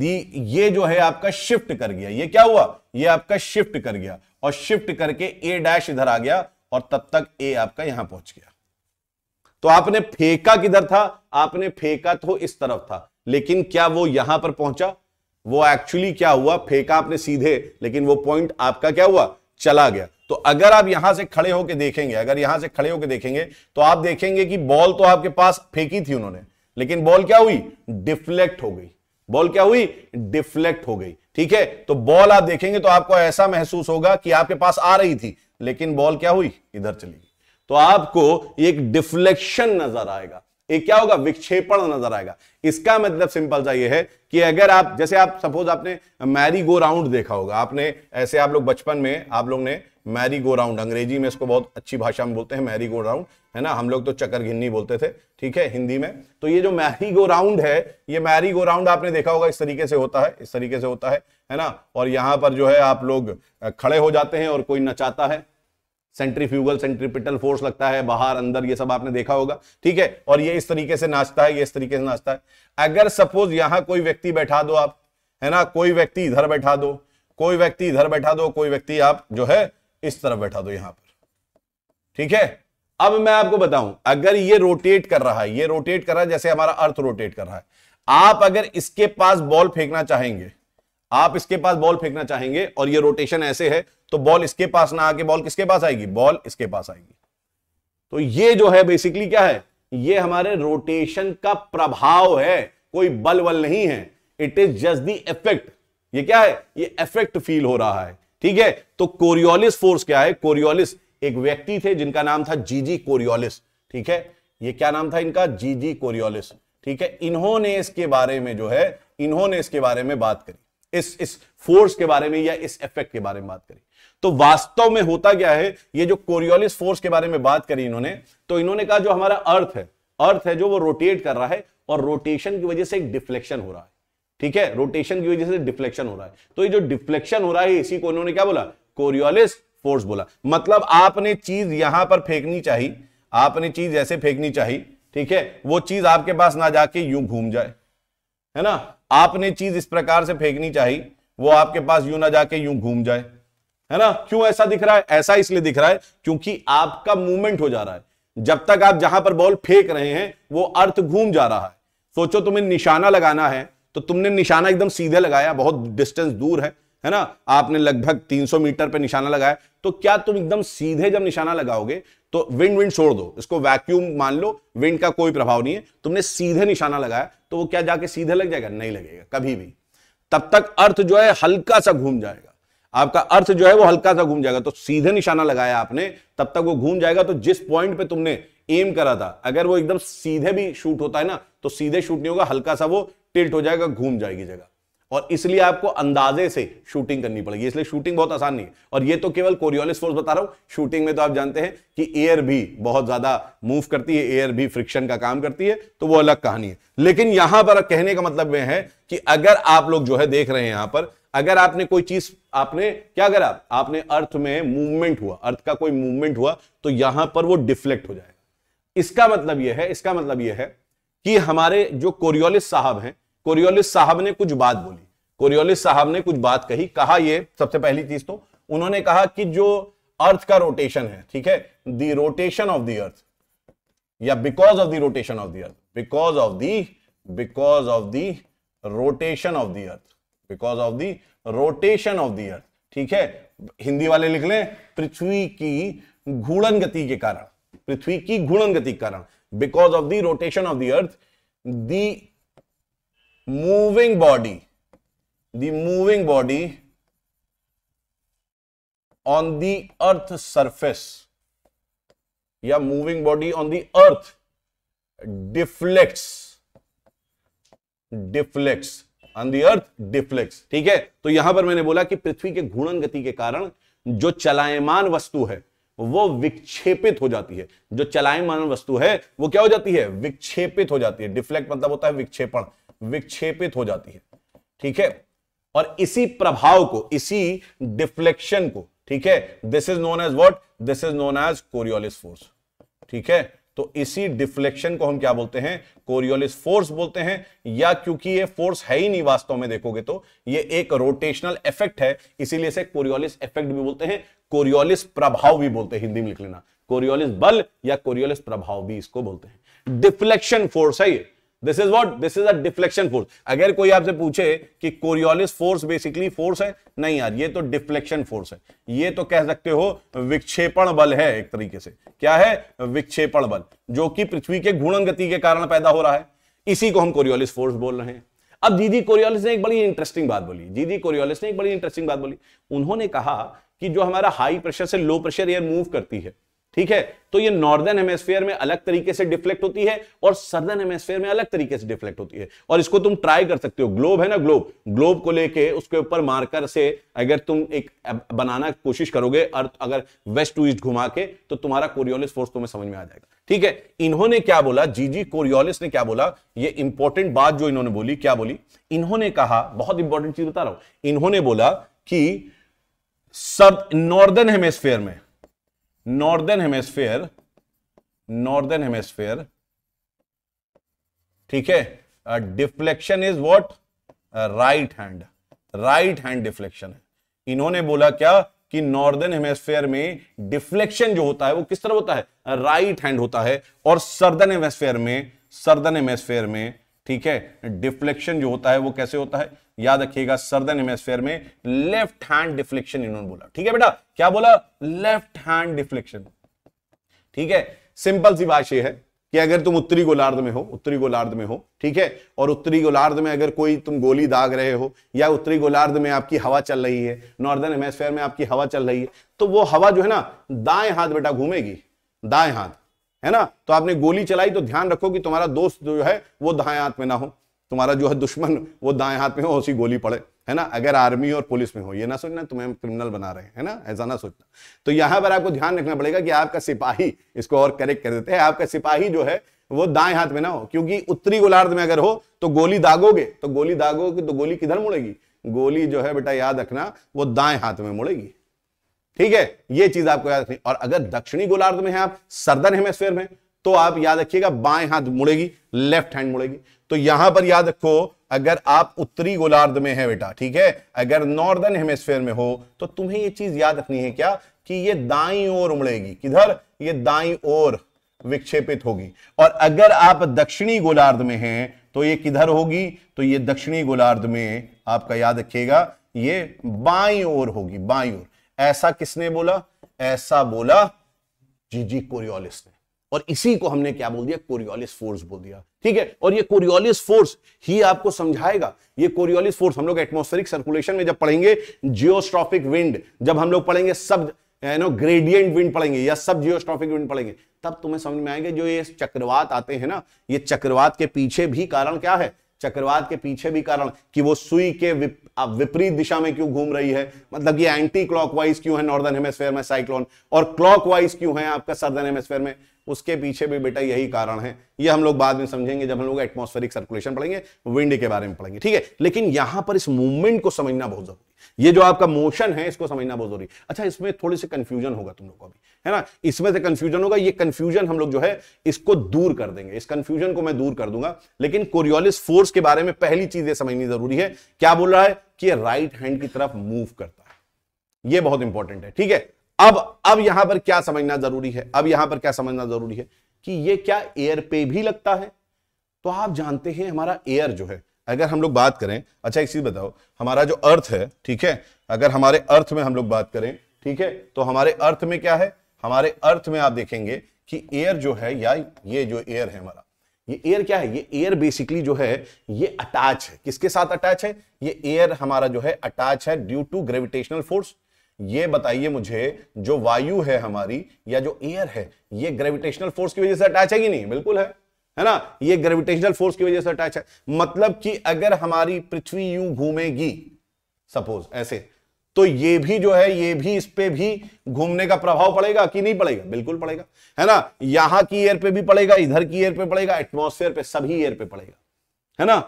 the ये जो है आपका शिफ्ट कर गया ये क्या हुआ ये आपका शिफ्ट कर गया और शिफ्ट करके ए डैश इधर आ गया और तब तक ए आपका यहां पहुंच गया तो आपने फेंका किधर था आपने फेंका तो इस तरफ था लेकिन क्या वो यहां पर पहुंचा वो एक्चुअली क्या हुआ फेंका आपने सीधे लेकिन वो पॉइंट आपका क्या हुआ चला गया तो अगर आप यहां से खड़े होकर देखेंगे अगर यहां से खड़े होकर देखेंगे तो आप देखेंगे कि बॉल तो आपके पास फेंकी थी उन्होंने लेकिन बॉल क्या हुई डिफ्लेक्ट हो गई बॉल क्या हुई डिफ्लेक्ट हो गई ठीक है तो बॉल आप देखेंगे तो आपको ऐसा महसूस होगा कि आपके पास आ रही थी लेकिन बॉल क्या हुई इधर चली गई तो आपको एक डिफ्लेक्शन नजर आएगा एक क्या होगा विक्षेपण नजर आएगा इसका मतलब सिंपल सा ये है कि अगर आप जैसे आप सपोज आपने मैरी गो राउंड देखा होगा आपने ऐसे आप लोग बचपन में आप लोग ने मैरी गो राउंड अंग्रेजी में इसको बहुत अच्छी भाषा में बोलते हैं मैरी गो राउंड है ना हम लोग तो चक्कर घिन्नी बोलते थे ठीक है हिंदी में तो ये जो मैरी गो राउंड है ये मैरी गो राउंड आपने देखा होगा इस तरीके से होता है इस तरीके से होता है है ना और यहाँ पर जो है आप लोग खड़े हो जाते हैं और कोई नचाता है सेंट्रीफ्यूगल सेंट्रीपिटल फोर्स लगता है बाहर अंदर ये सब आपने देखा होगा ठीक है और ये इस तरीके से नाचता है ये इस तरीके से नाचता है अगर सपोज यहां कोई व्यक्ति बैठा दो आप है ना कोई व्यक्ति इधर बैठा दो कोई व्यक्ति इधर बैठा दो कोई व्यक्ति आप जो है इस तरफ बैठा दो यहां पर ठीक है अब मैं आपको बताऊं अगर ये रोटेट कर रहा है ये रोटेट कर रहा है जैसे हमारा अर्थ रोटेट कर रहा है आप अगर इसके पास बॉल फेंकना चाहेंगे आप इसके पास बॉल फेंकना चाहेंगे और ये रोटेशन ऐसे है तो बॉल इसके पास ना आके बॉल किसके पास आएगी बॉल इसके पास आएगी तो ये जो है बेसिकली क्या है ये हमारे रोटेशन का प्रभाव है कोई बल वल नहीं है it is just the effect ये क्या है ये इफेक्ट फील हो रहा है ठीक है तो कोरियोलिस फोर्स क्या है कोरियोलिस एक व्यक्ति थे जिनका नाम था जीजी कोरियोलिस ठीक है ये क्या नाम था इनका जीजी कोरियोलिस ठीक है इन्होंने इसके बारे में जो है इन्होंने इसके बारे में बात करी इस इस फोर्स के बारे में या इस इफेक्ट के बारे में बात करी तो वास्तव में होता क्या है ये जो कोरियोलिस फोर्स के बारे में बात करी इन्होंने तो इन्होंने कहा जो हमारा अर्थ है अर्थ है जो वो रोटेट कर रहा है और रोटेशन की वजह से एक डिफ्लेक्शन हो रहा है ठीक है रोटेशन की वजह से डिफ्लेक्शन हो रहा है तो ये जो डिफ्लेक्शन हो रहा है इसी को इन्होंने क्या बोला कोरियोलिस फोर्स बोला मतलब आपने चीज यहां पर फेंकनी चाहिए आपने चीज ऐसे फेंकनी चाहिए ठीक है वो चीज आपके पास ना जाके यूं घूम जाए है ना आपने चीज इस प्रकार से फेंकनी चाहिए वो आपके पास यूं ना जाके यूं घूम जाए है ना क्यों ऐसा दिख रहा है ऐसा इसलिए दिख रहा है क्योंकि आपका मूवमेंट हो जा रहा है जब तक आप जहां पर बॉल फेंक रहे हैं वो अर्थ घूम जा रहा है सोचो तुम्हें निशाना लगाना है तो तुमने निशाना एकदम सीधे लगाया बहुत डिस्टेंस दूर है है ना आपने लगभग 300 मीटर पे निशाना लगाया तो क्या तुम एकदम सीधे जब निशाना लगाओगे तो विंड विंड छोड़ दो इसको वैक्यूम मान लो विंड का कोई प्रभाव नहीं है तुमने सीधे निशाना लगाया तो वो क्या जाके सीधे लग जाएगा नहीं लगेगा कभी भी तब तक अर्थ जो है हल्का सा घूम जाएगा आपका अर्थ जो है वो हल्का सा घूम जाएगा तो सीधे निशाना लगाया आपने तब तक वो घूम जाएगा तो जिस पॉइंट पे तुमने एम करा था अगर वो एकदम सीधे भी शूट होता है ना तो सीधे शूट नहीं होगा हल्का सा वो टिल्ट हो जाएगा घूम जाएगी जगह और इसलिए आपको अंदाजे से शूटिंग करनी पड़ेगी इसलिए शूटिंग बहुत आसान नहीं है और ये तो केवल कोरियोलिस फोर्स बता रहा हूं शूटिंग में तो आप जानते हैं कि एयर भी बहुत ज्यादा मूव करती है एयर भी फ्रिक्शन का काम करती है तो वो अलग कहानी है लेकिन यहां पर कहने का मतलब यह है कि अगर आप लोग जो है देख रहे हैं यहां पर अगर आपने कोई चीज आपने क्या करा आपने अर्थ में मूवमेंट हुआ अर्थ का कोई मूवमेंट हुआ तो यहां पर वो डिफ्लेक्ट हो जाएगा इसका मतलब यह है इसका मतलब यह है कि हमारे जो कोरियोलिस साहब हैं कोरियोलिस साहब ने कुछ बात बोली कोरियोलिस साहब ने कुछ बात कही कहा ये सबसे पहली चीज तो उन्होंने कहा कि जो अर्थ का रोटेशन है ठीक है the rotation of the earth या because of the rotation of the earth because of the because of the rotation of the earth because of the rotation of the earth ठीक है हिंदी वाले लिख लें पृथ्वी की घूर्णन गति के कारण पृथ्वी की घूर्णन गति के कारण because of the rotation of the earth the moving body the moving body on the earth surface या moving body on the earth deflects deflects on the earth deflects ठीक है तो यहां पर मैंने बोला कि पृथ्वी के घूर्णन गति के कारण जो चलायमान वस्तु है वो विक्षेपित हो जाती है जो चलायमान वस्तु है वो क्या हो जाती है विक्षेपित हो जाती है डिफ्लेक्ट मतलब होता है विक्षेपण विक्षेपित हो जाती है ठीक है और इसी प्रभाव को इसी डिफ्लेक्शन को ठीक है this is known as what this is known as Coriolis force ठीक है तो इसी डिफ्लेक्शन को हम क्या बोलते हैं कोरियोलिस फोर्स बोलते हैं या क्योंकि ये फोर्स है ही नहीं वास्तव में देखोगे तो ये एक रोटेशनल इफेक्ट है इसीलिए इसे कोरियोलिस इफेक्ट भी बोलते हैं कोरियोलिस प्रभाव भी बोलते हैं हिंदी में लिख लेना कोरियोलिस बल या कोरियोलिस प्रभाव भी इसको बोलते हैं डिफ्लेक्शन फोर्स है ये this is what this is a deflection force अगर कोई आपसे पूछे कि कोरियोलिस फोर्स बेसिकली फोर्स है नहीं यार ये तो डिफ्लेक्शन फोर्स है ये तो कह सकते हो विक्षेपण बल है एक तरीके से क्या है विक्षेपण बल जो कि पृथ्वी के घूर्णन गति के कारण पैदा हो रहा है इसी को हम कोरियोलिस फोर्स बोल रहे हैं अब दीदी कोरियोलिस ने एक बड़ी इंटरेस्टिंग बात बोली दीदी कोरियोलिस ने एक बड़ी इंटरेस्टिंग बात बोली उन्होंने कहा कि जो हमारा हाई प्रेशर से लो प्रेशर एयर मूव करती है ठीक है तो ये नॉर्दर्न हेमेस्फेयर में अलग तरीके से डिफ्लेक्ट होती है और सदर्न हेमेस्फेयर में अलग तरीके से डिफ्लेक्ट होती है और इसको तुम ट्राई कर सकते हो ग्लोब है ना ग्लोब ग्लोब को लेके उसके ऊपर मार्कर से अगर तुम एक बनाना कोशिश करोगे अर्थ अगर वेस्ट टू ईस्ट घुमा के तो तुम्हारा कोरियोलिस फोर्स तुम्हें समझ में आ जाएगा ठीक है इन्होंने क्या बोला जीजी कोरियोलिस ने क्या बोला ये इंपॉर्टेंट बात जो इन्होंने बोली क्या बोली इन्होंने कहा बहुत इंपॉर्टेंट चीज बता रहा हूं इन्होंने बोला कि सब नॉर्दर्न हेमेस्फेयर में नॉर्दर्न हेमेस्फेयर नॉर्दर्न हेमेस्फेयर ठीक है deflection is what right hand right hand deflection है इन्होंने बोला क्या कि नॉर्दर्न हेमेस्फेयर में डिफ्लेक्शन जो होता है वो किस तरह होता है राइट right हैंड होता है और सर्दन हेमेस्फेयर में सर्दन हेमेस्फेयर में ठीक है डिफ्लेक्शन जो होता है वो कैसे होता है याद रखिएगा सर्दन हेमेस्फेयर में लेफ्ट हैंड डिफ्लेक्शन इन्होंने बोला ठीक है बेटा क्या बोला लेफ्ट हैंड डिफ्लेक्शन ठीक है सिंपल सी यह है कि अगर तुम उत्तरी गोलार्ध में हो उत्तरी गोलार्ध में हो ठीक है और उत्तरी गोलार्ध में अगर कोई तुम गोली दाग रहे हो या उत्तरी गोलार्ध में आपकी हवा चल रही है नॉर्दर्न हेमेस्फेयर में आपकी हवा चल रही है तो वो हवा जो है ना दाएं हाथ बेटा घूमेगी दाएं हाथ है ना तो आपने गोली चलाई तो ध्यान रखो कि तुम्हारा दोस्त जो है वो दाएं हाथ में ना हो तुम्हारा जो है दुश्मन वो दाएं हाथ में हो उसी गोली पड़े है ना अगर आर्मी और पुलिस में हो ये ना सोचना तुम्हें क्रिमिनल बना रहे हैं है ना ऐसा ना सोचना तो यहाँ पर आपको ध्यान रखना पड़ेगा कि आपका सिपाही इसको और करेक्ट कर देते हैं आपका सिपाही जो है वो दाएं हाथ में ना हो क्योंकि उत्तरी गोलार्ध में अगर हो तो गोली दागोगे तो गोली दागोगे तो गोली किधर मुड़ेगी गोली जो है बेटा याद रखना वो दाएं हाथ में मुड़ेगी ठीक है ये चीज आपको याद रखनी और अगर दक्षिणी गोलार्ध में है आप सर्दन हेमस्फेयर में तो आप याद रखिएगा बाएं हाथ मुड़ेगी लेफ्ट हैंड मुड़ेगी तो यहां पर याद रखो अगर आप उत्तरी गोलार्ध में है बेटा ठीक है अगर नॉर्दर्न हेमेस्फेयर में हो तो तुम्हें यह चीज याद रखनी है क्या कि यह दाई ओर उमड़ेगी किधर ये दाई ओर विक्षेपित होगी और अगर आप दक्षिणी गोलार्ध में हैं तो ये किधर होगी तो ये दक्षिणी गोलार्ध में आपका याद रखिएगा ये बाई ओर होगी बाई ओर ऐसा किसने बोला ऐसा बोला जीजी कोरियोलिस ने और इसी को हमने क्या बोल दिया कोरियोलिस फोर्स बोल दिया ठीक है और ये कोरियोलिस फोर्स ही आपको समझाएगा ये कोरियोलिस फोर्स हम लोग एटमोस्फेरिक सर्कुलेशन में जब पढ़ेंगे जियोस्ट्रॉफिक विंड जब हम लोग पढ़ेंगे सब नो ग्रेडियंट विंड पढ़ेंगे या सब जियोस्ट्रॉफिक विंड पढ़ेंगे तब तुम्हें समझ में आएंगे जो ये चक्रवात आते हैं ना ये चक्रवात के पीछे भी कारण क्या है चक्रवात के पीछे भी कारण कि वो सुई के विपरीत दिशा में क्यों घूम रही है मतलब ये एंटी क्लॉकवाइज क्यों है नॉर्दर्न हेमेस्फेयर में साइक्लोन और क्लॉकवाइज क्यों है आपका सदर्न हेमेस्फेयर में उसके पीछे भी बेटा यही कारण है ये हम लोग बाद में समझेंगे जब हम लोग एटमोस्फेरिक सर्कुलेशन पढ़ेंगे विंड के बारे में पढ़ेंगे ठीक है लेकिन यहां पर इस मूवमेंट को समझना बहुत जरूरी ये जो आपका मोशन है इसको समझना बहुत जरूरी अच्छा इसमें थोड़ी सी कंफ्यूजन होगा तुम लोग को अभी है ना इसमें से कंफ्यूजन होगा ये कंफ्यूजन हम लोग जो है इसको दूर कर देंगे इस कंफ्यूजन को मैं दूर कर दूंगा लेकिन कोरियोलिस फोर्स के बारे में पहली चीज ये समझनी जरूरी है क्या बोल रहा है कि राइट हैंड की तरफ मूव करता है ये बहुत इंपॉर्टेंट है ठीक है अब अब यहां पर क्या समझना जरूरी है अब यहां पर क्या समझना जरूरी है कि ये क्या एयर पे भी लगता है तो आप जानते हैं हमारा एयर जो है अगर हम लोग बात करें अच्छा एक चीज बताओ हमारा जो अर्थ है ठीक है अगर हमारे अर्थ में हम लोग बात करें ठीक है तो हमारे अर्थ में क्या है हमारे अर्थ में आप देखेंगे कि एयर जो है या ये जो एयर है हमारा ये एयर क्या है ये एयर बेसिकली जो है ये अटैच है किसके साथ अटैच है ये एयर हमारा जो है अटैच है ड्यू टू ग्रेविटेशनल फोर्स ये बताइए मुझे जो वायु है हमारी या जो एयर है ये ग्रेविटेशनल फोर्स की वजह से अटैच है कि नहीं बिल्कुल है है ना ये ग्रेविटेशनल फोर्स की वजह से अटैच है मतलब कि अगर हमारी पृथ्वी यू घूमेगी सपोज ऐसे तो ये भी जो है ये भी इस पे भी घूमने का प्रभाव पड़ेगा कि नहीं पड़ेगा बिल्कुल पड़ेगा है ना यहां की एयर पे भी पड़ेगा इधर की एयर पे पड़ेगा एटमोसफेयर पे सभी एयर पे पड़ेगा है ना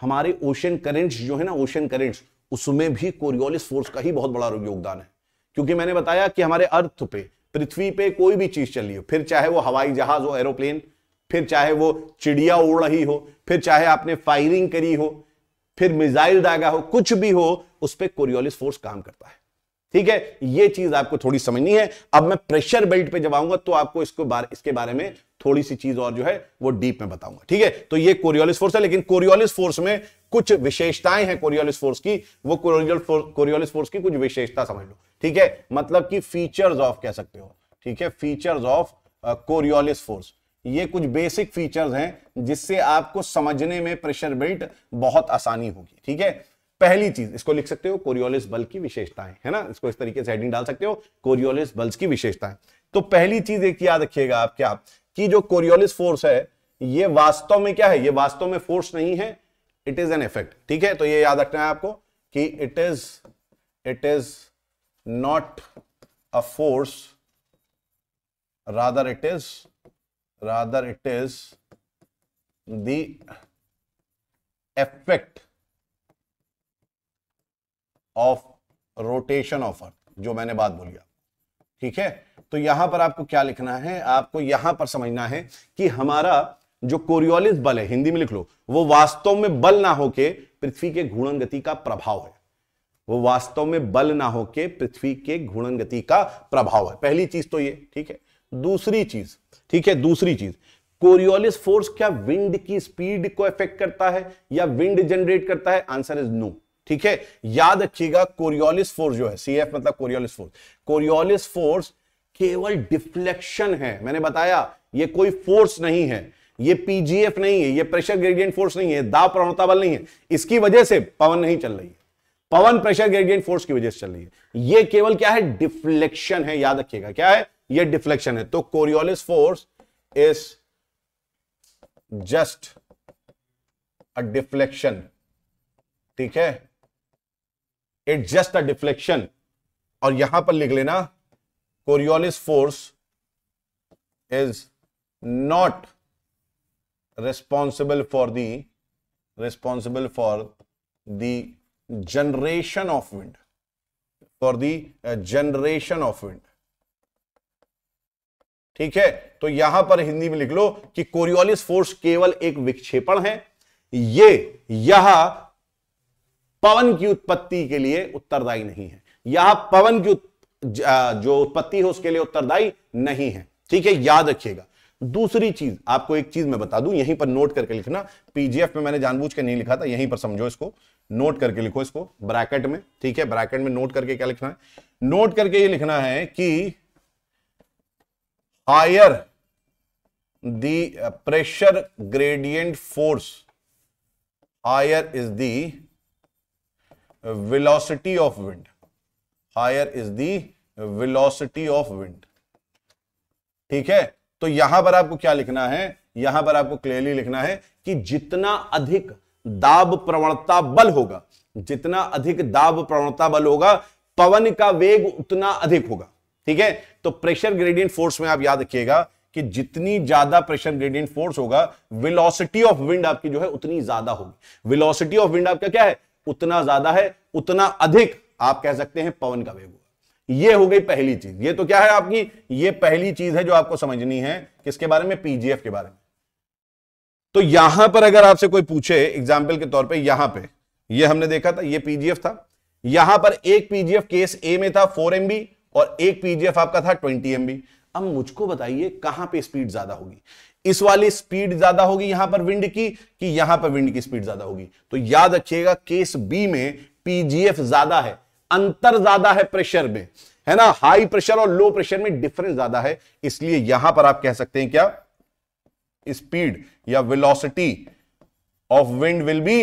हमारे ओशन करेंट्स जो है ना ओशन करेंट्स उसमें भी कोरियोलिस फोर्स का ही बहुत बड़ा योगदान है क्योंकि मैंने बताया कि हमारे अर्थ पे पृथ्वी पे कोई भी चीज चल रही हो फिर चाहे वो हवाई जहाज हो एरोप्लेन फिर चाहे वो चिड़िया उड़ रही हो फिर चाहे आपने फायरिंग करी हो फिर मिसाइल दागा हो कुछ भी हो उस पर कोरियोलिस फोर्स काम करता है ठीक है ये चीज आपको थोड़ी समझनी है अब मैं प्रेशर बेल्ट पे जब आऊंगा तो आपको इसको बार, इसके बारे में थोड़ी सी चीज और जो है वो डीप में बताऊंगा ठीक है तो ये कोरियोलिस फोर्स है लेकिन कोरियोलिस फोर्स में कुछ विशेषताएं हैं कोरियोलिस फोर्स की वो कोरियोल कोरियोलिस फोर्स की कुछ विशेषता समझ लो ठीक है मतलब कि फीचर्स ऑफ कह सकते हो ठीक है फीचर्स ऑफ कोरियोलिस फोर्स ये कुछ बेसिक फीचर्स हैं जिससे आपको समझने में प्रेशर बेल्ट बहुत आसानी होगी ठीक है पहली चीज इसको लिख सकते हो कोरियोलिस बल की विशेषताएं है ना इसको इस तरीके से हेडिंग डाल सकते हो कोरियोलिस बल्स की विशेषताएं तो पहली चीज एक याद रखिएगा आप क्या कि जो कोरियोलिस फोर्स है ये वास्तव में क्या है ये वास्तव में फोर्स नहीं है इट इज एन इफेक्ट ठीक है तो ये याद रखना है आपको कि it is it is not a force rather it is rather it is the effect of rotation of earth जो मैंने बात बोली ठीक है तो यहां पर आपको क्या लिखना है आपको यहां पर समझना है कि हमारा जो कोरियोलिस बल है हिंदी में लिख लो वो वास्तव में बल ना होके पृथ्वी के घूर्णन गति का प्रभाव है वो वास्तव में बल ना होके पृथ्वी के घूर्णन गति का प्रभाव है पहली चीज तो ये ठीक है दूसरी चीज ठीक है दूसरी चीज कोरियोलिस फोर्स क्या विंड की स्पीड को इफेक्ट करता है या विंड जनरेट करता है आंसर इज नो no. ठीक है याद रखिएगा कोरियोलिस फोर्स जो है सी एफ मतलब कोरियोलिस फोर्स कोरियोलिस फोर्स केवल डिफ्लेक्शन है मैंने बताया ये कोई फोर्स नहीं है ये पीजीएफ नहीं है ये प्रेशर ग्रेडियंट फोर्स नहीं है दाव प्रवणता बल नहीं है इसकी वजह से पवन नहीं चल रही है पवन प्रेशर ग्रेडियंट फोर्स की वजह से चल रही है ये केवल क्या है डिफ्लेक्शन है याद रखिएगा क्या है ये डिफ्लेक्शन है तो Coriolis force is just a deflection ठीक है इट जस्ट अ डिफ्लेक्शन और यहां पर लिख लेना Coriolis force is not responsible for the responsible for the generation of wind for the generation of wind ठीक है तो यहां पर हिंदी में लिख लो कि कोरियोलिस फोर्स केवल एक विक्षेपण है ये यह पवन की उत्पत्ति के लिए उत्तरदायी नहीं है यह पवन की जो उत्पत्ति है उसके लिए उत्तरदायी नहीं है ठीक है याद रखिएगा दूसरी चीज आपको एक चीज मैं बता दूं यहीं पर नोट करके लिखना पीजीएफ में मैंने जानबूझ के नहीं लिखा था यहीं पर समझो इसको नोट करके लिखो इसको ब्रैकेट में ठीक है ब्रैकेट में नोट करके क्या लिखना है नोट करके ये लिखना है कि higher the gradient uh, force force is is velocity of wind. Higher is the velocity of wind. ठीक है तो यहां पर आपको क्या लिखना है यहां पर आपको क्लियरली लिखना है कि जितना अधिक दाब प्रवणता बल होगा जितना अधिक दाब प्रवणता बल होगा पवन का वेग उतना अधिक होगा ठीक है तो प्रेशर ग्रेडियंट फोर्स में आप याद रखिएगा कि जितनी ज्यादा प्रेशर ग्रेडियंट फोर्स होगा वेलोसिटी ऑफ विंड आपकी जो है उतनी ज्यादा होगी वेलोसिटी ऑफ विंड आपका क्या है उतना ज्यादा है उतना अधिक आप कह सकते हैं पवन का वेग हुआ यह हो गई पहली चीज ये तो क्या है आपकी ये पहली चीज है जो आपको समझनी है किसके बारे में पीजीएफ के बारे में तो यहां पर अगर आपसे कोई पूछे एग्जाम्पल के तौर पर यहां पर यह हमने देखा था यह पीजीएफ था यहां पर एक पीजीएफ केस ए में था फोर एमबी और एक पीजीएफ आपका था ट्वेंटी एमबी अब मुझको बताइए कहां पे स्पीड ज्यादा होगी इस वाली स्पीड ज्यादा होगी यहां पर विंड की कि यहां पर विंड की स्पीड ज्यादा होगी तो याद रखिएगा केस बी में पीजीएफ ज्यादा है अंतर ज्यादा है प्रेशर में है ना हाई प्रेशर और लो प्रेशर में डिफरेंस ज्यादा है इसलिए यहां पर आप कह सकते हैं क्या स्पीड या velocity of wind will be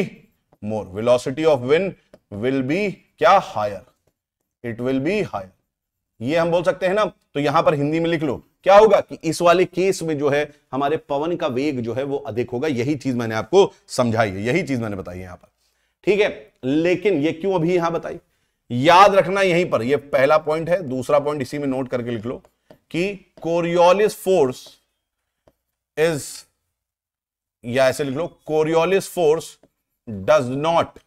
more velocity of wind will be क्या higher it will be higher ये हम बोल सकते हैं ना तो यहां पर हिंदी में लिख लो क्या होगा कि इस वाले केस में जो है हमारे पवन का वेग जो है वो अधिक होगा यही चीज मैंने आपको समझाई है यही चीज मैंने बताई है यहां पर ठीक है लेकिन ये क्यों अभी यहां बताई याद रखना यहीं पर ये पहला पॉइंट है दूसरा पॉइंट इसी में नोट करके लिख लो कि कोरियोलिस फोर्स इज या ऐसे लिख लो Coriolis force does not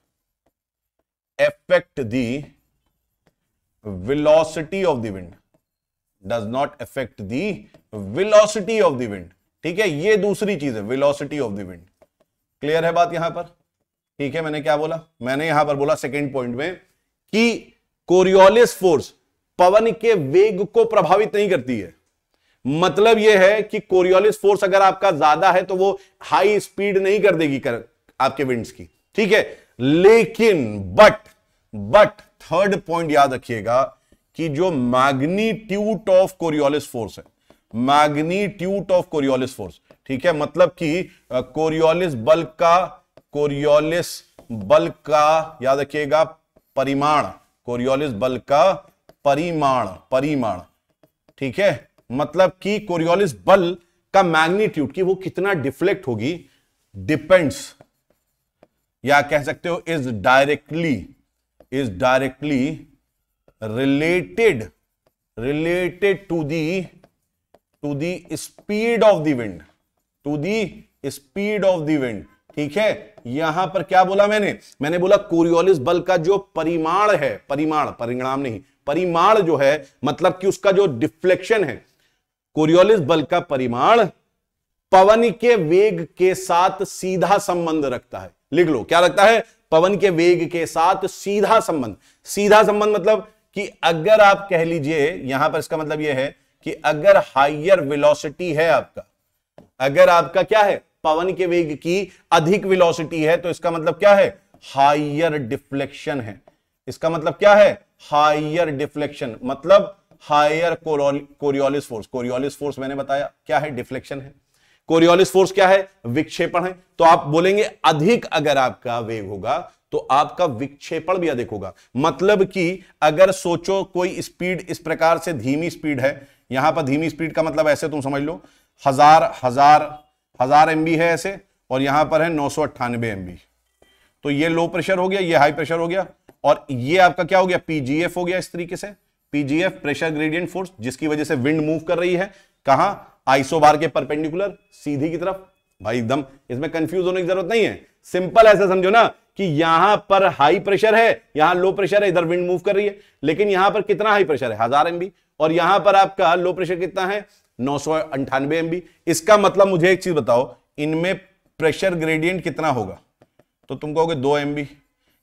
affect the velocity of the wind does not effect the velocity of the wind ठीक है ये दूसरी चीज है velocity of the wind clear है बात यहां पर ठीक है मैंने क्या बोला मैंने यहां पर बोला सेकेंड पॉइंट में कि कोरियोलिस फोर्स पवन के वेग को प्रभावित नहीं करती है मतलब यह है कि कोरियोलिस फोर्स अगर आपका ज्यादा है तो वो हाई स्पीड नहीं कर देगी कर, आपके विंड्स की ठीक है लेकिन बट बट थर्ड पॉइंट याद रखिएगा कि जो मैग्नीट्यूट ऑफ कोरियोलिस फोर्स है मैग्नीट्यूट ऑफ कोरियोलिस फोर्स ठीक है मतलब कि कोरियोलिस बल का कोरियोलिस बल का याद रखिएगा परिमाण कोरियोलिस बल का परिमाण परिमाण ठीक है मतलब कि कोरियोलिस बल का मैग्नीट्यूट कि वो कितना डिफ्लेक्ट होगी डिपेंड्स या कह सकते हो is directly is directly related related to the to the speed of the wind to the speed of the wind ठीक है यहां पर क्या बोला मैंने मैंने बोला कोरियोलिस बल का जो परिमाण है परिमाण परिणाम नहीं परिमाण जो है मतलब कि उसका जो डिफ्लेक्शन है कोरियोलिस बल का परिमाण पवन के वेग के साथ सीधा संबंध रखता है लिख लो क्या रखता है पवन के वेग के साथ सीधा संबंध सीधा संबंध मतलब कि अगर आप कह लीजिए यहां पर इसका मतलब यह है कि अगर हाइयर विलोसिटी है आपका अगर आपका क्या है पवन के वेग की अधिक विलोसिटी है तो इसका मतलब क्या है हाइयर डिफ्लेक्शन है इसका मतलब क्या है हाइयर डिफ्लेक्शन मतलब higher Coriolis force Coriolis force मैंने बताया क्या है डिफ्लेक्शन है कोरियोलिस फोर्स क्या है विक्षेपण है तो आप बोलेंगे अधिक अगर आपका वेग होगा तो आपका विक्षेपण भी अधिक होगा मतलब कि अगर सोचो कोई स्पीड इस प्रकार से धीमी स्पीड है यहां पर धीमी स्पीड का मतलब ऐसे तुम समझ लो हजार हजार हजार एम है ऐसे और यहां पर है नौ सौ अट्ठानबे एम तो ये लो प्रेशर हो गया ये हाई प्रेशर हो गया और ये आपका क्या हो गया पीजीएफ हो गया इस तरीके से पीजीएफ प्रेशर ग्रेडियंट फोर्स जिसकी वजह से विंड मूव कर रही है कहा आइसोबार के परपेंडिकुलर सीधी की तरफ भाई एकदम इसमें कंफ्यूज होने की जरूरत नहीं है सिंपल ऐसे समझो ना कि यहां पर हाई प्रेशर है यहां लो प्रेशर है इधर विंड मूव कर रही है लेकिन यहां पर कितना हाई प्रेशर है हजार एमबी और यहां पर आपका लो प्रेशर कितना है नौ सौ अंठानवे एमबी इसका मतलब मुझे एक चीज बताओ इनमें प्रेशर ग्रेडियंट कितना होगा तो तुम कहोगे दो एमबी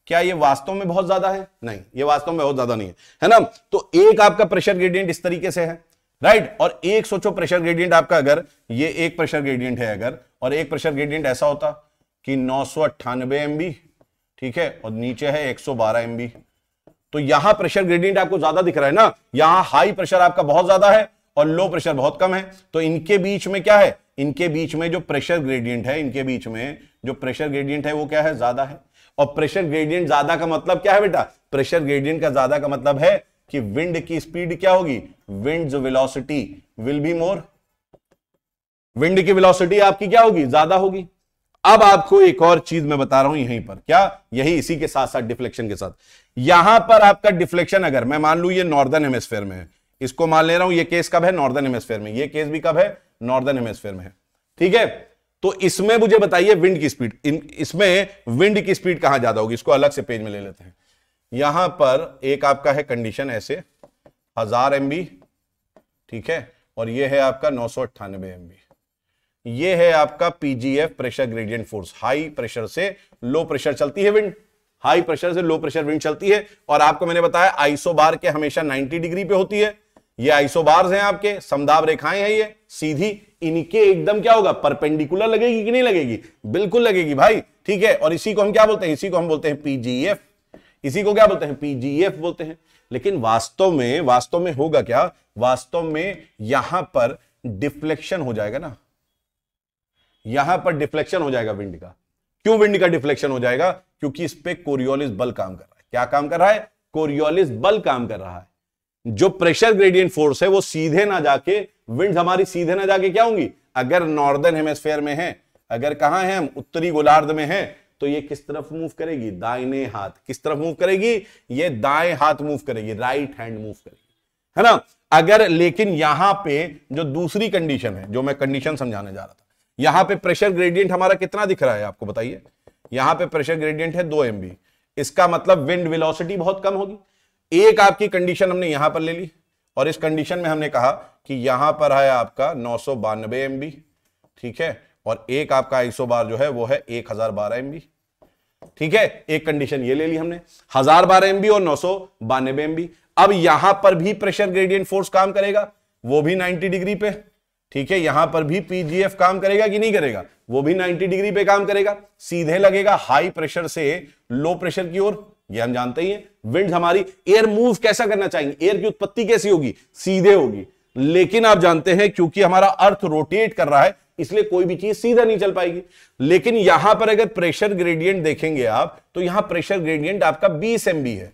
क्या ये वास्तव में बहुत ज्यादा है नहीं ये वास्तव में बहुत ज्यादा नहीं है है ना तो एक आपका प्रेशर ग्रेडियंट इस तरीके से है राइट और एक सोचो प्रेशर ग्रेडियंट आपका अगर ये एक प्रेशर ग्रेडियंट है अगर और एक प्रेशर ग्रेडियंट ऐसा होता कि नौ सौ अट्ठानबे एमबी ठीक है और नीचे है 112 सौ तो यहां प्रेशर ग्रेडियंट आपको ज्यादा दिख रहा है ना यहां हाई प्रेशर आपका बहुत ज्यादा है और लो प्रेशर बहुत कम है तो इनके बीच में क्या है इनके बीच में जो प्रेशर ग्रेडियंट है इनके बीच में जो प्रेशर ग्रेडियंट है वो क्या है ज्यादा है और प्रेशर ग्रेडियंट ज्यादा का मतलब क्या है बेटा प्रेशर ग्रेडियंट का ज्यादा का मतलब है कि विंड की स्पीड क्या होगी wind velocity will be more wind की विलोसिटी आपकी क्या होगी ज्यादा होगी अब आपको एक और चीज मैं बता रहा हूं यहीं पर क्या यही इसी के साथ साथ डिफ्लेक्शन के साथ यहां पर आपका डिफ्लेक्शन अगर मैं मान लू ये नॉर्दर्न हेमस्फेयर में है इसको मान ले रहा हूं ये केस कब है नॉर्दर्न हेमस्फेयर में ये केस भी कब है नॉर्दर्न हेमेस्फेयर में है ठीक है तो इसमें मुझे बताइए विंड की स्पीड इसमें विंड की स्पीड कहां ज्यादा होगी इसको अलग से पेज में ले लेते हैं यहां पर एक आपका है कंडीशन ऐसे हजार एमबी ठीक है और ये है आपका नौ सौ अट्ठानबे एमबी ये है आपका PGF pressure gradient force high pressure से लो प्रेशर चलती है विंड हाई प्रेशर से लो प्रेशर विंड चलती है और आपको मैंने बताया आइसो बार के हमेशा 90 डिग्री पे होती है ये आइसो हैं आपके समदाब रेखाएं हैं ये सीधी इनके एकदम क्या होगा परपेंडिकुलर लगेगी कि नहीं लगेगी बिल्कुल लगेगी भाई ठीक है और इसी को हम क्या बोलते हैं इसी को हम बोलते हैं पीजीएफ इसी को क्या बोलते हैं पीजीएफ बोलते हैं लेकिन वास्तव में वास्तव में होगा क्या वास्तव में यहां पर डिफ्लेक्शन हो जाएगा ना यहां पर डिफ्लेक्शन हो जाएगा विंड का क्यों विंड का डिफ्लेक्शन हो जाएगा क्योंकि इस पर कोरियोलिस बल काम कर रहा है क्या काम कर रहा है कोरियोलिस बल काम कर रहा है जो प्रेशर ग्रेडियंट फोर्स है वो सीधे ना जाके विंड हमारी सीधे ना जाके क्या होंगी अगर नॉर्दर्न हेमस्फेयर में है अगर कहा है हम उत्तरी गोलार्ध में है तो ये किस तरफ मूव करेगी दाहिने हाथ किस तरफ मूव करेगी ये दाएं हाथ मूव करेगी राइट हैंड मूव करेगी है ना अगर लेकिन यहां पे जो दूसरी कंडीशन है जो मैं कंडीशन समझाने जा रहा था यहां पे प्रेशर ग्रेडियंट हमारा कितना दिख रहा है आपको बताइए यहां पे प्रेशर ग्रेडियंट है दो एम इसका मतलब विंड विलोसिटी बहुत कम होगी एक आपकी कंडीशन हमने यहां पर ले ली और इस कंडीशन में हमने कहा कि यहां पर है आपका नौ सौ ठीक है और एक आपका आईसो बार जो है वो है एक हजार बारह एमबी ठीक है एक कंडीशन ये ले ली हमने हजार बारह एमबी और नौ सौ बानबे एमबी अब यहां पर भी प्रेशर ग्रेडियंट फोर्स काम करेगा वो भी 90 डिग्री पे ठीक है यहां पर भी पीजीएफ काम करेगा कि नहीं करेगा वो भी 90 डिग्री पे काम करेगा सीधे लगेगा हाई प्रेशर से लो प्रेशर की ओर ये हम जानते ही हैं विंड हमारी एयर मूव कैसा करना चाहिए एयर की उत्पत्ति कैसी होगी सीधे होगी लेकिन आप जानते हैं क्योंकि हमारा अर्थ रोटेट कर रहा है इसलिए कोई भी चीज सीधा नहीं चल पाएगी लेकिन यहां पर अगर प्रेशर ग्रेडियंट देखेंगे आप तो यहां प्रेशर ग्रेडियंट आपका बीस एमबी है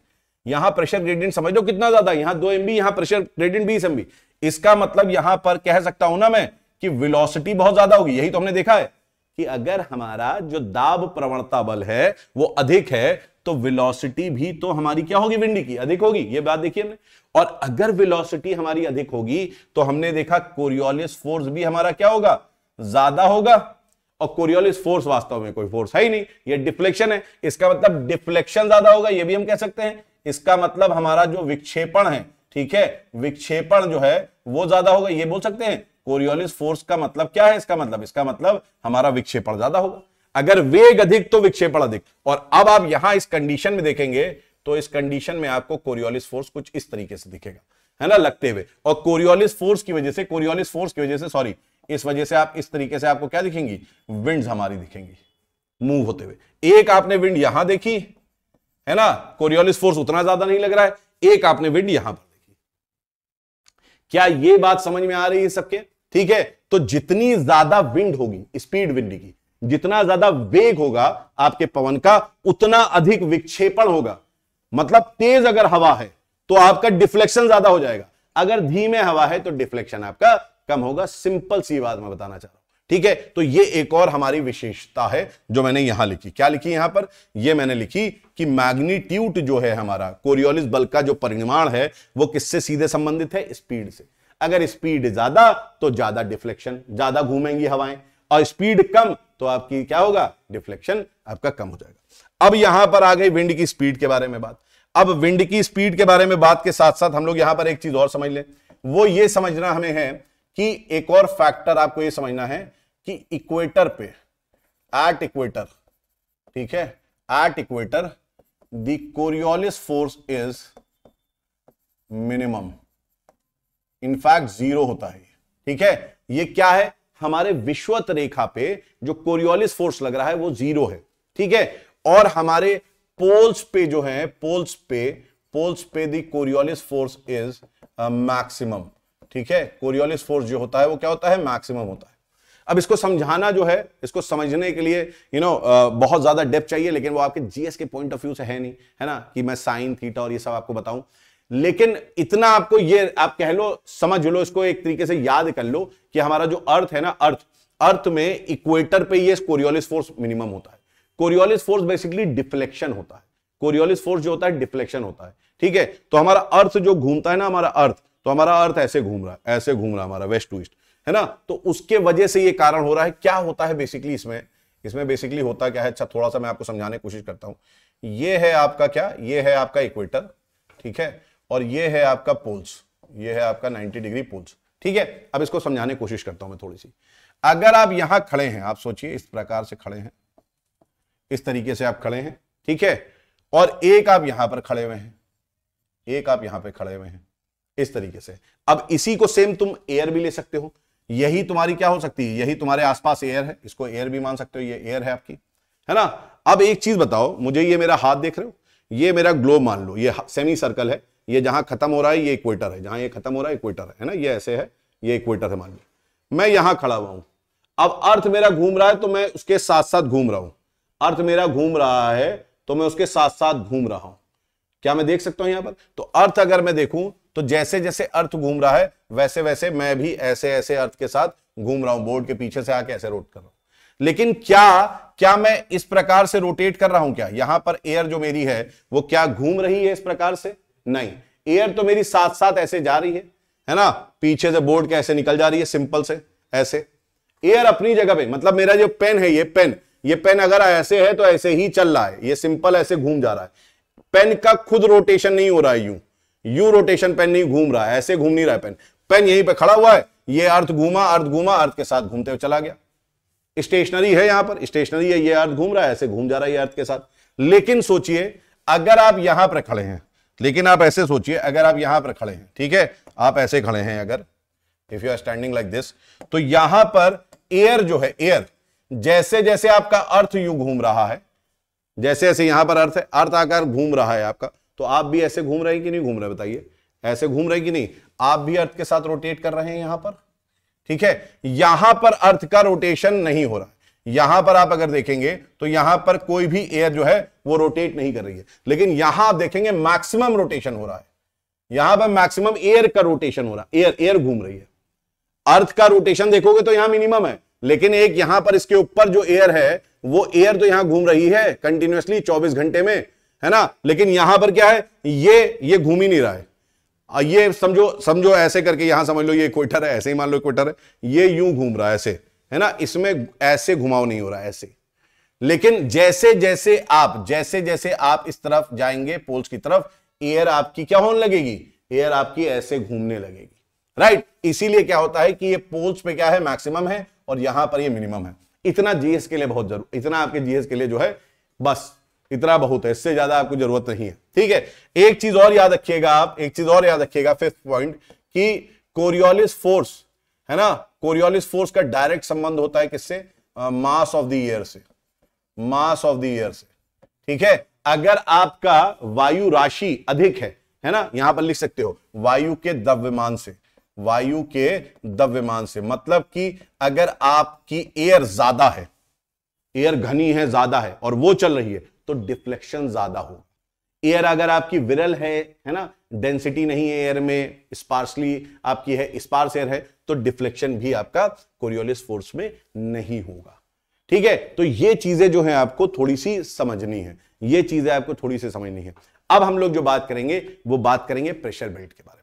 यहां प्रेशर ग्रेडियंट समझ लो कितना ज्यादा यहां दो एमबी यहां प्रेशर ग्रेडियंट बीस एमबी इसका मतलब यहां पर कह सकता हूं ना मैं कि वेलोसिटी बहुत ज्यादा होगी यही तो हमने देखा है कि अगर हमारा जो दाब प्रवणता बल है वो अधिक है तो वेलोसिटी भी तो हमारी क्या होगी विंडी की अधिक होगी ये बात देखिए हमने और अगर वेलोसिटी हमारी अधिक होगी तो हमने देखा कोरियोलिस फोर्स भी हमारा क्या होगा ज्यादा होगा और कोरियोलिस फोर्स वास्तव में कोई फोर्स है ही नहीं ये डिफ्लेक्शन है इसका मतलब डिफ्लेक्शन ज्यादा होगा ये भी हम कह सकते हैं इसका मतलब हमारा जो विक्षेपण है ठीक है विक्षेपण जो है वो ज्यादा होगा ये बोल सकते हैं कोरियोलिस फोर्स का मतलब क्या है इसका मतलब इसका मतलब हमारा विक्षेपण ज्यादा होगा अगर वेग अधिक तो विक्षेपण अधिक और अब आप यहां इस कंडीशन में देखेंगे तो इस कंडीशन में आपको कोरियोलिस फोर्स कुछ इस तरीके से दिखेगा है ना लगते हुए और कोरियोलिस फोर्स की वजह से कोरियोलिस फोर्स की वजह से सॉरी इस वजह से आप इस तरीके से आपको क्या दिखेंगी विंड हमारी दिखेंगी मूव होते हुए एक आपने विंड यहां देखी है ना कोरियोलिस फोर्स उतना ज्यादा नहीं लग रहा है एक आपने विंड यहां पर क्या ये बात समझ में आ रही है सबके ठीक है तो जितनी ज्यादा विंड होगी स्पीड विंड की जितना ज्यादा वेग होगा आपके पवन का उतना अधिक विक्षेपण होगा मतलब तेज अगर हवा है तो आपका डिफ्लेक्शन ज्यादा हो जाएगा अगर धीमे हवा है तो डिफ्लेक्शन आपका कम होगा सिंपल सी बात मैं बताना चाह रहा हूं ठीक है तो ये एक और हमारी विशेषता है जो मैंने यहां लिखी क्या लिखी यहां पर ये मैंने लिखी कि मैग्नीट्यूट जो है हमारा कोरियोलिस बल का जो परिमाण है वो किससे सीधे संबंधित है स्पीड से अगर स्पीड ज्यादा तो ज्यादा डिफ्लेक्शन ज्यादा घूमेंगी हवाएं और स्पीड कम तो आपकी क्या होगा डिफ्लेक्शन आपका कम हो जाएगा अब यहां पर आ गई विंड की स्पीड के बारे में बात अब विंड की स्पीड के बारे में बात के साथ साथ हम लोग यहां पर एक चीज और समझ लें वो ये समझना हमें है कि एक और फैक्टर आपको ये समझना है कि इक्वेटर पे एट इक्वेटर ठीक है at equator the Coriolis force is minimum in fact zero होता है ठीक है ये क्या है हमारे विश्वत रेखा पे जो कोरियोलिस फोर्स लग रहा है वो जीरो है ठीक है और हमारे पोल्स पे जो है पोल्स पे पोल्स पे the Coriolis force is maximum ठीक है कोरियोलिस फोर्स जो होता है वो क्या होता है मैक्सिमम होता है अब इसको समझाना जो है इसको समझने के लिए यू you नो know, बहुत ज्यादा डेप्थ चाहिए लेकिन वो आपके जीएस के पॉइंट ऑफ व्यू से है नहीं है ना कि मैं साइन थीटा और ये सब आपको बताऊं लेकिन इतना आपको ये आप कह लो समझ लो इसको एक तरीके से याद कर लो कि हमारा जो अर्थ है ना अर्थ अर्थ में इक्वेटर पे ये कोरियोलिस फोर्स मिनिमम होता है कोरियोलिस फोर्स बेसिकली डिफ्लेक्शन होता है कोरियोलिस फोर्स जो होता है डिफ्लेक्शन होता है ठीक है तो हमारा अर्थ जो घूमता है ना हमारा अर्थ तो हमारा अर्थ ऐसे घूम रहा है ऐसे घूम रहा है हमारा वेस्ट टू ईस्ट है ना तो उसके वजह से ये कारण हो रहा है क्या होता है बेसिकली इसमें इसमें बेसिकली होता क्या है अच्छा थोड़ा सा मैं आपको समझाने की कोशिश करता हूं ये है आपका क्या ये है आपका इक्वेटर ठीक है और ये है आपका पोल्स ये है आपका 90 डिग्री पोल्स ठीक है अब इसको समझाने की कोशिश करता हूं मैं थोड़ी सी अगर आप यहां खड़े हैं आप सोचिए इस प्रकार से खड़े हैं इस तरीके से आप खड़े हैं ठीक है और एक आप यहां पर खड़े हुए हैं एक आप यहां पर खड़े हुए हैं इस तरीके से अब इसी को सेम तुम एयर भी ले सकते हो यही तुम्हारी क्या हो सकती है यही तुम्हारे आसपास एयर है इसको एयर भी मान सकते हो ये एयर है आपकी है ना अब एक चीज बताओ मुझे ये मेरा हाथ देख रहे हो ये मेरा ग्लोब मान लो ये सेमी सर्कल है ये जहां खत्म हो रहा है ये इक्वेटर है जहां ये खत्म हो रहा है इक्वेटर है, है ना ये ऐसे है ये इक्वेटर है मान लो मैं यहां खड़ा हुआ हूं अब अर्थ मेरा घूम रहा है तो मैं उसके साथ साथ घूम रहा हूं अर्थ मेरा घूम रहा है तो मैं उसके साथ साथ घूम रहा हूं क्या मैं देख सकता हूं यहां पर तो अर्थ अगर मैं देखूं तो जैसे जैसे अर्थ घूम रहा है वैसे वैसे मैं भी ऐसे ऐसे अर्थ के साथ घूम रहा हूं बोर्ड के पीछे से आके ऐसे रोट कर रहा हूं लेकिन क्या क्या मैं इस प्रकार से रोटेट कर रहा हूं क्या यहां पर एयर जो मेरी है वो क्या घूम रही है इस प्रकार से नहीं एयर तो मेरी साथ साथ ऐसे जा रही है है ना पीछे से बोर्ड के ऐसे निकल जा रही है सिंपल से ऐसे एयर अपनी जगह पे मतलब मेरा जो पेन है ये पेन ये पेन अगर ऐसे है तो ऐसे ही चल रहा है ये सिंपल ऐसे घूम जा रहा है पेन का खुद रोटेशन नहीं हो रहा है यूं यू रोटेशन पेन नहीं घूम रहा है ऐसे घूम नहीं रहा है पेन पेन यहीं पे खड़ा हुआ है ये अर्थ घूमा अर्थ घूमा अर्थ के साथ घूमते हुए चला गया स्टेशनरी है यहां पर स्टेशनरी है ये अर्थ घूम रहा है ऐसे घूम जा रहा है ये अर्थ के साथ लेकिन सोचिए अगर आप यहां पर खड़े हैं लेकिन आप ऐसे सोचिए अगर आप यहां पर खड़े हैं ठीक है आप ऐसे खड़े हैं अगर if you are standing like this तो यहां पर एयर जो है एयर जैसे जैसे आपका अर्थ यू घूम रहा है जैसे जैसे यहां पर अर्थ है अर्थ आकार घूम रहा है आपका तो आप भी ऐसे घूम रहे हैं कि नहीं घूम रहे बताइए ऐसे घूम रहे कि नहीं आप भी अर्थ के साथ रोटेट कर रहे हैं यहां पर ठीक है यहां पर अर्थ का रोटेशन नहीं हो रहा यहां पर आप अगर देखेंगे तो यहां पर कोई भी एयर जो है वो रोटेट नहीं कर रही है लेकिन यहां आप देखेंगे मैक्सिमम रोटेशन हो रहा है यहां पर मैक्सिमम एयर का रोटेशन हो रहा है एयर एयर घूम रही है अर्थ का रोटेशन देखोगे तो यहां मिनिमम है लेकिन एक यहां पर इसके ऊपर जो एयर है वो एयर तो यहां घूम रही है कंटिन्यूसली 24 घंटे में है ना लेकिन यहां पर क्या है ये ये घूम ही नहीं रहा है ये समझो समझो ऐसे करके यहां समझ लो ये इक्वेटर है ऐसे ही मान लो इक्वेटर है ये यूं घूम रहा है ऐसे है ना इसमें ऐसे घुमाव नहीं हो रहा है ऐसे लेकिन जैसे जैसे आप जैसे जैसे आप इस तरफ जाएंगे पोल्स की तरफ एयर आपकी क्या होने लगेगी एयर आपकी ऐसे घूमने लगेगी राइट इसीलिए क्या होता है कि ये पोल्स पे क्या है मैक्सिमम है और यहां पर ये मिनिमम है इतना जीएस के लिए बहुत जरूर इतना आपके जीएस के लिए जो है बस इतना बहुत है इससे ज्यादा आपको जरूरत नहीं है ठीक है एक चीज और याद रखिएगा आप एक चीज और याद रखिएगा फिफ्थ पॉइंट कि कोरियोलिस फोर्स है ना कोरियोलिस फोर्स का डायरेक्ट संबंध होता है किससे मास ऑफ द ईयर से मास ऑफ द ईयर से ठीक है अगर आपका वायु राशि अधिक है है ना यहां पर लिख सकते हो वायु के द्रव्यमान से वायु के द्रव्यमान से मतलब कि अगर आपकी एयर ज्यादा है एयर घनी है ज्यादा है और वो चल रही है तो डिफ्लेक्शन ज्यादा हो एयर अगर आपकी विरल है है ना डेंसिटी नहीं है एयर में स्पार्सली आपकी है स्पार्स एयर है तो डिफ्लेक्शन भी आपका कोरियोलिस फोर्स में नहीं होगा ठीक है तो ये चीजें जो है आपको थोड़ी सी समझनी है ये चीजें आपको थोड़ी सी समझनी है अब हम लोग जो बात करेंगे वो बात करेंगे प्रेशर बेल्ट के बारे में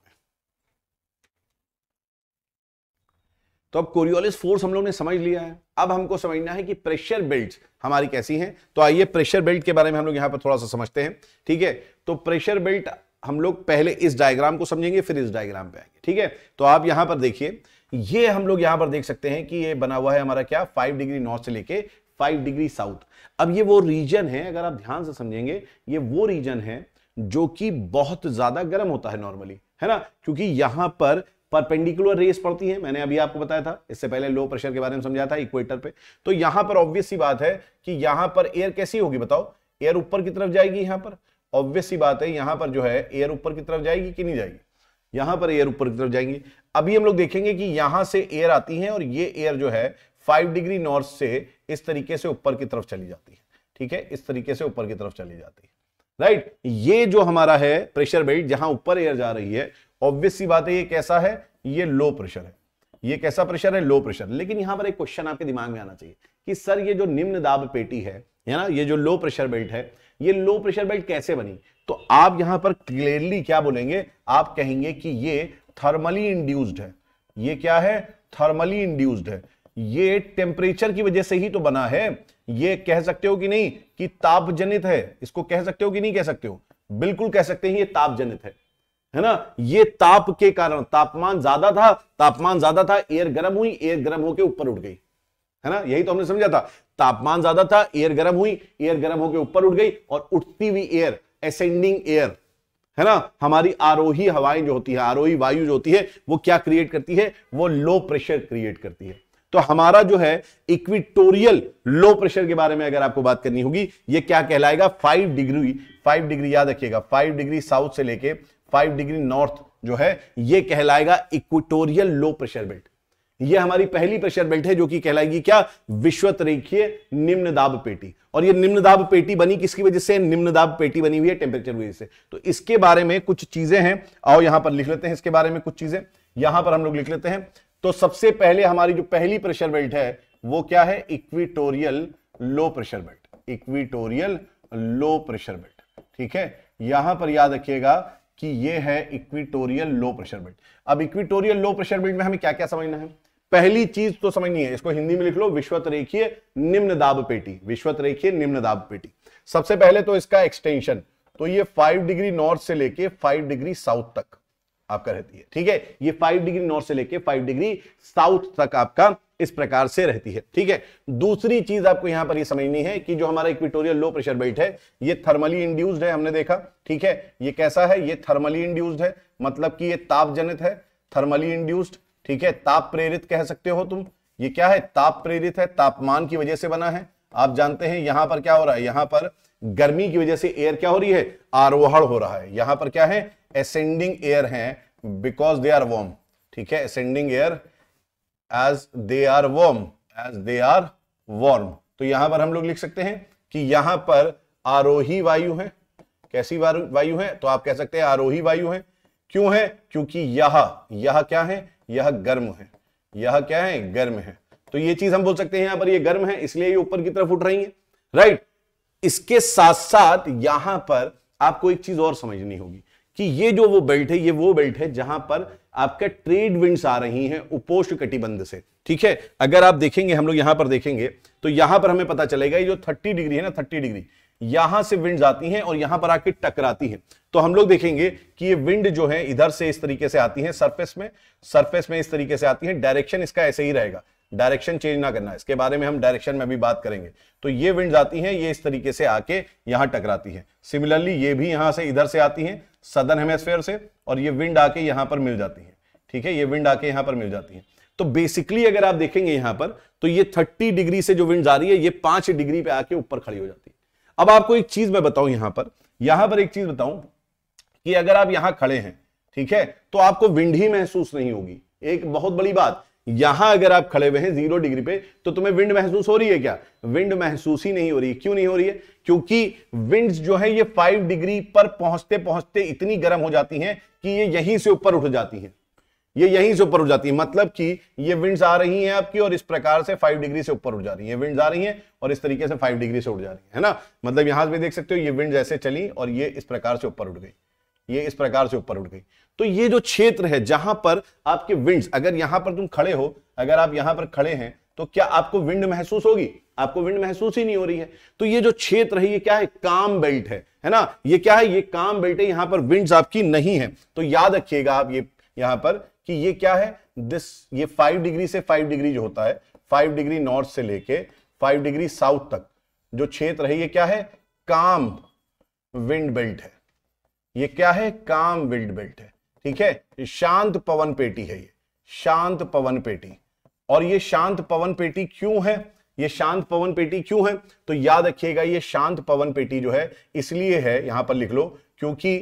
तो अब कोरियोलिस फोर्स हम लोग ने समझ लिया है अब हमको समझना है कि प्रेशर बेल्ट हमारी कैसी हैं तो आइए प्रेशर बेल्ट के बारे में हम लोग यहां पर थोड़ा सा समझते हैं ठीक है तो प्रेशर बेल्ट हम लोग पहले इस डायग्राम को समझेंगे फिर इस डायग्राम पे आएंगे ठीक है तो आप यहां पर देखिए ये हम लोग यहां पर देख सकते हैं कि ये बना हुआ है हमारा क्या फाइव डिग्री नॉर्थ से लेके फाइव डिग्री साउथ अब ये वो रीजन है अगर आप ध्यान से समझेंगे ये वो रीजन है जो कि बहुत ज्यादा गर्म होता है नॉर्मली है ना क्योंकि यहां पर परपेंडिकुलर रेस पड़ती है मैंने अभी आपको बताया था इससे पहले लो प्रेशर के बारे में समझाया था इक्वेटर पे तो यहां पर ऑब्वियस सी बात है कि यहां पर एयर कैसी होगी बताओ एयर ऊपर की तरफ जाएगी यहां पर ऑब्वियस सी बात है यहां पर जो है एयर ऊपर की तरफ जाएगी कि नहीं जाएगी यहां पर एयर ऊपर की तरफ जाएंगी अभी हम लोग देखेंगे कि यहां से एयर आती है और ये एयर जो है फाइव डिग्री नॉर्थ से इस तरीके से ऊपर की तरफ चली जाती है ठीक है इस तरीके से ऊपर की तरफ चली जाती है राइट right? ये जो हमारा है प्रेशर बेल्ट जहां ऊपर एयर जा रही है ऑब्वियस सी बात है ये कैसा है ये लो प्रेशर है ये कैसा प्रेशर है लो प्रेशर लेकिन यहां पर एक क्वेश्चन आपके दिमाग में आना चाहिए कि सर ये जो निम्न दाब पेटी है है ना ये जो लो प्रेशर बेल्ट है ये लो प्रेशर बेल्ट कैसे बनी तो आप यहां पर क्लियरली क्या बोलेंगे आप कहेंगे कि ये थर्मली इंड्यूस्ड है ये क्या है थर्मली इंड्यूस्ड है ये टेम्परेचर की वजह से ही तो बना है ये कह सकते हो कि नहीं कि ताप जनित है इसको कह सकते हो कि नहीं कह सकते हो बिल्कुल कह सकते हैं ये ताप जनित है है ना ये ताप के कारण तापमान ज्यादा था तापमान ज्यादा था एयर गर्म हुई एयर गर्म होकर ऊपर उठ गई है ना यही तो हमने समझा था तापमान ज्यादा था एयर गर्म हुई एयर गर्म होकर ऊपर उठ गई और उठती हुई एयर असेंडिंग एयर है ना हमारी आरोही हवाएं जो होती है आरोही वायु जो होती है वो क्या क्रिएट करती है वो लो प्रेशर क्रिएट करती है तो हमारा जो है इक्विटोरियल लो प्रेशर के बारे में अगर आपको बात करनी होगी ये क्या कहलाएगा फाइव डिग्री फाइव डिग्री याद रखिएगा फाइव डिग्री साउथ से लेके फाइव डिग्री नॉर्थ जो है ये कहलाएगा इक्विटोरियल लो प्रेशर बेल्ट ये हमारी पहली प्रेशर बेल्ट है जो कि कहलाएगी क्या विश्वत रेखीय निम्न दाब पेटी और ये निम्न दाब पेटी बनी किसकी वजह से निम्न दाब पेटी बनी हुई है टेम्परेचर वजह से तो इसके बारे में कुछ चीजें हैं आओ यहां पर लिख लेते हैं इसके बारे में कुछ चीजें यहां पर हम लोग लिख लेते हैं तो सबसे पहले हमारी जो पहली प्रेशर बेल्ट है वो क्या है equatorial low pressure belt equatorial low pressure belt ठीक है यहां पर याद रखिएगा कि ये है इक्विटोरियल लो प्रेशर बेल्ट अब इक्विटोरियल लो प्रेशर बेल्ट में हमें क्या क्या समझना है पहली चीज तो समझनी है इसको हिंदी में लिख लो विश्वत रेखीय निम्न दाब पेटी विश्वत रेखीय निम्न दाब पेटी सबसे पहले तो इसका एक्सटेंशन तो ये फाइव डिग्री नॉर्थ से लेके फाइव डिग्री साउथ तक आपका रहती है ठीक है ये फाइव डिग्री नॉर्थ से लेके फाइव डिग्री साउथ तक आपका इस प्रकार से रहती है ठीक है दूसरी चीज आपको यहां पर ये यह समझनी है कि जो हमारा इक्विटोरियल लो प्रेशर बेल्ट है ये थर्मली इंड्यूस्ड है हमने देखा ठीक है ये कैसा है ये थर्मली इंड्यूस्ड है मतलब कि ये ताप जनित है थर्मली इंड्यूस्ड ठीक है ताप प्रेरित कह सकते हो तुम ये क्या है ताप प्रेरित है तापमान की वजह से बना है आप जानते हैं यहां पर क्या हो रहा है यहां पर गर्मी की वजह से एयर क्या हो रही है आरोहण हो रहा है यहां पर क्या है असेंडिंग एयर है बिकॉज दे आर वॉर्म ठीक है ascending air as they are warm as they are warm तो यहां पर हम लोग लिख सकते हैं कि यहां पर आरोही वायु है कैसी वायु है तो आप कह सकते हैं आरोही वायु है क्यों है क्योंकि यह यह क्या है यह गर्म है यह क्या है गर्म है तो ये चीज हम बोल सकते हैं यहां पर ये गर्म है इसलिए ये ऊपर की तरफ उठ रही है राइट इसके साथ साथ यहां पर आपको एक चीज और समझनी होगी कि ये जो वो बेल्ट है ये वो बेल्ट है जहां पर आपके ट्रेड विंड्स आ रही हैं उपोष्ण कटिबंध से ठीक है अगर आप देखेंगे हम लोग यहां पर देखेंगे तो यहां पर हमें पता चलेगा ये जो 30 डिग्री है ना 30 डिग्री यहां से विंड आती हैं और यहां पर आके टकराती हैं तो हम लोग देखेंगे कि ये विंड जो है इधर से इस तरीके से आती है सर्फेस में सर्फेस में इस तरीके से आती है डायरेक्शन इसका ऐसे ही रहेगा डायरेक्शन चेंज ना करना इसके बारे में हम डायरेक्शन में भी बात करेंगे तो ये विंड आती हैं ये इस तरीके से आके यहां टकराती है सिमिलरली ये भी यहां से इधर से आती हैं सदन हेमेस्फेयर से और ये विंड आके यहां पर मिल जाती है ठीक है ये विंड आके यहां पर मिल जाती है तो बेसिकली अगर आप देखेंगे यहां पर तो ये 30 डिग्री से जो विंड जा रही है ये पांच डिग्री पे आके ऊपर खड़ी हो जाती है अब आपको एक चीज मैं बताऊं यहां पर यहां पर एक चीज बताऊं कि अगर आप यहां खड़े हैं ठीक है तो आपको विंड ही महसूस नहीं होगी एक बहुत बड़ी बात यहां अगर आप खड़े हुए हैं जीरो डिग्री पे तो तुम्हें विंड महसूस हो रही है क्या विंड महसूस ही नहीं हो रही है क्यों नहीं हो रही है क्योंकि विंड जो है ये फाइव डिग्री पर पहुंचते पहुंचते इतनी गर्म हो जाती हैं कि ये यहीं से ऊपर उठ जाती हैं ये यहीं से ऊपर उठ जाती है मतलब कि ये विंड्स आ रही हैं आपकी और इस प्रकार से फाइव डिग्री से ऊपर उठ जा रही है विंड्स आ रही हैं और इस तरीके से फाइव डिग्री से उठ जा रही है ना मतलब यहां पे देख सकते हो ये विंड्स ऐसे चली और ये इस प्रकार से ऊपर उठ गई ये इस प्रकार से ऊपर उठ गई तो ये जो क्षेत्र है जहां पर आपके विंड्स अगर यहां पर तुम खड़े हो अगर आप यहां पर खड़े हैं तो क्या आपको विंड महसूस होगी आपको विंड महसूस ही नहीं हो रही है तो ये जो क्षेत्र है ये क्या है काम बेल्ट है है ना ये क्या है ये काम बेल्ट है यहां पर विंड्स आपकी नहीं है तो याद रखिएगा आप ये यहां पर कि ये क्या है दिस ये फाइव डिग्री से फाइव डिग्री जो होता है फाइव डिग्री नॉर्थ से लेके फाइव डिग्री साउथ तक जो क्षेत्र है ये क्या है काम विंड बेल्ट है ये क्या है काम विंड बेल्ट है ठीक है ये शांत पवन पेटी है ये शांत पवन पेटी और ये शांत पवन पेटी क्यों है ये शांत पवन पेटी क्यों है तो याद रखिएगा ये शांत पवन पेटी जो है इसलिए है यहां पर लिख लो क्योंकि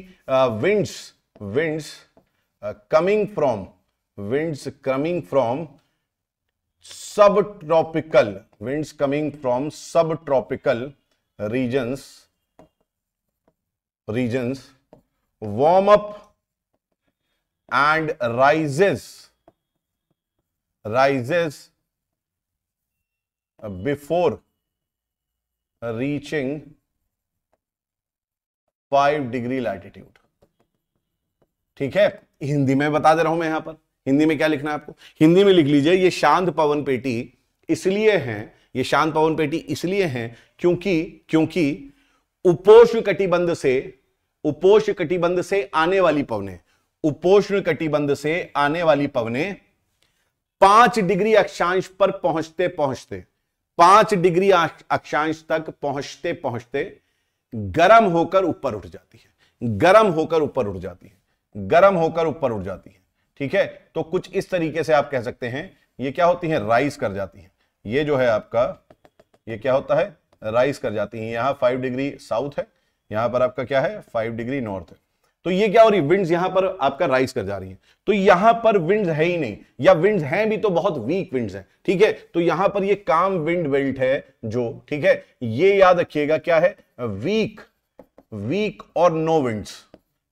winds winds coming from coming from subtropical winds coming from subtropical regions regions warm up and rises rises uh, before reaching 5 degree latitude ठीक है हिंदी में बता दे रहा हूं मैं यहां पर हिंदी में क्या लिखना है आपको हिंदी में लिख लीजिए ये शांत पवन पेटी इसलिए है ये शांत पवन पेटी इसलिए है क्योंकि क्योंकि उपोष्ण कटिबंध से उपोष्ण कटिबंध से आने वाली पवने उपोष्ण कटिबंध से आने वाली पवने पांच डिग्री अक्षांश पर पहुंचते पहुंचते पांच डिग्री अक्षांश तक पहुंचते पहुंचते गर्म होकर ऊपर उठ जाती है गर्म होकर ऊपर उठ जाती है गर्म होकर ऊपर उठ जाती है ठीक है तो कुछ इस तरीके से आप कह सकते हैं ये क्या होती है राइस कर जाती है ये जो है आपका ये क्या होता है राइस कर जाती है यहां फाइव डिग्री साउथ है यहां पर आपका क्या है फाइव डिग्री नॉर्थ है तो ये क्या हो रही विंड्स यहां पर आपका राइज कर जा रही है तो यहां पर विंड्स है ही नहीं या विंड्स हैं भी तो बहुत वीक विंड्स हैं ठीक है तो यहां पर ये काम विंड बेल्ट है जो ठीक है ये याद रखिएगा क्या है वीक वीक और नो विंड्स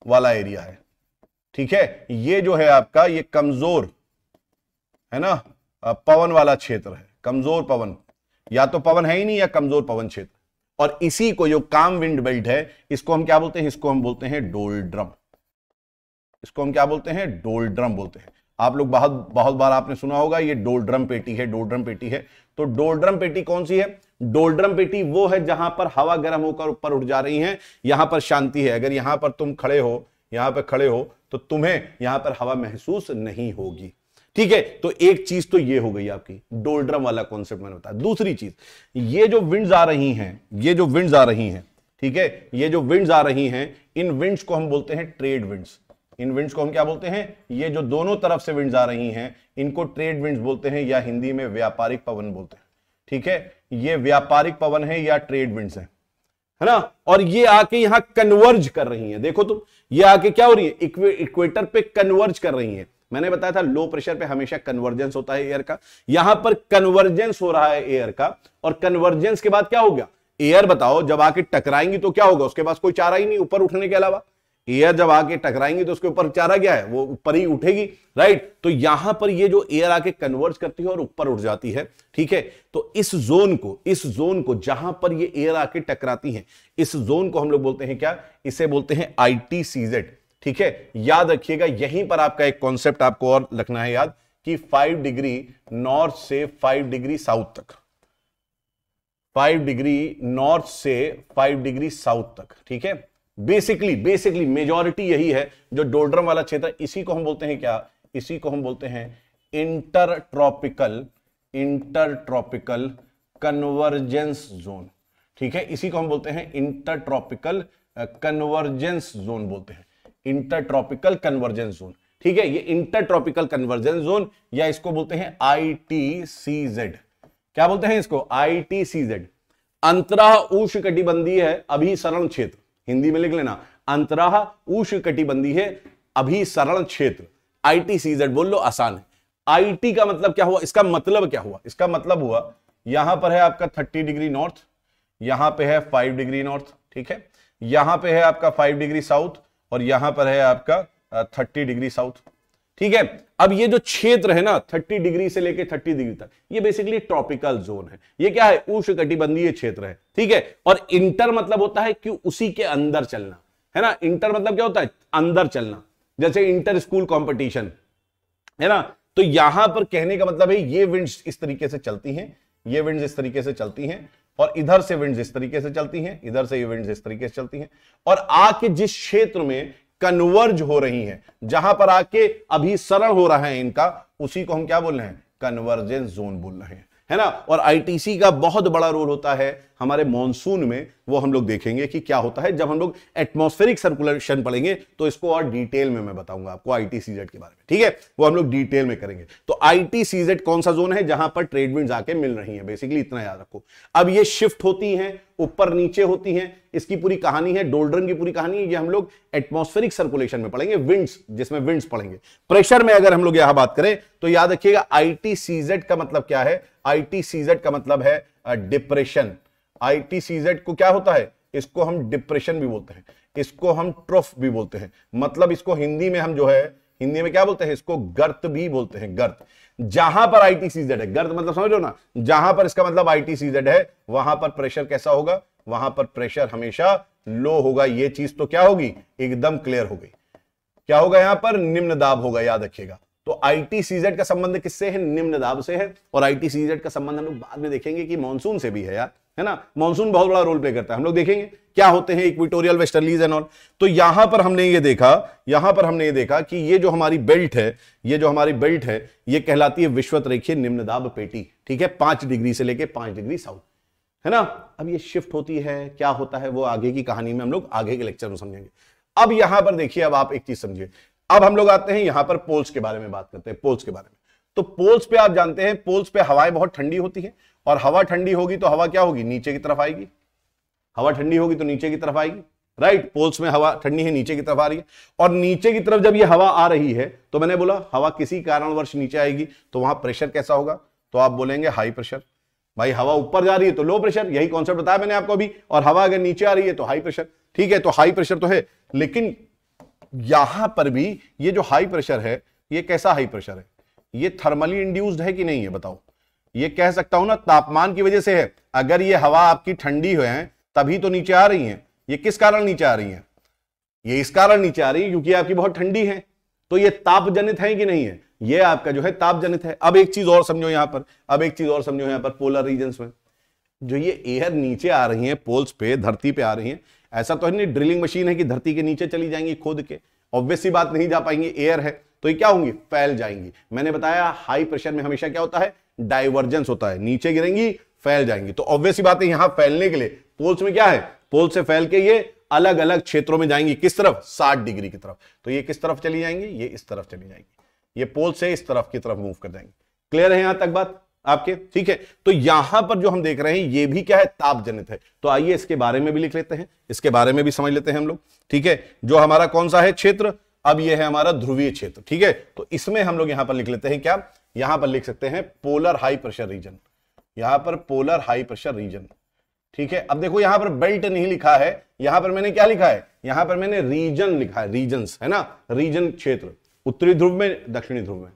वाला एरिया है ठीक है ये जो है आपका ये कमजोर है ना पवन वाला क्षेत्र है कमजोर पवन या तो पवन है ही नहीं या कमजोर पवन क्षेत्र और इसी को जो काम विंड बेल्ट है इसको हम क्या बोलते हैं इसको हम बोलते हैं डोलड्रम इसको हम क्या बोलते हैं डोलड्रम बोलते हैं आप लोग बहुत बहुत बार आपने सुना होगा ये डोलड्रम पेटी है डोलड्रम पेटी है तो डोलड्रम पेटी कौन सी है डोलड्रम पेटी वो है जहां पर हवा गर्म होकर ऊपर उठ जा रही है यहां पर शांति है अगर यहां पर तुम खड़े हो यहां पर खड़े हो तो तुम्हें यहां पर हवा महसूस नहीं होगी ठीक है तो एक चीज तो ये हो गई आपकी डोल्ड्रम वाला कॉन्सेप्ट मैंने बताया दूसरी चीज ये जो विंड्स आ रही हैं ये जो विंड्स आ रही हैं ठीक है ये जो विंड्स आ रही हैं इन विंड्स को हम बोलते हैं ट्रेड विंड्स इन विंड्स को हम क्या बोलते हैं ये जो दोनों तरफ से विंड्स आ रही हैं इनको ट्रेड विंड्स बोलते हैं या हिंदी में व्यापारिक पवन बोलते हैं ठीक है ये व्यापारिक पवन है या ट्रेड विंड्स है है ना और ये आके यहां कन्वर्ज कर रही हैं देखो तुम ये आके क्या हो रही है इक्वे, इक्वेटर पे कन्वर्ज कर रही हैं मैंने बताया था लो प्रेशर पे हमेशा कन्वर्जेंस होता है एयर का यहां पर कन्वर्जेंस हो रहा है एयर का और कन्वर्जेंस के बाद क्या हो गया एयर बताओ जब आके टकराएंगी तो क्या होगा उसके पास कोई चारा ही नहीं ऊपर उठने के अलावा एयर जब आके टकराएंगी तो उसके ऊपर चारा क्या है वो ऊपर ही उठेगी राइट तो यहां पर ये जो एयर आके कन्वर्ज करती है और ऊपर उठ जाती है ठीक है तो इस जोन को इस जोन को जहां पर ये एयर आके टकराती है इस जोन को हम लोग बोलते हैं क्या इसे बोलते हैं आई टी सीजेड ठीक है याद रखिएगा यहीं पर आपका एक कॉन्सेप्ट आपको और रखना है याद कि फाइव डिग्री नॉर्थ से फाइव डिग्री साउथ तक फाइव डिग्री नॉर्थ से फाइव डिग्री साउथ तक ठीक है बेसिकली बेसिकली मेजोरिटी यही है जो डोड्रम वाला क्षेत्र इसी को हम बोलते हैं क्या इसी को हम बोलते हैं intertropical intertropical convergence zone ठीक है इसी को हम बोलते हैं इंटर ट्रॉपिकल कन्वर्जेंस जोन बोलते हैं इंटरट्रॉपिकल कन्वर्जेंस जोन ठीक है ये इंटरट्रॉपिकल कन्वर्जेंस जोन या इसको बोलते हैं आईटीसीजेड क्या बोलते हैं इसको आई टी आईटीसीजेड अंतरा उष्ण कटिबंधीय है अभिसरण क्षेत्र हिंदी में लिख लेना अंतराह उष्ण कटिबंधीय है अभिसरण क्षेत्र आईटीसीजेड बोल लो आसान है आईटी का मतलब क्या हुआ इसका मतलब क्या हुआ इसका मतलब हुआ यहां पर है आपका थर्टी डिग्री नॉर्थ यहां पे है फाइव डिग्री नॉर्थ ठीक है यहां पे है आपका फाइव डिग्री साउथ और यहां पर है आपका थर्टी डिग्री साउथ ठीक है अब ये जो क्षेत्र है ना 30 डिग्री से लेके 30 डिग्री तक ये बेसिकली ट्रॉपिकल जोन है ये क्या है उष्ण कटिबंधीय क्षेत्र है ठीक है और इंटर मतलब होता है कि उसी के अंदर चलना है ना इंटर मतलब क्या होता है अंदर चलना जैसे इंटर स्कूल कॉम्पिटिशन है ना तो यहां पर कहने का मतलब है ये विंड्स इस तरीके से चलती हैं ये विंड्स इस तरीके से चलती हैं और इधर से विंड इस तरीके से चलती हैं इधर से विंड इस तरीके से चलती हैं और आके जिस क्षेत्र में कन्वर्ज हो रही हैं जहां पर आके अभी सरल हो रहा है इनका उसी को हम क्या बोल रहे हैं कन्वर्जेंस जोन बोल रहे हैं है ना और आईटीसी का बहुत बड़ा रोल होता है हमारे मॉनसून में वो हम लोग देखेंगे कि क्या होता है जब हम लोग एटमोस्फेरिक सर्कुलेशन पढ़ेंगे तो इसको और डिटेल में मैं बताऊंगा आपको आईटीसीजेड के बारे में ठीक है वो हम लोग डिटेल में करेंगे तो आईटीसीजेड कौन सा जोन है जहां पर ट्रेड आके मिल रही है बेसिकली इतना याद रखो अब ये शिफ्ट होती है ऊपर नीचे होती है इसकी पूरी कहानी है डोल्ड्रन की पूरी कहानी है ये हम लोग एटमोस्फेरिक सर्कुलेशन में पढ़ेंगे विंड्स जिसमें विंड्स पढ़ेंगे प्रेशर में अगर हम लोग यहां बात करें तो याद रखिएगा आईटीसीजेड का मतलब क्या है आईटीसीजेड का मतलब है डिप्रेशन आईटीसीजेड को क्या होता है इसको हम डिप्रेशन भी बोलते हैं इसको हम ट्रोफ भी बोलते हैं मतलब इसको हिंदी में हम जो है हिंदी में क्या बोलते हैं इसको गर्त भी बोलते हैं गर्त जहां पर आईटीसीजेड है गर्त मतलब समझ लो ना जहां पर इसका मतलब आईटीसीजेड है वहां पर प्रेशर कैसा होगा वहां पर प्रेशर हमेशा लो होगा यह चीज तो क्या होगी एकदम क्लियर हो गई क्या होगा यहां पर निम्न दाब होगा याद रखिएगा तो आईटीसीजेड का संबंध किससे है निम्न दाब से है और आईटीसीजेड का संबंध हम लोग बाद में देखेंगे कि मानसून से भी है यार है ना मानसून बहुत बड़ा रोल प्ले करता है हम लोग देखेंगे क्या होते हैं इक्विटोरियल वेस्टर्लीज एंड ऑल तो यहां पर हमने ये देखा यहां पर हमने ये देखा कि ये जो हमारी बेल्ट है ये जो हमारी बेल्ट है ये कहलाती है विश्वत रेखीय निम्न दाब पेटी ठीक है पांच डिग्री से लेके पांच डिग्री साउथ है ना अब ये शिफ्ट होती है क्या होता है वो आगे की कहानी में हम लोग आगे के लेक्चर में समझेंगे अब यहां पर देखिए अब आप एक चीज समझिए अब हम लोग आते हैं यहां पर पोल्स के बारे में बात करते हैं पोल्स के बारे में तो पोल्स पे आप जानते हैं पोल्स पे हवाएं बहुत ठंडी होती है और हवा ठंडी होगी तो हवा क्या होगी नीचे की तरफ आएगी हवा ठंडी होगी तो नीचे की तरफ आएगी राइट पोल्स में हवा ठंडी है नीचे की तरफ आ रही है और नीचे की तरफ जब ये हवा आ रही है तो मैंने बोला हवा किसी कारणवश नीचे आएगी तो वहां प्रेशर कैसा होगा तो आप बोलेंगे हाई प्रेशर भाई हवा ऊपर जा रही है तो लो प्रेशर यही कॉन्सेप्ट बताया मैंने आपको अभी और हवा अगर नीचे आ रही है तो हाई प्रेशर ठीक है तो हाई प्रेशर तो है लेकिन यहां पर भी ये जो हाई प्रेशर है ये कैसा हाई प्रेशर है ये थर्मली इंड्यूस्ड है कि नहीं है बताओ ये कह सकता हूं ना तापमान की वजह से है अगर ये हवा आपकी ठंडी है तभी तो नीचे आ रही है ये किस कारण नीचे आ रही है ये इस कारण नीचे आ रही है क्योंकि आपकी बहुत ठंडी है तो ये ताप जनित है कि नहीं है ये आपका जो है ताप जनित है अब एक चीज और समझो यहां पर अब एक चीज और समझो यहां पर पोलर रीजन में जो ये एयर नीचे आ रही है पोल्स पे धरती पे आ रही है ऐसा तो है नहीं ड्रिलिंग मशीन है कि धरती के नीचे चली जाएंगी खोद के ऑब्वियस बात नहीं जा पाएंगे एयर है तो ये क्या होंगी फैल जाएंगी मैंने बताया हाई प्रेशर में हमेशा क्या होता है डाइवर्जेंस होता है नीचे गिरेंगी फैल जाएंगी तो ऑब्वियस बात है यहां फैलने के लिए पोल्स में क्या है पोल से फैल के ये अलग अलग क्षेत्रों में जाएंगी किस तरफ साठ डिग्री की तरफ तो ये किस तरफ चली जाएंगी ये इस तरफ चली जाएंगी ये पोल से इस तरफ की तरफ मूव कर जाएंगे क्लियर है यहां तक बात आपके ठीक है तो यहां पर जो हम देख रहे हैं ये भी क्या है ताप जनित है तो आइए इसके बारे में भी लिख लेते हैं इसके बारे में भी समझ लेते हैं हम लोग ठीक है जो हमारा कौन सा है क्षेत्र अब यह है हमारा ध्रुवीय क्षेत्र ठीक है तो इसमें हम लोग यहां पर लिख लेते हैं क्या यहां पर लिख सकते हैं पोलर हाई प्रेशर रीजन यहां पर पोलर हाई प्रेशर रीजन ठीक है अब देखो यहां पर बेल्ट नहीं लिखा है यहां पर मैंने क्या लिखा है यहां पर मैंने रीजन लिखा है रीजन है ना रीजन क्षेत्र उत्तरी ध्रुव में दक्षिणी ध्रुव में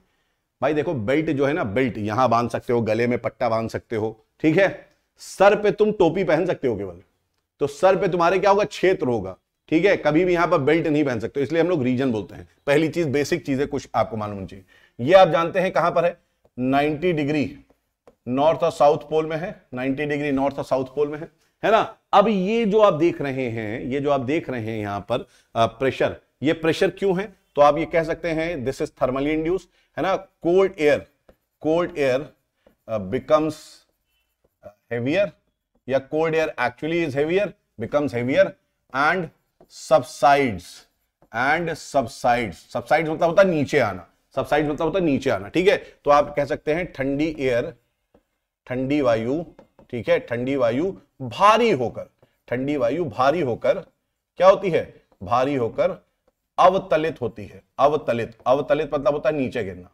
भाई देखो बेल्ट जो है ना बेल्ट यहां बांध सकते हो गले में पट्टा बांध सकते हो ठीक है सर पे तुम टोपी पहन सकते हो केवल तो सर पे तुम्हारे क्या होगा क्षेत्र होगा ठीक है कभी भी यहां पर बेल्ट नहीं पहन सकते इसलिए हम लोग रीजन बोलते हैं पहली चीज बेसिक चीजें कुछ आपको मालूम होनी चाहिए ये आप जानते हैं कहां पर है नाइनटी डिग्री नॉर्थ और साउथ पोल में है नाइनटी डिग्री नॉर्थ और साउथ पोल में है है ना अब ये जो आप देख रहे हैं ये जो आप देख रहे हैं यहां पर प्रेशर ये प्रेशर क्यों है तो आप ये कह सकते हैं दिस इज थर्मली इंड्यूस है ना cold air cold air becomes heavier या cold air actually is heavier becomes heavier and subsides and subsides subsides मतलब होता है नीचे आना सबसाइड मतलब होता है नीचे आना ठीक है तो आप कह सकते हैं ठंडी एयर ठंडी वायु ठीक है ठंडी वायु भारी होकर ठंडी वायु भारी होकर क्या होती है भारी होकर अवतलित होती है अवतलित अवतलित मतलब होता है नीचे गिरना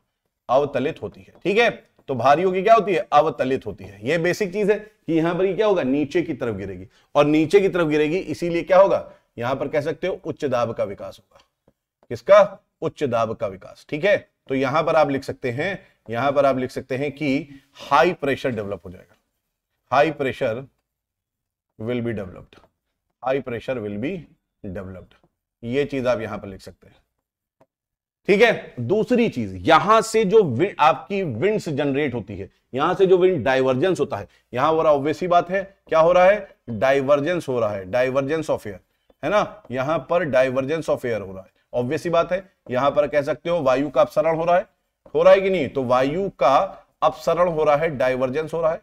अवतलित होती है ठीक है तो भारियों की क्या होती है अवतलित होती है ये बेसिक चीज है कि यहां पर क्या होगा नीचे की तरफ गिरेगी और नीचे की तरफ गिरेगी इसीलिए क्या होगा यहां पर कह सकते हो उच्च दाब का विकास होगा किसका उच्च दाब का विकास ठीक है तो यहां पर आप लिख सकते हैं यहां पर आप लिख सकते हैं कि हाई प्रेशर डेवलप हो जाएगा high pressure will be developed high pressure will be developed ये चीज आप यहां पर लिख सकते हैं ठीक है दूसरी चीज यहां से जो आपकी विंड जनरेट होती है यहां से जो विंड डाइवर्जेंस होता है यहां हो रहा ही बात है क्या हो रहा है डाइवर्जेंस हो रहा है डाइवर्जेंस ऑफ एयर है ना यहां पर डाइवर्जेंस ऑफ एयर हो रहा है ऑब्वियस ही बात है यहां पर कह सकते हो वायु का अपसरण हो रहा है हो रहा है कि नहीं तो वायु का अपसरण हो रहा है डाइवर्जेंस हो रहा है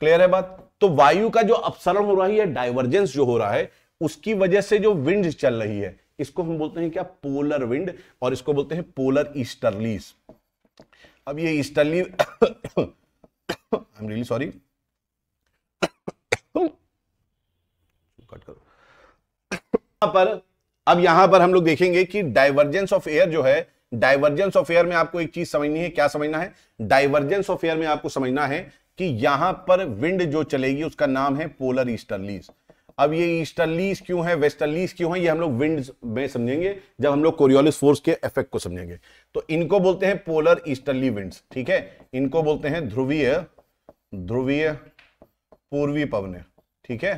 क्लियर है बात तो वायु का जो अपसरण हो रहा है डाइवर्जेंस जो हो रहा है उसकी वजह से जो विंड चल रही है इसको हम बोलते हैं क्या पोलर विंड और इसको बोलते हैं पोलर ईस्टरलीस अब ये easterly I am really sorry cut करो पर अब यहां पर हम लोग देखेंगे कि डाइवर्जेंस ऑफ एयर जो है डाइवर्जेंस ऑफ एयर में आपको एक चीज समझनी है क्या समझना है डाइवर्जेंस ऑफ एयर में आपको समझना है कि यहां पर विंड जो चलेगी उसका नाम है पोलर ईस्टरलीज़ अब ये ईस्टर्लीज क्यों है वेस्टर्लीज क्यों है ये हम लोग विंड में समझेंगे जब हम लोग कोरियोलिस फोर्स के इफेक्ट को समझेंगे तो इनको बोलते हैं पोलर ईस्टर्ली विंड्स ठीक है इनको बोलते हैं ध्रुवीय ध्रुवीय पूर्वी पवन ठीक है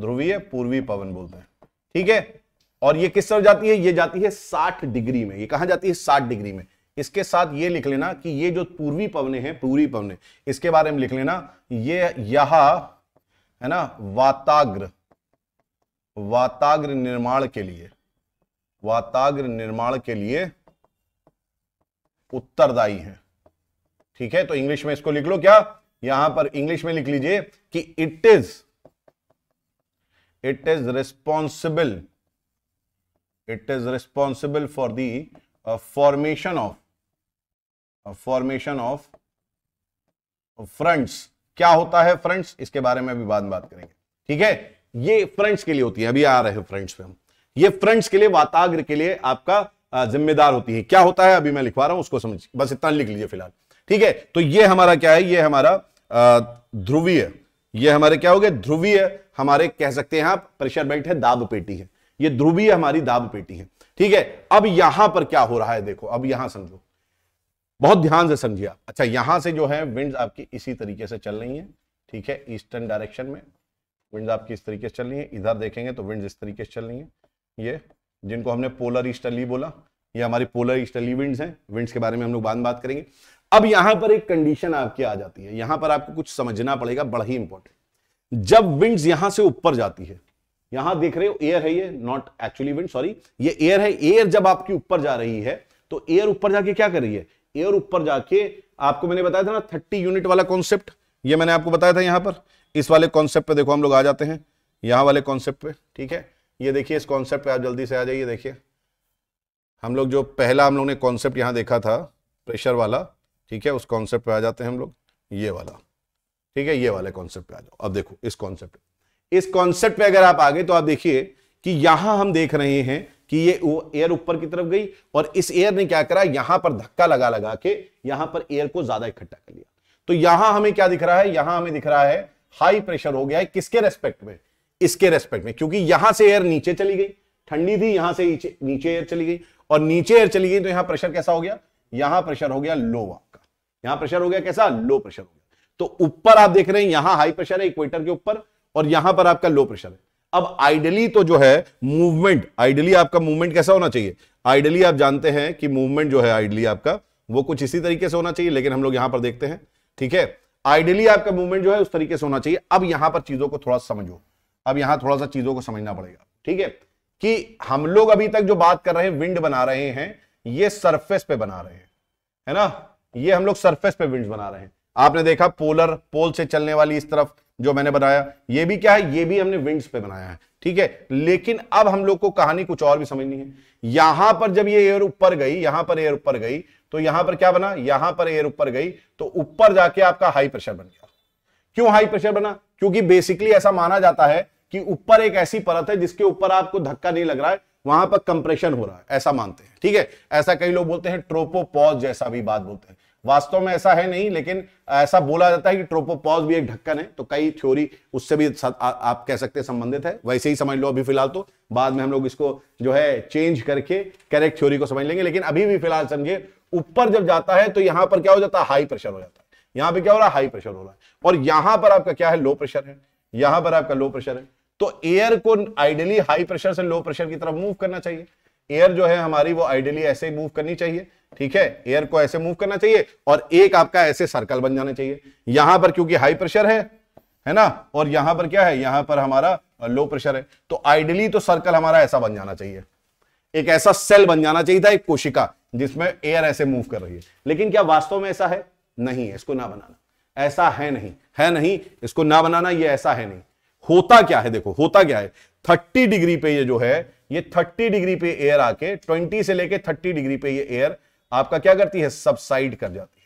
ध्रुवीय पूर्वी पवन बोलते हैं ठीक है और ये किस तरफ जाती है ये जाती है साठ डिग्री में ये कहा जाती है साठ डिग्री में इसके साथ ये लिख लेना कि ये जो पूर्वी पवने हैं पूर्वी पवने इसके बारे में लिख लेना ये यहा है ना वाताग्र वाताग्र निर्माण के लिए वाताग्र निर्माण के लिए उत्तरदायी है ठीक है तो इंग्लिश में इसको लिख लो क्या यहां पर इंग्लिश में लिख लीजिए कि it is it is responsible it is responsible for the formation of formation of fronts क्या होता है फ्रंट्स इसके बारे में भी बाद में बात करेंगे ठीक है ये फ्रंट्स के लिए होती है अभी आ रहे हैं फ्रंट्स पे हम ये फ्रंट्स के लिए वाताग्र के लिए आपका जिम्मेदार होती है क्या होता है अभी मैं लिखवा रहा हूं उसको समझ बस इतना लिख लीजिए फिलहाल ठीक है तो ये हमारा क्या है ये हमारा ध्रुवीय ये हमारे क्या हो गए ध्रुवीय हमारे कह सकते हैं आप प्रेशर बेल्ट है दाब पेटी है ये ध्रुवीय हमारी दाब पेटी है ठीक है अब यहां पर क्या हो रहा है देखो अब यहां समझो बहुत ध्यान से समझिए अच्छा यहां से जो है विंड आपकी इसी तरीके से चल रही है ठीक है ईस्टर्न डायरेक्शन में विंड आपकी तो इस तरीके से चल रही है इधर देखेंगे तो विंड इस तरीके से चल रही है ये जिनको हमने पोलर ईस्टर्ली बोला ये हमारी पोलर ईस्टर्ली विंड्स हैं विंड्स के बारे में हम लोग बाद में बात करेंगे अब यहां पर एक कंडीशन आपकी आ जाती है यहां पर आपको कुछ समझना पड़ेगा बड़ा ही इंपॉर्टेंट जब विंड्स यहां से ऊपर जाती है यहां देख रहे हो एयर है ये नॉट एक्चुअली विंड सॉरी ये एयर है एयर जब आपकी ऊपर जा रही है तो एयर ऊपर जाके क्या कर रही है एयर ऊपर जाके आपको मैंने बताया था ना थर्टी यूनिट वाला कॉन्सेप्ट ये मैंने आपको बताया था यहां पर इस वाले कॉन्सेप्ट पे देखो हम लोग आ जाते हैं यहाँ वाले कॉन्सेप्ट पे ठीक है ये देखिए इस कॉन्सेप्ट पे आप जल्दी से आ जाइए देखिए हम लोग जो पहला हम लोग ने कॉन्सेप्ट यहां देखा था प्रेशर वाला ठीक है उस कॉन्सेप्ट पे आ जाते हैं हम लोग ये वाला ठीक है ये वाले कॉन्सेप्ट पे आ जाओ अब देखो इस कॉन्सेप्ट इस कॉन्सेप्ट पे अगर आप आगे तो आप देखिए कि यहां हम देख रहे हैं कि ये वो एयर ऊपर की तरफ गई और इस एयर ने क्या करा यहां पर धक्का लगा लगा के यहां पर एयर को ज्यादा इकट्ठा कर लिया तो यहां हमें क्या दिख रहा है यहां हमें दिख रहा है हाई प्रेशर हो गया है किसके रेस्पेक्ट में इसके रेस्पेक्ट में क्योंकि यहां से एयर नीचे चली गई ठंडी थी यहां से नीचे एयर चली गई और नीचे एयर चली गई तो यहां प्रेशर कैसा हो गया यहां प्रेशर हो गया लो आपका यहां प्रेशर हो गया कैसा लो प्रेशर हो गया तो ऊपर आप देख रहे हैं यहां हाई प्रेशर है इक्वेटर के ऊपर और यहां पर आपका लो प्रेशर है अब आइडली तो जो है मूवमेंट आइडली आपका मूवमेंट कैसा होना चाहिए आइडली आप जानते हैं कि मूवमेंट जो है आइडली आपका वो कुछ इसी तरीके से होना चाहिए लेकिन हम लोग यहां पर देखते हैं ठीक है आइडियली आपका मूवमेंट जो है उस तरीके से होना चाहिए अब यहां पर चीजों को थोड़ा समझो अब यहां थोड़ा सा चीजों को समझना पड़ेगा ठीक है कि हम लोग अभी तक जो बात कर रहे हैं विंड बना रहे हैं ये सरफेस पे बना रहे हैं है ना ये हम लोग सरफेस पे विंड बना रहे हैं आपने देखा पोलर पोल से चलने वाली इस तरफ जो मैंने बनाया ये भी क्या है ये भी हमने विंड्स पे बनाया है ठीक है लेकिन अब हम लोग को कहानी कुछ और भी समझनी है यहां पर जब ये एयर ऊपर गई यहां पर एयर ऊपर गई तो यहां पर क्या बना यहां पर एयर ऊपर गई तो ऊपर जाके आपका हाई प्रेशर बन गया क्यों हाई प्रेशर बना क्योंकि बेसिकली ऐसा माना जाता है कि ऊपर एक ऐसी परत है जिसके ऊपर आपको धक्का नहीं लग रहा है वहां पर कंप्रेशन हो रहा है ऐसा मानते हैं ठीक है ऐसा कई लोग बोलते हैं ट्रोपोपॉज जैसा भी बात बोलते हैं वास्तव में ऐसा है नहीं लेकिन ऐसा बोला जाता है कि ट्रोपोपॉज भी एक ढक्कन है तो कई थ्योरी उससे भी आ, आप कह सकते हैं संबंधित है वैसे ही समझ लो अभी फिलहाल तो बाद में हम लोग इसको जो है चेंज करके करेक्ट थ्योरी को समझ लेंगे लेकिन अभी भी फिलहाल समझिए ऊपर जब जाता है तो यहां पर क्या हो जाता है हाई प्रेशर हो जाता है यहां पे क्या हो रहा है हाई प्रेशर हो रहा है और यहां पर आपका क्या है लो प्रेशर है यहां पर आपका लो प्रेशर है तो एयर को आइडियली हाई प्रेशर से लो प्रेशर की तरफ मूव करना चाहिए एयर जो है हमारी वो आइडियली ऐसे ही मूव करनी चाहिए ठीक है एयर को ऐसे मूव करना चाहिए और एक आपका ऐसे सर्कल बन जाना चाहिए यहां पर क्योंकि हाई प्रेशर है है ना और यहां पर क्या है यहां पर हमारा लो प्रेशर है तो आइडियली तो सर्कल हमारा ऐसा बन जाना चाहिए एक ऐसा सेल बन जाना चाहिए था एक कोशिका जिसमें एयर ऐसे मूव कर रही है लेकिन क्या वास्तव में ऐसा है नहीं है इसको ना बनाना ऐसा है नहीं है नहीं इसको ना बनाना ये ऐसा है नहीं होता क्या है देखो होता क्या है थर्टी डिग्री पे ये जो है ये थर्टी डिग्री पे एयर आके ट्वेंटी से लेके थर्टी डिग्री पे ये एयर आपका क्या करती है सबसाइड कर जाती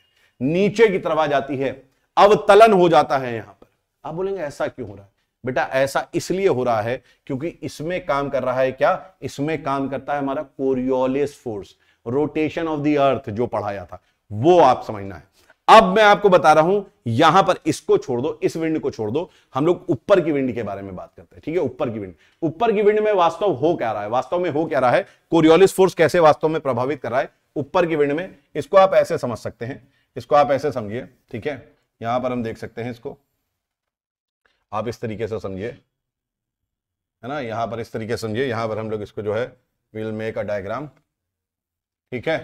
है नीचे की तरफ आ जाती है अवतलन हो जाता है यहां पर आप बोलेंगे ऐसा क्यों हो रहा है बेटा ऐसा इसलिए हो रहा है क्योंकि इसमें काम कर रहा है क्या इसमें काम करता है हमारा Coriolis force rotation of the earth जो पढ़ाया था वो आप समझना है अब मैं आपको बता रहा हूं यहां पर इसको छोड़ दो इस विंड को छोड़ दो हम लोग ऊपर की विंड के बारे में बात करते हैं ठीक है ऊपर की विंड ऊपर की विंड में वास्तव हो क्या रहा है वास्तव में हो क्या रहा है कोरियोलिस फोर्स कैसे वास्तव में प्रभावित कर रहा है ऊपर की विंड में इसको आप ऐसे समझ सकते हैं इसको आप ऐसे समझिए ठीक है यहां पर हम देख सकते हैं इसको आप इस तरीके से समझिए है ना यहां पर इस तरीके से समझिए यहां पर हम लोग इसको जो है विल मेक अ डायग्राम ठीक है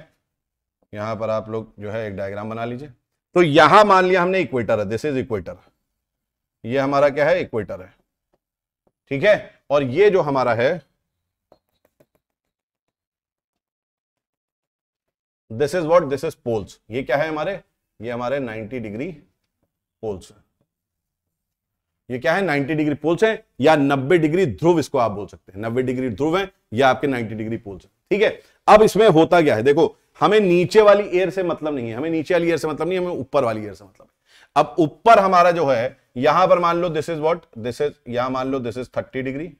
यहां पर आप लोग जो है एक डायग्राम बना लीजिए तो यहां मान लिया हमने इक्वेटर है दिस इज इक्वेटर ये हमारा क्या है इक्वेटर है ठीक है और ये जो हमारा है this is what this is poles ये क्या है हमारे ये हमारे 90 डिग्री पोल्स है ये क्या है 90 डिग्री पोल्स है या 90 डिग्री ध्रुव इसको आप बोल सकते हैं 90 डिग्री ध्रुव है या आपके 90 डिग्री पोल्स है ठीक है अब इसमें होता क्या है देखो हमें नीचे वाली एयर से मतलब नहीं है हमें नीचे वाली एयर से मतलब नहीं हमें ऊपर वाली एयर से मतलब है अब ऊपर हमारा जो है यहां पर मान लो this is what this is यहां मान लो दिस इज थर्टी डिग्री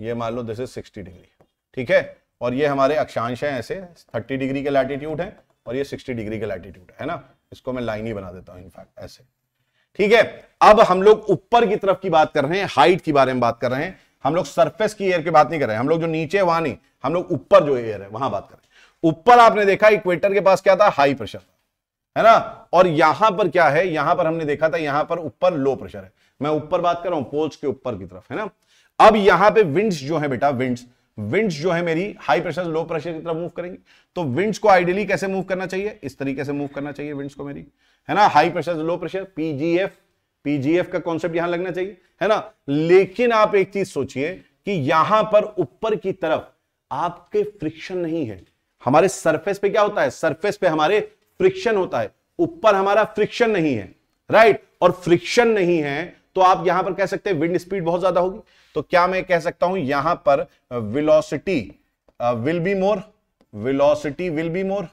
ये मान लो दिस इज सिक्सटी डिग्री ठीक है और ये हमारे अक्षांश हैं ऐसे थर्टी डिग्री के लैटिट्यूड है और ये सिक्सटी डिग्री के लैटिट्यूड है ना इसको मैं लाइन ही बना देता हूं इनफैक्ट ऐसे ठीक है अब हम लोग ऊपर की तरफ की बात कर रहे हैं हाइट के बारे में बात कर रहे हैं हम लोग सरफेस की एयर की बात नहीं कर रहे हैं हम लोग जो नीचे वहां नहीं हम लोग ऊपर जो एयर है वहां बात करें ऊपर आपने देखा इक्वेटर के पास क्या था हाई प्रेशर है ना और यहां पर क्या है यहां पर हमने देखा था यहां पर ऊपर लो प्रेशर है मैं ऊपर बात कर रहा हूं पोल्स के ऊपर की तरफ है ना अब यहां पे विंड्स जो है बेटा विंड्स विंड्स जो है मेरी हाई प्रेशर लो प्रेशर की तरफ मूव करेंगी तो विंड्स को आइडियली कैसे मूव करना चाहिए इस तरीके से मूव करना चाहिए विंड्स को मेरी है ना high pressure low pressure PGF PGF का कॉन्सेप्ट यहां लगना चाहिए है ना लेकिन आप एक चीज सोचिए कि यहां पर ऊपर की तरफ आपके फ्रिक्शन नहीं है हमारे सरफेस पे क्या होता है सरफेस पे हमारे फ्रिक्शन होता है ऊपर हमारा फ्रिक्शन नहीं है राइट और फ्रिक्शन नहीं है तो आप यहां पर कह सकते हैं विंड स्पीड बहुत ज्यादा होगी तो क्या मैं कह सकता हूं यहां पर velocity will be more velocity will be more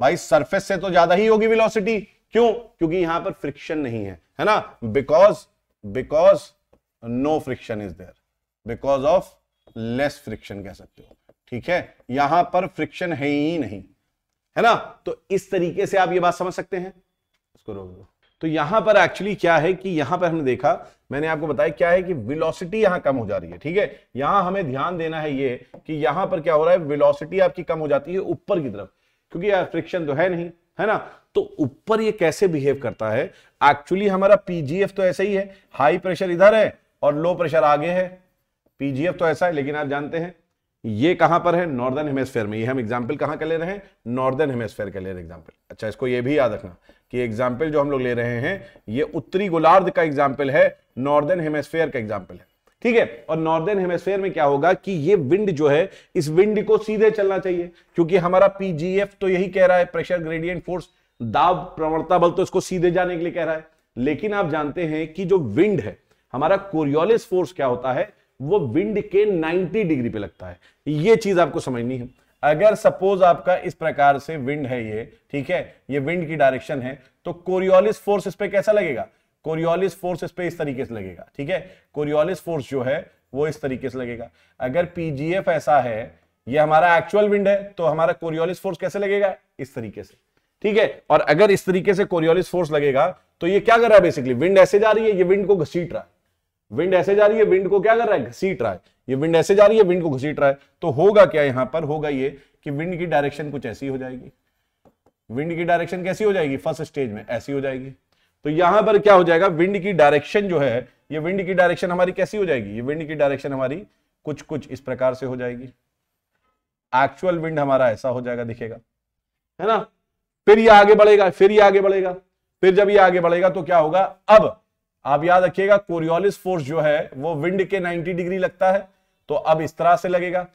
भाई सरफेस से तो ज्यादा ही होगी विलोसिटी क्यों क्योंकि यहां पर फ्रिक्शन नहीं है है ना because because no friction is there because of less friction कह सकते हो ठीक है यहां पर फ्रिक्शन है ही नहीं है ना तो इस तरीके से आप ये बात समझ सकते हैं इसको रोक दो तो यहां पर एक्चुअली क्या है कि यहां पर हमने देखा मैंने आपको बताया क्या है कि वेलोसिटी यहां कम हो जा रही है ठीक है यहां हमें ध्यान देना है ये कि यहां पर क्या हो रहा है वेलोसिटी आपकी कम हो जाती है ऊपर की तरफ क्योंकि यार फ्रिक्शन तो है नहीं है ना तो ऊपर ये कैसे बिहेव करता है एक्चुअली हमारा पीजीएफ तो ऐसे ही है हाई प्रेशर इधर है और लो प्रेशर आगे है पीजीएफ तो ऐसा है लेकिन आप जानते हैं ये कहां पर है नॉर्दर्न हेमेस्फेयर में ये हम एग्जाम्पल कहां का ले रहे हैं नॉर्दर्न हेमेस्फेयर का ले रहे हैं एग्जाम्पल अच्छा इसको ये भी याद रखना कि एग्जाम्पल जो हम लोग ले रहे हैं ये उत्तरी गोलार्ध का एग्जाम्पल है नॉर्दर्न हेमेस्फेयर का एग्जाम्पल है ठीक है और नॉर्दर्न हेमेस्फेयर में क्या होगा कि ये विंड जो है इस विंड को सीधे चलना चाहिए क्योंकि हमारा पीजीएफ तो यही कह रहा है प्रेशर ग्रेडियंट फोर्स दाब प्रवणता बल तो इसको सीधे जाने के लिए कह रहा है लेकिन आप जानते हैं कि जो विंड है हमारा कोरियोलिस फोर्स क्या होता है वो विंड के 90 डिग्री पे लगता है ये चीज आपको समझनी है अगर सपोज आपका इस प्रकार से विंड है ये ठीक है ये विंड की डायरेक्शन है तो कोरियोलिस फोर्स इस पर कैसा लगेगा कोरियोलिस फोर्स इस पर इस तरीके से लगेगा ठीक है कोरियोलिस फोर्स जो है वो इस तरीके से लगेगा अगर पीजीएफ ऐसा है ये हमारा एक्चुअल विंड है तो हमारा कोरियोलिस फोर्स कैसे लगेगा इस तरीके से ठीक है और अगर इस तरीके से कोरियोलिस फोर्स लगेगा तो ये क्या कर रहा है बेसिकली विंड ऐसे जा रही है ये विंड को घसीट रहा है विंड ऐसे जा रही है विंड को क्या कर रहा है घसीट रहा है ये विंड ऐसे जा रही है विंड को घसीट रहा है तो होगा क्या यहां पर होगा ये कि विंड की डायरेक्शन कुछ ऐसी हो जाएगी विंड की डायरेक्शन कैसी हो जाएगी फर्स्ट स्टेज में ऐसी हो जाएगी तो यहां पर क्या हो जाएगा विंड की डायरेक्शन जो है ये विंड की डायरेक्शन हमारी कैसी हो जाएगी ये विंड की डायरेक्शन हमारी कुछ कुछ इस प्रकार से हो जाएगी एक्चुअल विंड हमारा ऐसा हो जाएगा दिखेगा है ना फिर ये आगे बढ़ेगा फिर ये आगे बढ़ेगा फिर जब ये आगे बढ़ेगा तो क्या होगा अब आप याद रखिएगा कोरियोलिस फोर्स जो है वो विंड के 90 डिग्री लगता है तो अब इस तरह से लगेगा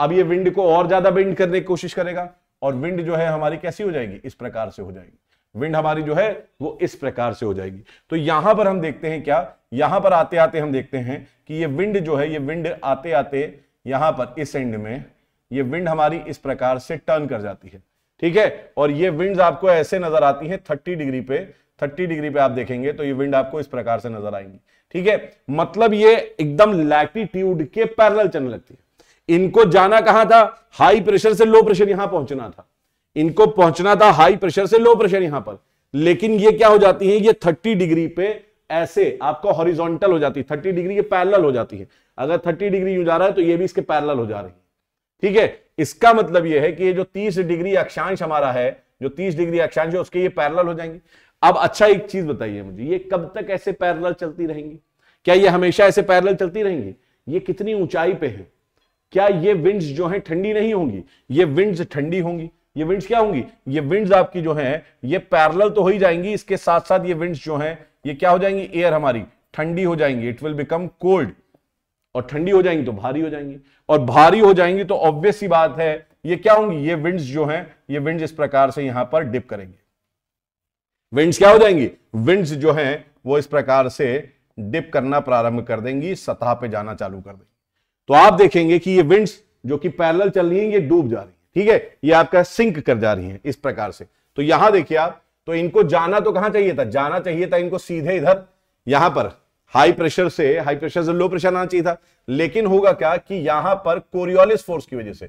अब ये विंड को और ज्यादा बेंड करने की कोशिश करेगा और विंड जो है हमारी कैसी हो जाएगी इस प्रकार से हो जाएगी विंड हमारी जो है वो इस प्रकार से हो जाएगी तो यहां पर हम देखते हैं क्या यहां पर आते आते हम देखते हैं कि ये विंड जो है ये विंड आते आते यहां पर इस एंड में ये विंड हमारी इस प्रकार से टर्न कर जाती है ठीक है और ये विंड्स आपको ऐसे नजर आती हैं 30 डिग्री पे 30 डिग्री पे आप देखेंगे तो ये विंड आपको इस प्रकार से नजर आएंगी ठीक है मतलब ये एकदम लैटिट्यूड के पैरल चलने लगती है इनको जाना कहां था हाई प्रेशर से लो प्रेशर यहां पहुंचना था इनको पहुंचना था हाई प्रेशर से लो प्रेशर यहां पर लेकिन ये क्या हो जाती है ये थर्टी डिग्री पे ऐसे आपको हॉरिजॉन्टल हो जाती है थर्टी डिग्री के पैरल हो जाती है अगर थर्टी डिग्री यू जा रहा है तो ये भी इसके पैरल हो जा रही है ठीक है इसका मतलब यह है कि ये जो 30 डिग्री अक्षांश हमारा है जो 30 डिग्री अक्षांश है उसके ये पैरल हो जाएंगे अब अच्छा एक चीज बताइए मुझे ये कब तक ऐसे पैरल चलती रहेंगी क्या ये हमेशा ऐसे पैरल चलती रहेंगी ये कितनी ऊंचाई पे है क्या ये विंड्स जो है ठंडी नहीं होंगी ये विंड्स ठंडी होंगी ये विंड्स क्या होंगी ये विंड्स आपकी जो है ये पैरल तो हो ही जाएंगी इसके साथ साथ ये विंड्स जो है ये क्या हो जाएंगी एयर हमारी ठंडी हो जाएंगी इट विल बिकम कोल्ड और ठंडी हो जाएंगी तो भारी हो जाएंगी और भारी हो जाएंगी तो ऑब्वियस ही बात है ये क्या होंगी ये विंड्स जो हैं ये विंड्स इस प्रकार से यहां पर डिप करेंगे विंड्स क्या हो जाएंगी विंड्स जो हैं वो इस प्रकार से डिप करना प्रारंभ कर देंगी सतह पे जाना चालू कर देंगी तो आप देखेंगे कि ये विंड्स जो कि पैरेलल चल रही हैं ये डूब जा रही हैं ठीक है ये आपका सिंक कर जा रही हैं इस प्रकार से तो यहां देखिए आप तो इनको जाना तो कहां चाहिए था जाना चाहिए था इनको सीधे इधर यहां पर हाई प्रेशर से हाई प्रेशर से लो प्रेशर आना चाहिए था लेकिन होगा क्या कि यहां पर कोरियोलिस फोर्स की वजह से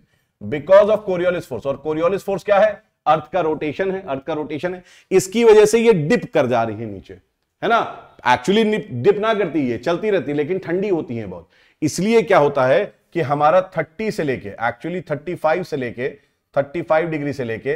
बिकॉज ऑफ कोरियोलिस फोर्स और कोरियोलिस फोर्स क्या है अर्थ का रोटेशन है अर्थ का रोटेशन है इसकी वजह से ये डिप कर जा रही है नीचे है ना एक्चुअली डिप ना करती है चलती रहती है लेकिन ठंडी होती है बहुत इसलिए क्या होता है कि हमारा 30 से लेके एक्चुअली 35 से लेके 35 डिग्री से लेके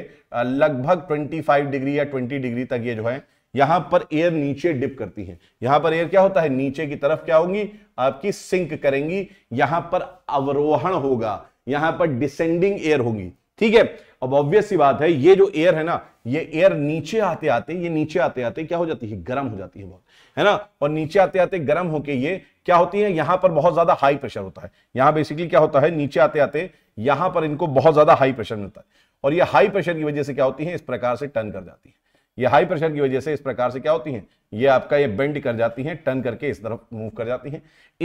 लगभग 25 डिग्री या 20 डिग्री तक ये जो है यहां पर एयर नीचे डिप करती है यहां पर एयर क्या होता है नीचे की तरफ क्या होगी आपकी सिंक करेंगी यहां पर अवरोहण होगा यहां पर डिसेंडिंग एयर होगी ठीक है अब ऑब्वियस ही बात है ये जो एयर है ना ये एयर नीचे आते आते ये नीचे आते आते क्या हो जाती है गर्म हो जाती है बहुत है ना और नीचे आते आते गर्म होके ये क्या होती है यहां पर बहुत ज्यादा हाई प्रेशर होता है यहां बेसिकली क्या होता है नीचे आते आते यहां पर इनको बहुत ज्यादा हाई प्रेशर मिलता है और ये हाई प्रेशर की वजह से क्या होती है इस प्रकार से टर्न कर जाती है ये हाई प्रेशर की वजह से इस प्रकार से क्या होती हैं ये आपका ये बेंड कर जाती हैं टर्न करके इस तरफ मूव कर जाती हैं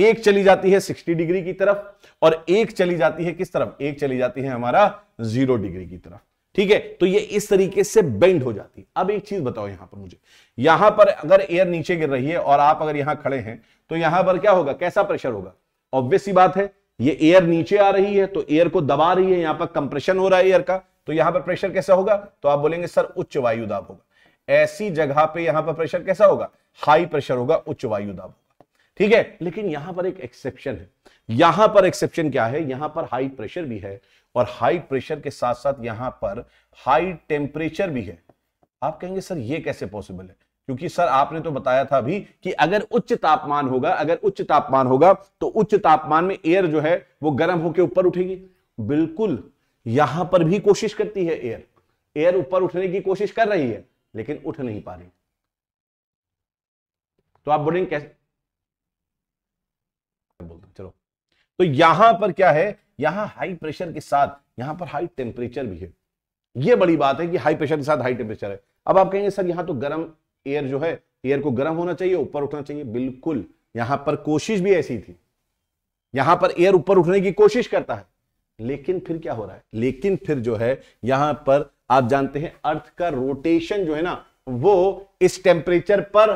एक चली जाती है 60 डिग्री की तरफ और एक चली जाती है किस तरफ एक चली जाती है हमारा जीरो डिग्री की तरफ ठीक है तो ये इस तरीके से बेंड हो जाती है अब एक चीज बताओ यहां पर मुझे यहां पर अगर एयर नीचे गिर रही है और आप अगर यहां खड़े हैं तो यहां पर क्या होगा कैसा प्रेशर होगा ऑब्वियस बात है ये एयर नीचे आ रही है तो एयर को दबा रही है यहां पर कंप्रेशन हो रहा है एयर का तो यहां पर प्रेशर कैसा होगा तो आप बोलेंगे सर उच्च वायु दाब होगा ऐसी जगह पे यहां पर प्रेशर कैसा होगा हाई प्रेशर होगा उच्च वायु दाब होगा ठीक है लेकिन यहां पर एक एक्सेप्शन है यहां पर एक्सेप्शन क्या है यहां पर हाई प्रेशर भी है और हाई प्रेशर के साथ साथ यहां पर हाई टेम्परेचर भी है आप कहेंगे सर यह कैसे पॉसिबल है क्योंकि सर आपने तो बताया था अभी कि अगर उच्च तापमान होगा अगर उच्च तापमान होगा तो उच्च तापमान में एयर जो है वो गर्म होकर ऊपर उठेगी बिल्कुल यहां पर भी कोशिश करती है एयर एयर ऊपर उठने की कोशिश कर रही है लेकिन उठ नहीं पा रही तो आप बोलेंगे कैसे बोलते चलो तो यहां पर क्या है यहां हाई प्रेशर के साथ यहां पर हाई टेम्परेचर भी है यह बड़ी बात है कि हाई प्रेशर के साथ हाई टेम्परेचर है अब आप कहेंगे सर यहां तो गर्म एयर जो है एयर को गर्म होना चाहिए ऊपर उठना चाहिए बिल्कुल यहां पर कोशिश भी ऐसी थी यहां पर एयर ऊपर उठने की कोशिश करता है लेकिन फिर क्या हो रहा है लेकिन फिर जो है यहां पर आप जानते हैं अर्थ का रोटेशन जो है ना वो इस टेम्परेचर पर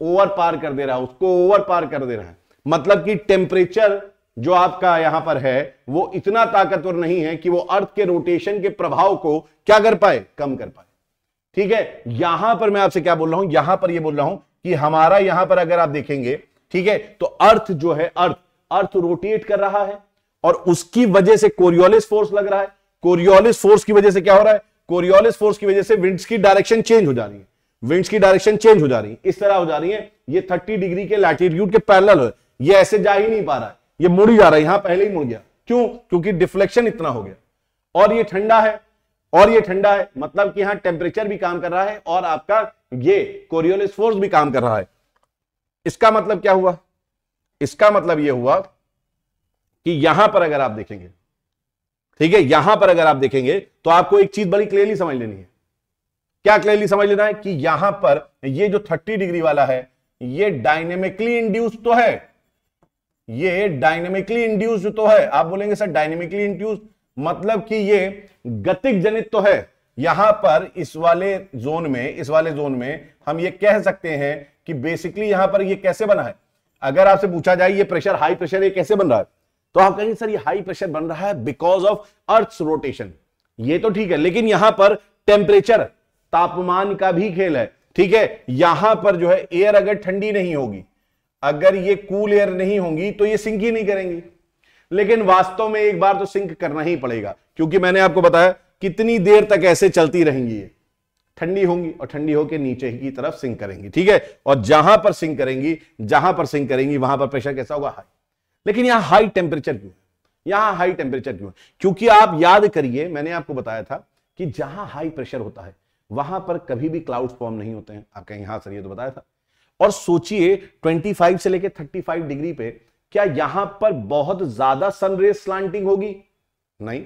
ओवर पार कर दे रहा है उसको ओवर पार कर दे रहा है मतलब कि टेम्परेचर जो आपका यहां पर है वो इतना ताकतवर नहीं है कि वो अर्थ के रोटेशन के प्रभाव को क्या कर पाए कम कर पाए ठीक है यहां पर मैं आपसे क्या बोल रहा हूं यहां पर ये यह बोल रहा हूं कि हमारा यहां पर अगर आप देखेंगे ठीक है तो अर्थ जो है अर्थ अर्थ रोटेट कर रहा है और उसकी वजह से कोरियोलिस फोर्स लग रहा है कोरियोलिस फोर्स की वजह से क्या हो रहा है कोरियोलिस फोर्स की वजह से विंड्स की डायरेक्शन चेंज हो जा रही है विंड्स की डायरेक्शन चेंज हो जा रही है इस तरह हो जा रही है ये थर्टी डिग्री के लैटिट्यूड के पैरल है ये ऐसे जा ही नहीं पा रहा है ये मुड़ जा रहा है यहां पहले ही मुड़ गया क्यों क्योंकि डिफ्लेक्शन इतना हो गया और ये ठंडा है और ये ठंडा है मतलब कि यहां टेम्परेचर भी काम कर रहा है और आपका ये कोरियोलिस फोर्स भी काम कर रहा है इसका मतलब क्या हुआ इसका मतलब यह हुआ कि यहां पर अगर आप देखेंगे ठीक है यहां पर अगर आप देखेंगे तो आपको एक चीज बड़ी क्लियरली समझ लेनी है क्या क्लियरली समझ लेना है कि यहां पर ये जो 30 डिग्री वाला है ये डायनेमिकली इंड्यूस तो है ये डायनेमिकली इंड्यूस तो है आप बोलेंगे सर डायनेमिकली इंड्यूस मतलब कि ये गतिक जनित तो है यहां पर इस वाले जोन में इस वाले जोन में हम ये कह सकते हैं कि बेसिकली यहां पर ये कैसे बना है अगर आपसे पूछा जाए ये प्रेशर हाई प्रेशर ये कैसे बन रहा है तो आप कहेंगे सर ये हाई प्रेशर बन रहा है बिकॉज ऑफ अर्थ रोटेशन ये तो ठीक है लेकिन यहां पर टेम्परेचर तापमान का भी खेल है ठीक है यहां पर जो है एयर अगर ठंडी नहीं होगी अगर ये कूल एयर नहीं होगी तो ये सिंक ही नहीं करेंगी लेकिन वास्तव में एक बार तो सिंक करना ही पड़ेगा क्योंकि मैंने आपको बताया कितनी देर तक ऐसे चलती रहेंगी ये ठंडी होंगी और ठंडी होकर नीचे की तरफ सिंक करेंगी ठीक है और जहां पर सिंक करेंगी जहां पर सिंक करेंगी वहां पर प्रेशर कैसा होगा हाई लेकिन यहां हाई टेम्परेचर क्यों यहां हाई टेम्परेचर क्यों क्योंकि आप याद करिए मैंने आपको बताया था कि जहां हाई प्रेशर होता है वहां पर कभी भी क्लाउड फॉर्म नहीं होते हैं आपके यहां सर ये तो बताया था और सोचिए 25 से लेकर 35 डिग्री पे क्या यहां पर बहुत ज्यादा सनरेज स्लांटिंग होगी नहीं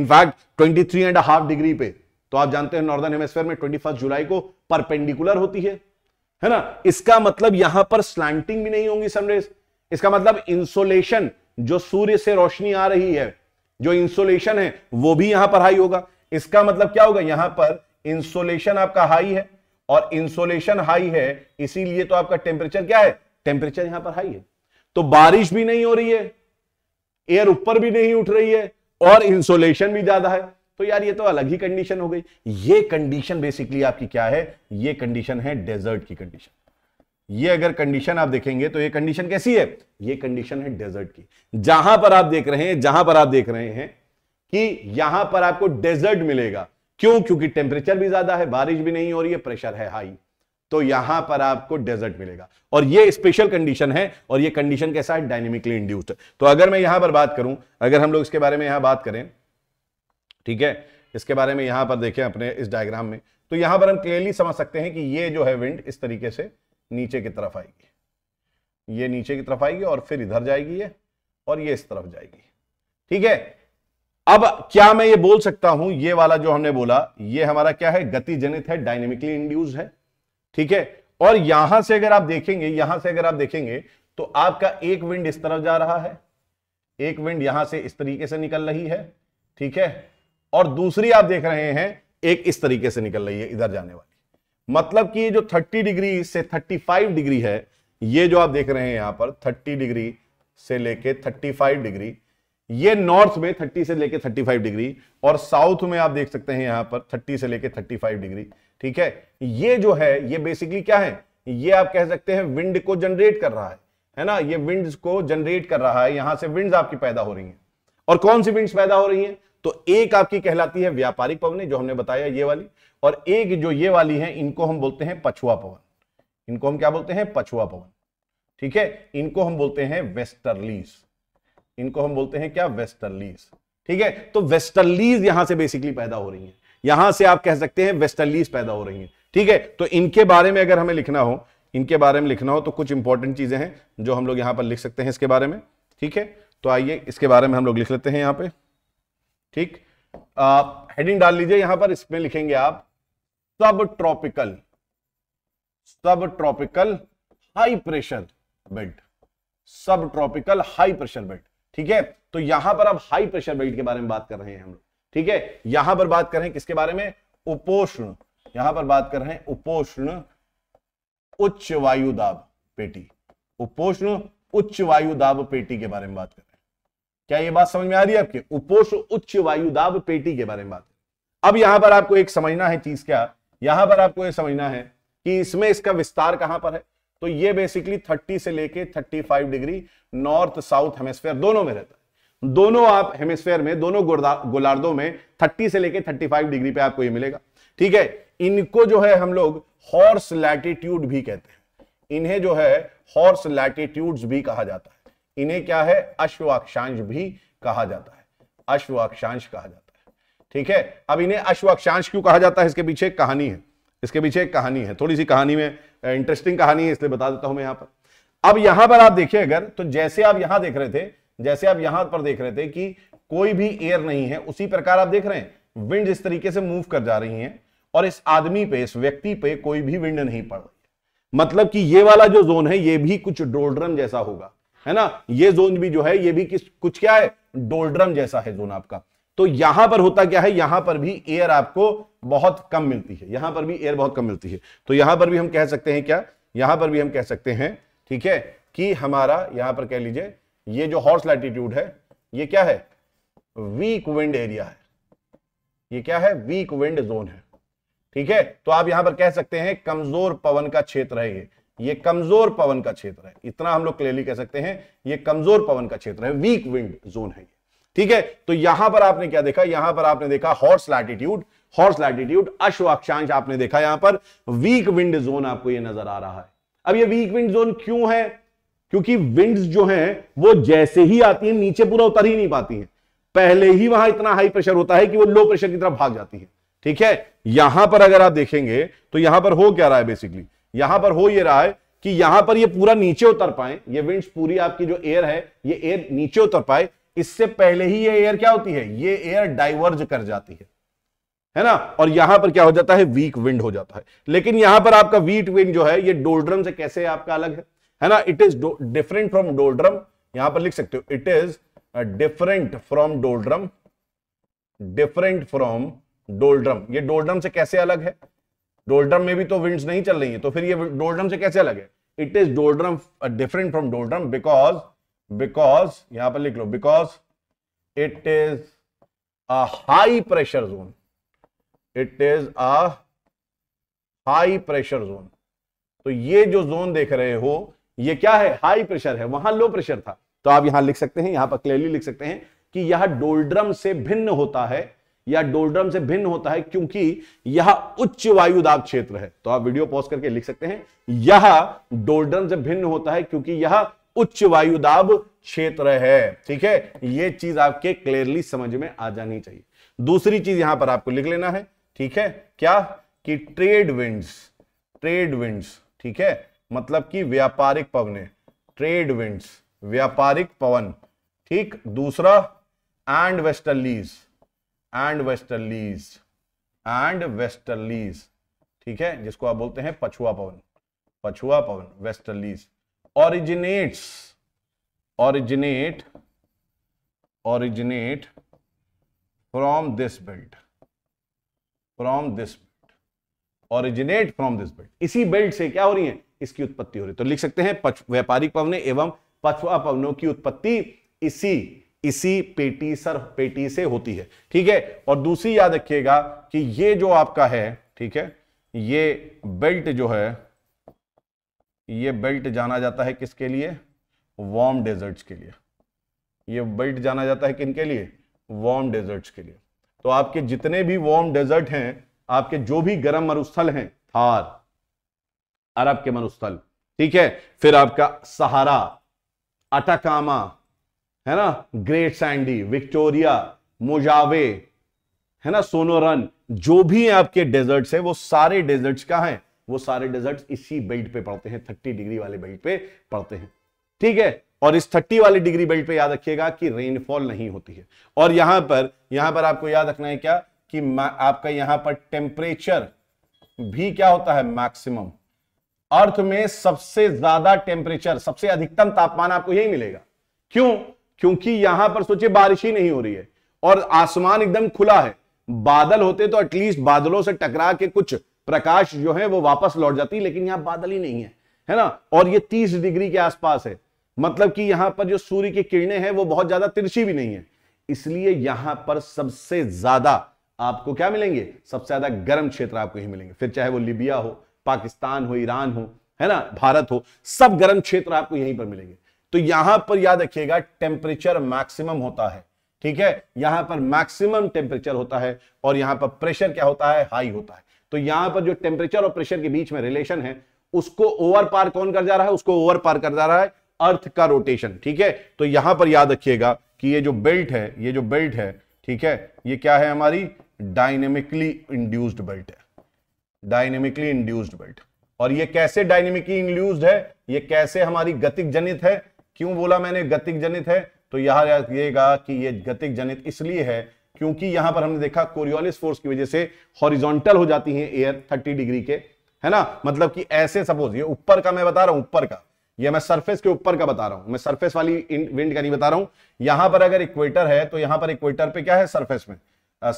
इनफैक्ट 23 एंड हाफ डिग्री पे तो आप जानते हैं नॉर्दर्न हेमस्फेयर में 21 जुलाई को परपेंडिकुलर होती है है ना इसका मतलब यहां पर स्लांटिंग भी नहीं होंगी सनरेज इसका मतलब इंसोलेशन जो सूर्य से रोशनी आ रही है जो इंसोलेशन है वो भी यहां पर हाई होगा इसका मतलब क्या होगा यहां पर इंसोलेशन आपका हाई है और इंसोलेशन हाई है इसीलिए तो आपका टेम्परेचर क्या है टेम्परेचर यहां पर हाई है तो बारिश भी नहीं हो रही है एयर ऊपर भी नहीं उठ रही है और इंसोलेशन भी ज्यादा है तो यार ये तो अलग ही कंडीशन हो गई ये कंडीशन बेसिकली आपकी क्या है ये कंडीशन है डेजर्ट की कंडीशन ये अगर कंडीशन आप देखेंगे तो ये कंडीशन कैसी है ये कंडीशन है डेजर्ट की जहां पर आप देख रहे हैं जहां पर आप देख रहे हैं कि यहां पर आपको डेजर्ट मिलेगा क्यों क्योंकि टेम्परेचर भी ज्यादा है बारिश भी नहीं हो रही है प्रेशर है हाई तो यहां पर आपको डेजर्ट मिलेगा और ये स्पेशल कंडीशन है और ये कंडीशन कैसा है डायनेमिकली इंड्यूस्ड तो अगर मैं यहां पर बात करूं अगर हम लोग इसके बारे में यहां बात करें ठीक है इसके बारे में यहां पर देखें अपने इस डायग्राम में तो यहां पर हम क्लियरली समझ सकते हैं कि ये जो है विंड इस तरीके से नीचे की तरफ आएगी ये नीचे की तरफ आएगी और फिर इधर जाएगी ये और ये इस तरफ जाएगी ठीक है अब क्या मैं ये बोल सकता हूं ये वाला जो हमने बोला ये हमारा क्या है गति जनित है डायनेमिकली इंड्यूज है ठीक है और यहां से अगर आप देखेंगे यहां से अगर आप देखेंगे तो आपका एक विंड इस तरफ जा रहा है एक विंड यहां से इस तरीके से निकल रही है ठीक है और दूसरी आप देख रहे हैं एक इस तरीके से निकल रही है इधर जाने वाली मतलब कि ये जो 30 डिग्री से 35 डिग्री है ये जो आप देख रहे हैं यहां पर 30 डिग्री से लेके 35 डिग्री ये नॉर्थ में 30 से लेके 35 डिग्री और साउथ में आप देख सकते हैं यहां पर 30 से लेके 35 डिग्री ठीक है ये जो है ये बेसिकली क्या है ये आप कह सकते हैं विंड को जनरेट कर रहा है है ना ये विंड को जनरेट कर रहा है यहां से विंड आपकी पैदा हो रही है और कौन सी विंड पैदा हो रही है तो एक आपकी कहलाती है व्यापारिक पवने जो हमने बताया ये वाली और एक जो ये वाली है इनको हम बोलते हैं पछुआ पवन इनको हम क्या बोलते हैं पछुआ पवन ठीक है इनको हम बोलते हैं वेस्टर्लीज इनको हम बोलते हैं क्या वेस्टर्लीज ठीक है तो वेस्टर्लीज यहां से बेसिकली पैदा हो रही है यहां से आप कह सकते हैं वेस्टर्लीज पैदा हो रही है ठीक है तो इनके बारे में अगर हमें लिखना हो इनके बारे में लिखना हो तो कुछ इंपॉर्टेंट चीजें हैं जो हम लोग यहां पर लिख सकते हैं इसके बारे में ठीक है तो आइए इसके बारे में हम लोग लिख लेते हैं यहां पर ठीक हेडिंग डाल लीजिए यहां पर इसमें लिखेंगे आप subtropical subtropical high pressure belt subtropical high pressure belt ठीक है तो यहां पर आप हाई प्रेशर बेल्ट के बारे में बात कर रहे हैं हम लोग ठीक है यहां पर बात कर रहे हैं किसके बारे में उपोष्ण यहां पर बात कर रहे हैं उपोष्ण उच्च वायु दाब पेटी उपोष्ण उच्च वायु दाब पेटी के बारे में बात कर रहे हैं क्या ये बात समझ में आ रही है आपके उपोष उच्च वायुदाब पेटी के बारे में बात अब यहां पर आपको एक समझना है चीज क्या यहां पर आपको यह समझना है कि इसमें इसका विस्तार कहां पर है तो ये बेसिकली 30 से लेके 35 डिग्री नॉर्थ साउथ हेमेस्फेयर दोनों में रहता है दोनों आप हेमेस्फेयर में दोनों गोलार्धों में 30 से लेके 35 डिग्री पे आपको ये मिलेगा ठीक है इनको जो है हम लोग हॉर्स लैटिट्यूड भी कहते हैं इन्हें जो है हॉर्स लैटिट्यूड भी कहा जाता है इन्हें क्या है अश्वाक्षांश भी कहा जाता है अश्वाक्षांश कहा जाता है ठीक है अब इन्हें अश्वाक्षांश क्यों कहा जाता है इसके पीछे एक कहानी है इसके पीछे एक कहानी है थोड़ी सी कहानी में इंटरेस्टिंग कहानी है इसलिए बता देता हूं मैं यहां पर अब यहां पर आप देखिए अगर तो जैसे आप यहां देख रहे थे जैसे आप यहां पर देख रहे थे कि कोई भी एयर नहीं है उसी प्रकार आप देख रहे हैं विंड इस तरीके से मूव कर जा रही है और इस आदमी पे इस व्यक्ति पे कोई भी विंड नहीं पड़ रही मतलब कि ये वाला जो जोन है ये भी कुछ डोल्ड्रम जैसा होगा है ना ये जोन भी जो है ये भी किस कुछ क्या है डोल्ड्रम जैसा है जोन आपका तो यहां पर होता क्या है यहां पर भी एयर आपको बहुत कम मिलती है यहां पर भी एयर बहुत कम मिलती है तो यहां पर भी हम कह सकते हैं क्या यहां पर भी हम कह सकते हैं ठीक है कि हमारा यहां पर कह लीजिए ये जो हॉर्स लैटिट्यूड है ये क्या है वीक विंड एरिया है ये क्या है वीक विंड जोन है ठीक है तो आप यहां पर कह सकते हैं कमजोर पवन का क्षेत्र है ये यह कमजोर पवन का क्षेत्र है इतना हम लोग क्लियरली कह सकते हैं यह कमजोर पवन का क्षेत्र है वीक विंड जोन है ठीक है तो यहां पर आपने क्या देखा यहां पर आपने देखा हॉर्स लैटिट्यूड हॉर्स लैटिट्यूड अश्व अक्षांश आपने देखा यहां पर वीक विंड जोन आपको यह नजर आ रहा है अब यह वीक विंड जोन क्यों है क्योंकि विंड्स जो हैं वो जैसे ही आती हैं नीचे पूरा उतर ही नहीं पाती हैं पहले ही वहां इतना हाई प्रेशर होता है कि वो लो प्रेशर की तरफ भाग जाती है ठीक है यहां पर अगर आप देखेंगे तो यहां पर हो क्या रहा है बेसिकली यहां पर हो ये रहा है कि यहां पर ये पूरा नीचे उतर पाए ये विंड्स पूरी आपकी जो एयर है ये एयर नीचे उतर पाए इससे पहले ही ये एयर क्या होती है ये एयर डाइवर्ज कर जाती है है ना और यहां पर क्या हो जाता है वीक विंड हो जाता है लेकिन यहां पर आपका वीट विंड जो है ये डोल्ड्रम से कैसे आपका अलग है है ना it is different from doldrum यहां पर लिख सकते हो it is different from doldrum different from doldrum ये डोल्ड्रम से कैसे अलग है डोल्ड्रम में भी तो विंड्स नहीं चल रही है तो फिर ये डोल्ड्रम से कैसे अलग है it is doldrum different from doldrum because because यहां पर लिख लो because it is a high pressure zone it is a high pressure zone तो ये जो जोन देख रहे हो ये क्या है हाई प्रेशर है वहां लो प्रेशर था तो आप यहां लिख सकते हैं यहां पर क्लियरली लिख सकते हैं कि यह डोल्ड्रम से भिन्न होता है या डोल्ड्रम से भिन्न होता है क्योंकि यह उच्च वायुदाब क्षेत्र है तो आप वीडियो पॉज करके लिख सकते हैं यह डोल्ड्रम से भिन्न होता है क्योंकि यह उच्च वायुदाब क्षेत्र है ठीक है यह चीज आपके क्लियरली समझ में आ जानी चाहिए दूसरी चीज यहां पर आपको लिख लेना है ठीक है क्या कि ट्रेड विंड्स ट्रेड विंड्स ठीक है मतलब कि व्यापारिक पवन ट्रेड विंड्स व्यापारिक पवन ठीक दूसरा and westerlies and westerlies and westerlies ठीक है जिसको आप बोलते हैं पछुआ पवन पछुआ पवन westerlies originates originate originate from this belt from this belt originate from this belt इसी बेल्ट से क्या हो रही है इसकी उत्पत्ति हो रही है तो लिख सकते हैं व्यापारिक पवने एवं पछुआ पवनों की उत्पत्ति इसी इसी पेटी सर पेटी से होती है ठीक है और दूसरी याद रखिएगा कि ये जो आपका है ठीक है ये बेल्ट जो है ये बेल्ट जाना जाता है किसके लिए वार्म डेजर्ट्स के लिए ये बेल्ट जाना जाता है किनके लिए वार्म डेजर्ट्स के लिए तो आपके जितने भी वार्म डेजर्ट हैं आपके जो भी गर्म मरुस्थल हैं थार अरब के मरुस्थल ठीक है फिर आपका सहारा अटाकामा है ना ग्रेट सैंडी विक्टोरिया मोजावे है ना सोनोरन जो भी आपके डेजर्ट्स हैं वो सारे डेजर्ट्स का हैं वो सारे डेजर्ट्स इसी बेल्ट पे पड़ते हैं थर्टी डिग्री वाले बेल्ट पे पड़ते हैं ठीक है और इस थर्टी वाले डिग्री बेल्ट पे याद रखिएगा कि रेनफॉल नहीं होती है और यहां पर यहां पर आपको याद रखना है क्या कि आपका यहां पर टेम्परेचर भी क्या होता है मैक्सिमम अर्थ में सबसे ज्यादा टेम्परेचर सबसे अधिकतम तापमान आपको यही मिलेगा क्यों क्योंकि यहां पर सोचिए बारिश ही नहीं हो रही है और आसमान एकदम खुला है बादल होते तो एटलीस्ट बादलों से टकरा के कुछ प्रकाश जो है वो वापस लौट जाती लेकिन यहां बादल ही नहीं है है ना और ये तीस डिग्री के आसपास है मतलब कि यहां पर जो सूर्य की किरणें हैं वो बहुत ज्यादा तिरछी भी नहीं है इसलिए यहां पर सबसे ज्यादा आपको क्या मिलेंगे सबसे ज्यादा गर्म क्षेत्र आपको ही मिलेंगे फिर चाहे वो लिबिया हो पाकिस्तान हो ईरान हो है ना भारत हो सब गर्म क्षेत्र आपको यहीं पर मिलेंगे तो यहां पर याद रखिएगा टेम्परेचर मैक्सिमम होता है ठीक है यहां पर मैक्सिमम टेम्परेचर होता है और यहां पर प्रेशर क्या होता है हाई होता है तो यहां पर जो टेम्परेचर और प्रेशर के बीच में रिलेशन है उसको ओवर पार कौन कर जा रहा है उसको ओवर पार कर जा रहा है अर्थ का रोटेशन ठीक है तो यहां पर याद रखिएगा कि ये जो बेल्ट है ये जो बेल्ट है ठीक है ये क्या है हमारी डायनेमिकली इंड्यूस्ड बेल्ट है डायनेमिकली इंड्यूस्ड बेल्ट और ये कैसे डायनेमिकली इंड्यूस्ड है ये कैसे हमारी गतिक जनित है क्यों बोला मैंने गतिक जनित है तो यहां रखिएगा कि ये गतिक जनित इसलिए है क्योंकि यहां पर हमने देखा कोरियोलिस फोर्स की वजह से हॉरिजॉन्टल हो जाती है एयर थर्टी डिग्री के है ना मतलब कि ऐसे सपोज ये ऊपर का मैं बता रहा हूं ऊपर का ये मैं सरफेस के ऊपर का बता रहा हूं मैं सरफेस वाली विंड का नहीं बता रहा हूं यहां पर अगर इक्वेटर है तो यहां पर इक्वेटर पे क्या है सरफेस में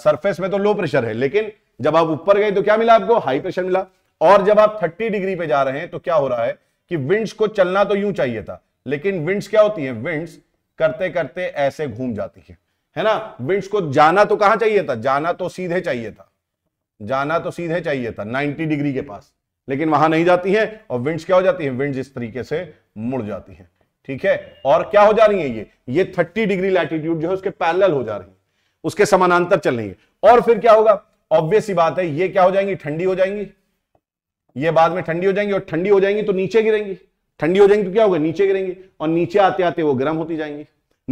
सरफेस में तो लो प्रेशर है लेकिन जब आप ऊपर गए तो क्या मिला आपको हाई प्रेशर मिला और जब आप थर्टी डिग्री पे जा रहे हैं तो क्या हो रहा है कि विंड्स को चलना तो यूं चाहिए था लेकिन विंड्स क्या होती है विंड्स करते करते ऐसे घूम जाती है है ना विंड्स को जाना तो कहां चाहिए था जाना तो सीधे चाहिए था जाना तो सीधे चाहिए था 90 डिग्री के पास लेकिन वहां नहीं जाती है और विंड्स क्या हो जाती है विंड्स इस तरीके से मुड़ जाती है ठीक है और क्या हो जा रही है ये ये थर्टी डिग्री लैटिट्यूड जो है उसके पैरल हो जा रही है उसके समानांतर चल रही है और फिर क्या होगा ऑब्वियस बात है ये क्या हो जाएंगी ठंडी हो जाएंगी ये बाद में ठंडी हो जाएंगी और ठंडी हो जाएंगी तो नीचे गिरेंगी ठंडी हो जाएंगी तो क्या होगा नीचे गिरेंगे और नीचे आते आते वो गर्म होती जाएंगी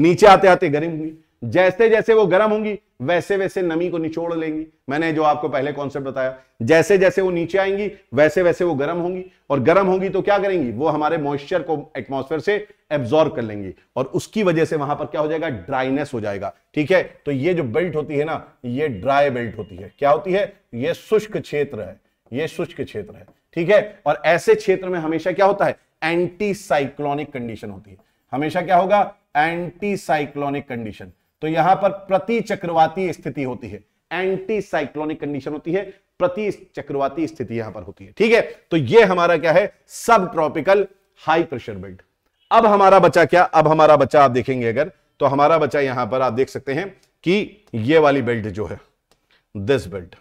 नीचे आते आते गर्म होंगी जैसे जैसे वो गर्म होंगी वैसे वैसे नमी को निचोड़ लेंगी मैंने जो आपको पहले कॉन्सेप्ट बताया जैसे जैसे वो नीचे आएंगी वैसे वैसे वो गर्म होंगी और गर्म होंगी तो क्या करेंगी वो हमारे मॉइस्चर को एटमोसफेयर से एब्जॉर्ब कर लेंगी और उसकी वजह से वहां पर क्या हो जाएगा ड्राइनेस हो जाएगा ठीक है तो ये जो बेल्ट होती है ना ये ड्राई बेल्ट होती है क्या होती है ये शुष्क क्षेत्र है ये शुष्क क्षेत्र है ठीक है और ऐसे क्षेत्र में हमेशा क्या होता है एंटी साइक्लोनिक कंडीशन होती है हमेशा क्या होगा एंटी साइक्लोनिक कंडीशन तो यहां पर प्रति चक्रवाती स्थिति होती है एंटी साइक्लोनिक कंडीशन होती है प्रति चक्रवाती स्थिति यहां पर होती है ठीक है तो ये हमारा क्या है सब ट्रॉपिकल हाई प्रेशर बेल्ट अब हमारा बचा क्या अब हमारा बचा आप देखेंगे अगर तो हमारा बचा यहां पर आप देख सकते हैं कि ये वाली बेल्ट जो है दिस बेल्ट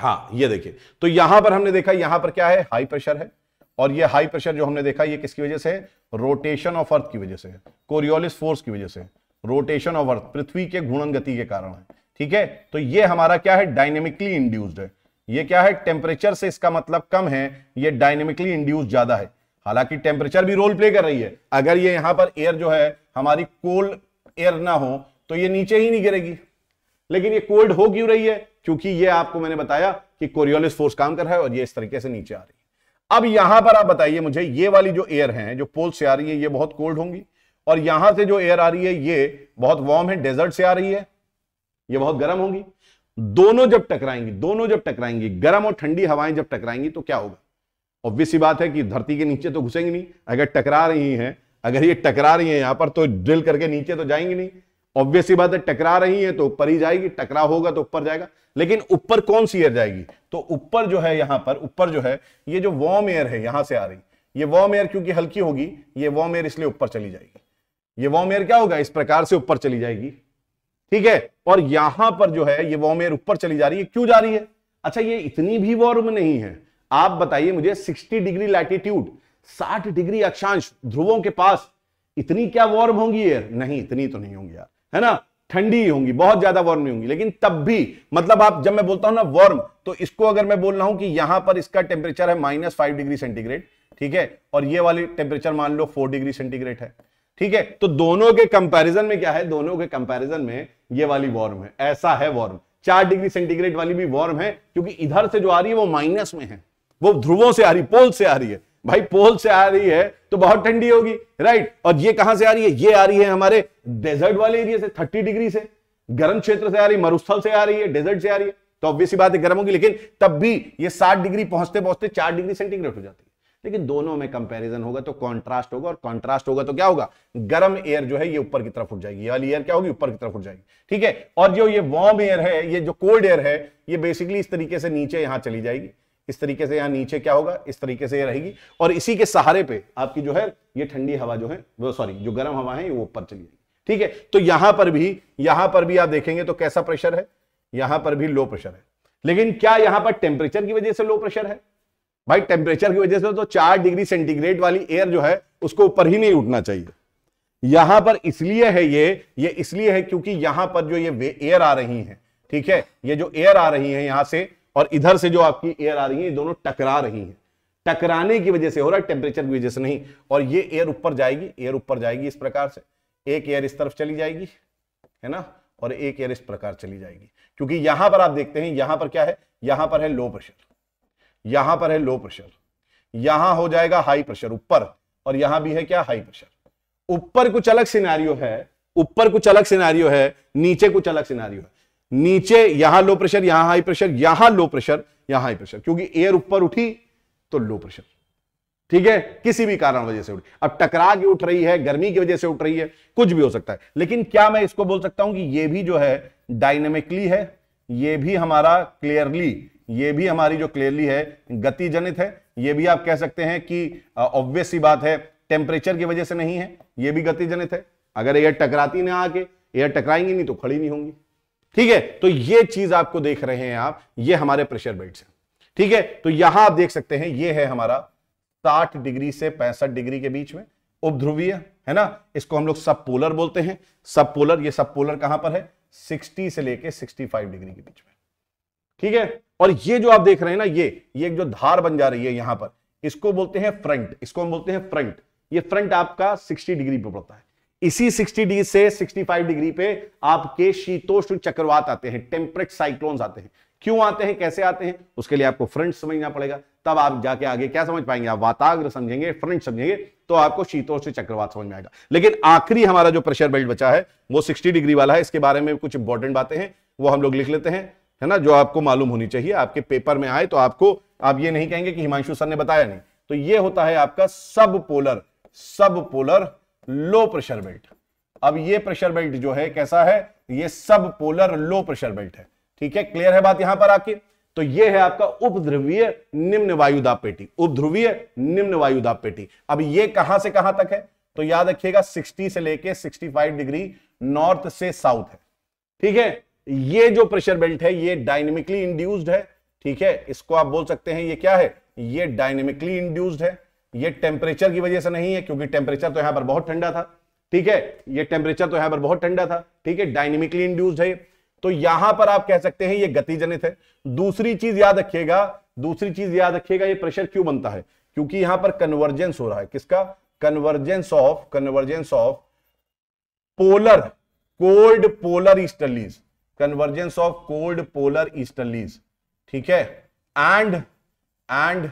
हाँ ये देखिए तो यहां पर हमने देखा यहां पर क्या है हाई प्रेशर है और ये हाई प्रेशर जो हमने देखा ये किसकी वजह से है रोटेशन ऑफ अर्थ की वजह से कोरियोलिस फोर्स की वजह से रोटेशन ऑफ अर्थ पृथ्वी के घूर्णन गति के कारण है ठीक है तो ये हमारा क्या है डायनेमिकली इंड्यूस्ड है ये क्या है टेम्परेचर से इसका मतलब कम है ये डायनेमिकली इंड्यूस ज्यादा है हालांकि टेम्परेचर भी रोल प्ले कर रही है अगर ये यहां पर एयर जो है हमारी कोल्ड एयर ना हो तो ये नीचे ही नहीं गिरेगी लेकिन ये कोल्ड हो क्यों रही है क्योंकि ये आपको मैंने बताया कि कोरियोलिस फोर्स काम कर रहा है और ये इस तरीके से नीचे आ रही है अब यहां पर आप बताइए मुझे ये वाली जो एयर है जो पोल से आ रही है ये बहुत कोल्ड होंगी और यहां से जो एयर आ रही है ये बहुत वार्म है डेजर्ट से आ रही है ये बहुत गर्म होंगी दोनों जब टकराएंगी दोनों जब टकराएंगी गर्म और ठंडी हवाएं जब टकराएंगी तो क्या होगा ऑब्वियस बात है कि धरती के नीचे तो घुसेंगी नहीं अगर टकरा रही है अगर ये टकरा रही है यहां पर तो ड्रिल करके नीचे तो जाएंगी नहीं ऑब्वियस बात है टकरा रही है तो ऊपर ही जाएगी टकरा होगा तो ऊपर जाएगा लेकिन ऊपर कौन सी एयर जाएगी तो ऊपर जो है यहां पर ऊपर जो है ये जो वॉर्म एयर है यहां से आ रही ये वॉर्म एयर क्योंकि हल्की होगी ये वॉर्म एयर इसलिए ऊपर चली जाएगी ये वॉर्म एयर क्या होगा इस प्रकार से ऊपर चली जाएगी ठीक है और यहां पर जो है ये वॉर्म एयर ऊपर चली जा रही है क्यों जा रही है अच्छा ये इतनी भी वॉर्म नहीं है आप बताइए मुझे सिक्सटी डिग्री लैटिट्यूड साठ डिग्री अक्षांश ध्रुवों के पास इतनी क्या वॉर्म होंगी एयर नहीं इतनी तो नहीं होंगी यार है ना ठंडी ही होंगी बहुत ज्यादा वार्म नहीं होंगी लेकिन तब भी मतलब आप जब मैं बोलता हूं ना वार्म तो इसको अगर मैं बोल रहा हूं कि यहां पर इसका टेम्परेचर है माइनस फाइव डिग्री सेंटीग्रेड ठीक है और ये वाली टेम्परेचर मान लो फोर डिग्री सेंटीग्रेड है ठीक है तो दोनों के कंपेरिजन में क्या है दोनों के कंपेरिजन में ये वाली वार्म है ऐसा है वार्म चार डिग्री सेंटीग्रेड वाली भी वार्म है क्योंकि इधर से जो आ रही है वो माइनस में है वो ध्रुवों से आ रही पोल से आ रही है भाई पोल से आ रही है तो बहुत ठंडी होगी राइट और ये कहां से आ रही है ये आ रही है हमारे डेजर्ट वाले एरिया से थर्टी डिग्री से गर्म क्षेत्र से आ रही है मरुस्थल से आ रही है डेजर्ट से आ रही है तो ऑब्वियसली बात है गर्म होगी लेकिन तब भी ये सात डिग्री पहुंचते पहुंचते चार डिग्री सेंटीग्रेड हो जाती है लेकिन दोनों में कंपैरिजन होगा तो कॉन्ट्रास्ट होगा और कॉन्ट्रास्ट होगा तो क्या होगा गर्म एयर जो है ये ऊपर की तरफ उठ जाएगी ये वाली एयर क्या होगी ऊपर की तरफ उठ जाएगी ठीक है और जो ये वार्म एयर है ये जो कोल्ड एयर है ये बेसिकली इस तरीके से नीचे यहां चली जाएगी इस तरीके से यहाँ नीचे क्या होगा इस तरीके से ये रहेगी और इसी के सहारे पे आपकी जो है ये ठंडी हवा जो है वो सॉरी जो गर्म हवा है वो ऊपर चली जाएगी ठीक है तो यहां पर भी यहां पर भी आप देखेंगे तो कैसा प्रेशर है यहां पर भी लो प्रेशर है लेकिन क्या यहां पर टेम्परेचर की वजह से लो प्रेशर है भाई टेम्परेचर की वजह से तो चार डिग्री सेंटीग्रेड वाली एयर जो है उसको ऊपर ही नहीं उठना चाहिए यहां पर इसलिए है ये ये इसलिए है क्योंकि यहां पर जो ये एयर आ रही है ठीक है ये जो एयर आ रही है यहां से और इधर से जो आपकी एयर आ रही है दोनों टकरा रही है टकराने की वजह से हो रहा है टेम्परेचर की वजह से नहीं और ये एयर ऊपर जाएगी एयर ऊपर जाएगी इस प्रकार से एक एयर इस तरफ चली जाएगी है ना और एक एयर इस प्रकार चली जाएगी क्योंकि यहां पर आप देखते हैं यहां पर क्या है यहां पर है लो प्रेशर यहां पर है लो प्रेशर यहां हो जाएगा हाई प्रेशर ऊपर और यहां भी है क्या हाई प्रेशर ऊपर कुछ अलग सिनारियो है ऊपर कुछ अलग सिनारियो है नीचे कुछ अलग सिनारियो है नीचे यहां लो प्रेशर यहां हाई प्रेशर यहां लो प्रेशर यहां हाई प्रेशर क्योंकि एयर ऊपर उठी तो लो प्रेशर ठीक है किसी भी कारण वजह से उठी अब टकरा के उठ रही है गर्मी की वजह से उठ रही है कुछ भी हो सकता है लेकिन क्या मैं इसको बोल सकता हूं कि यह भी जो है डायनेमिकली है यह भी हमारा क्लियरली ये भी हमारी जो क्लियरली है गति जनित है यह भी आप कह सकते हैं कि ऑब्वियस ही बात है टेम्परेचर की वजह से नहीं है यह भी गति जनित है अगर एयर टकराती ना आके एयर टकराएंगी नहीं तो खड़ी नहीं होंगी ठीक है तो ये चीज आपको देख रहे हैं आप ये हमारे प्रेशर बेल्ट हैं ठीक है तो यहां आप देख सकते हैं ये है हमारा 60 डिग्री से पैंसठ डिग्री के बीच में उपध्रुवीय है ना इसको हम लोग सब पोलर बोलते हैं सब पोलर ये सब पोलर कहां पर है 60 से लेके 65 डिग्री के बीच में ठीक है और ये जो आप देख रहे हैं ना ये ये जो धार बन जा रही है यहां पर इसको बोलते हैं फ्रंट इसको हम बोलते हैं फ्रंट ये फ्रंट आपका 60 डिग्री पर पड़ता है इसी 60 डिग्री से 65 डिग्री पे आपके शीतोष्ण चक्रवात आते हैं टेम्परेट साइक्लोन्स आते हैं क्यों आते हैं कैसे आते हैं उसके लिए आपको फ्रंट समझना पड़ेगा तब आप जाके आगे क्या समझ पाएंगे आप वाताग्र समझेंगे फ्रंट समझेंगे तो आपको शीतोष्ण चक्रवात समझ में आएगा लेकिन आखिरी हमारा जो प्रेशर बेल्ट बचा है वो सिक्सटी डिग्री वाला है इसके बारे में कुछ इंपॉर्टेंट बातें हैं वो हम लोग लिख लेते हैं है ना जो आपको मालूम होनी चाहिए आपके पेपर में आए तो आपको आप ये नहीं कहेंगे कि हिमांशु सर ने बताया नहीं तो ये होता है आपका सब पोलर सब पोलर लो प्रेशर बेल्ट अब ये प्रेशर बेल्ट जो है कैसा है ये सब पोलर लो प्रेशर बेल्ट है ठीक है क्लियर है बात यहां पर आके तो ये है आपका उपध्रुवीय निम्न वायुदाब पेटी उपध्रुवीय निम्न वायुदाब पेटी अब ये कहां से कहां तक है तो याद रखिएगा 60 से लेके 65 डिग्री नॉर्थ से साउथ है ठीक है ये जो प्रेशर बेल्ट है ये डायनेमिकली इंड्यूस्ड है ठीक है इसको आप बोल सकते हैं ये क्या है ये डायनेमिकली इंड्यूस्ड है ये टेम्परेचर की वजह से नहीं है क्योंकि टेम्परेचर तो यहां पर बहुत ठंडा था ठीक है ये टेम्परेचर तो यहां पर बहुत ठंडा था ठीक है डायनेमिकली इंड्यूस्ड है तो यहां पर आप कह सकते हैं ये गतिजनित है दूसरी चीज याद रखिएगा दूसरी चीज याद रखिएगा ये प्रेशर क्यों बनता है क्योंकि यहां पर कन्वर्जेंस हो रहा है किसका convergence of convergence of polar cold polar easterlies convergence of cold polar easterlies ठीक है एंड एंड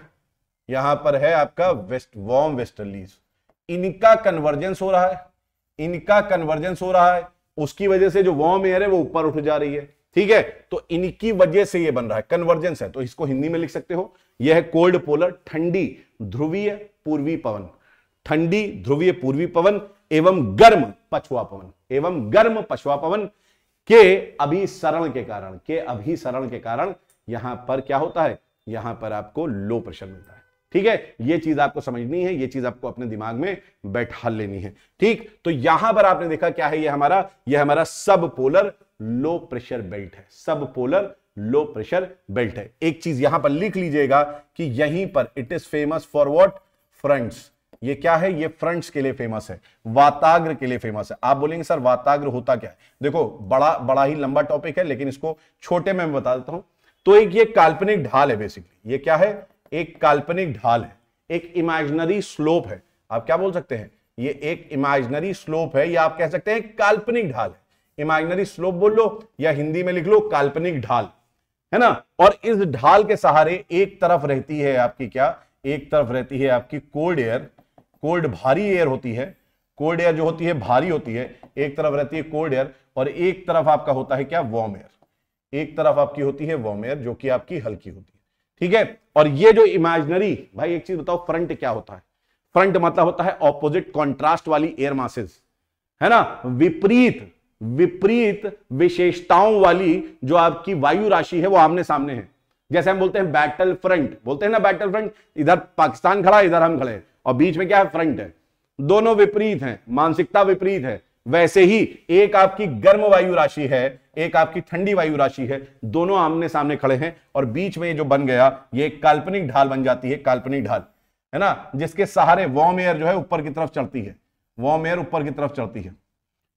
यहां पर है आपका वेस्ट वॉर्म वेस्टर्लीज इनका कन्वर्जेंस हो रहा है इनका कन्वर्जेंस हो रहा है उसकी वजह से जो वॉर्म एयर है वो ऊपर उठ जा रही है ठीक है तो इनकी वजह से ये बन रहा है कन्वर्जेंस है तो इसको हिंदी में लिख सकते हो यह है कोल्ड पोलर ठंडी ध्रुवीय पूर्वी पवन ठंडी ध्रुवीय पूर्वी पवन एवं गर्म पछुआ पवन एवं गर्म पछुआ पवन के अभिसरण के कारण के अभिसरण के कारण यहां पर क्या होता है यहां पर आपको लो प्रेशर मिलता है ठीक है ये चीज आपको समझनी है ये चीज आपको अपने दिमाग में बैठा लेनी है ठीक तो यहां पर आपने देखा क्या है ये हमारा ये हमारा सब पोलर लो प्रेशर बेल्ट है सब पोलर लो प्रेशर बेल्ट है एक चीज यहां पर लिख लीजिएगा कि यहीं पर it is famous for what fronts ये क्या है ये फ्रंट्स के लिए फेमस है वाताग्र के लिए फेमस है आप बोलेंगे सर वाताग्र होता क्या है देखो बड़ा बड़ा ही लंबा टॉपिक है लेकिन इसको छोटे में बता देता हूं तो एक ये काल्पनिक ढाल है बेसिकली ये क्या है एक काल्पनिक ढाल है एक इमेजनरी स्लोप है आप क्या बोल सकते हैं ये एक इमेजनरी स्लोप है या आप कह सकते हैं काल्पनिक ढाल है इमेजनरी स्लोप बोल लो या हिंदी में लिख लो काल्पनिक ढाल है ना और इस ढाल के सहारे एक तरफ रहती है आपकी क्या एक तरफ रहती है आपकी कोल्ड एयर कोल्ड भारी एयर होती है कोल्ड एयर जो होती है भारी होती है एक तरफ रहती है कोल्ड एयर और एक तरफ आपका होता है क्या वॉम एयर एक तरफ आपकी होती है वॉम एयर जो कि आपकी हल्की होती है ठीक है और ये जो इमेजनरी भाई एक चीज बताओ फ्रंट क्या होता है फ्रंट मतलब होता है ऑपोजिट कॉन्ट्रास्ट वाली एयर मासेज है ना विपरीत विपरीत विशेषताओं वाली जो आपकी वायु राशि है वो आमने सामने है जैसे हम बोलते हैं बैटल फ्रंट बोलते हैं ना बैटल फ्रंट इधर पाकिस्तान खड़ा इधर हम खड़े हैं और बीच में क्या है फ्रंट है दोनों विपरीत हैं मानसिकता विपरीत है वैसे ही एक आपकी गर्म वायु राशि है एक आपकी ठंडी वायु राशि है दोनों आमने सामने खड़े हैं और बीच में जो बन गया ये एक काल्पनिक ढाल बन जाती है काल्पनिक ढाल है ना जिसके सहारे वॉम एयर जो है ऊपर की तरफ चढ़ती है वॉम एयर ऊपर की तरफ चढ़ती है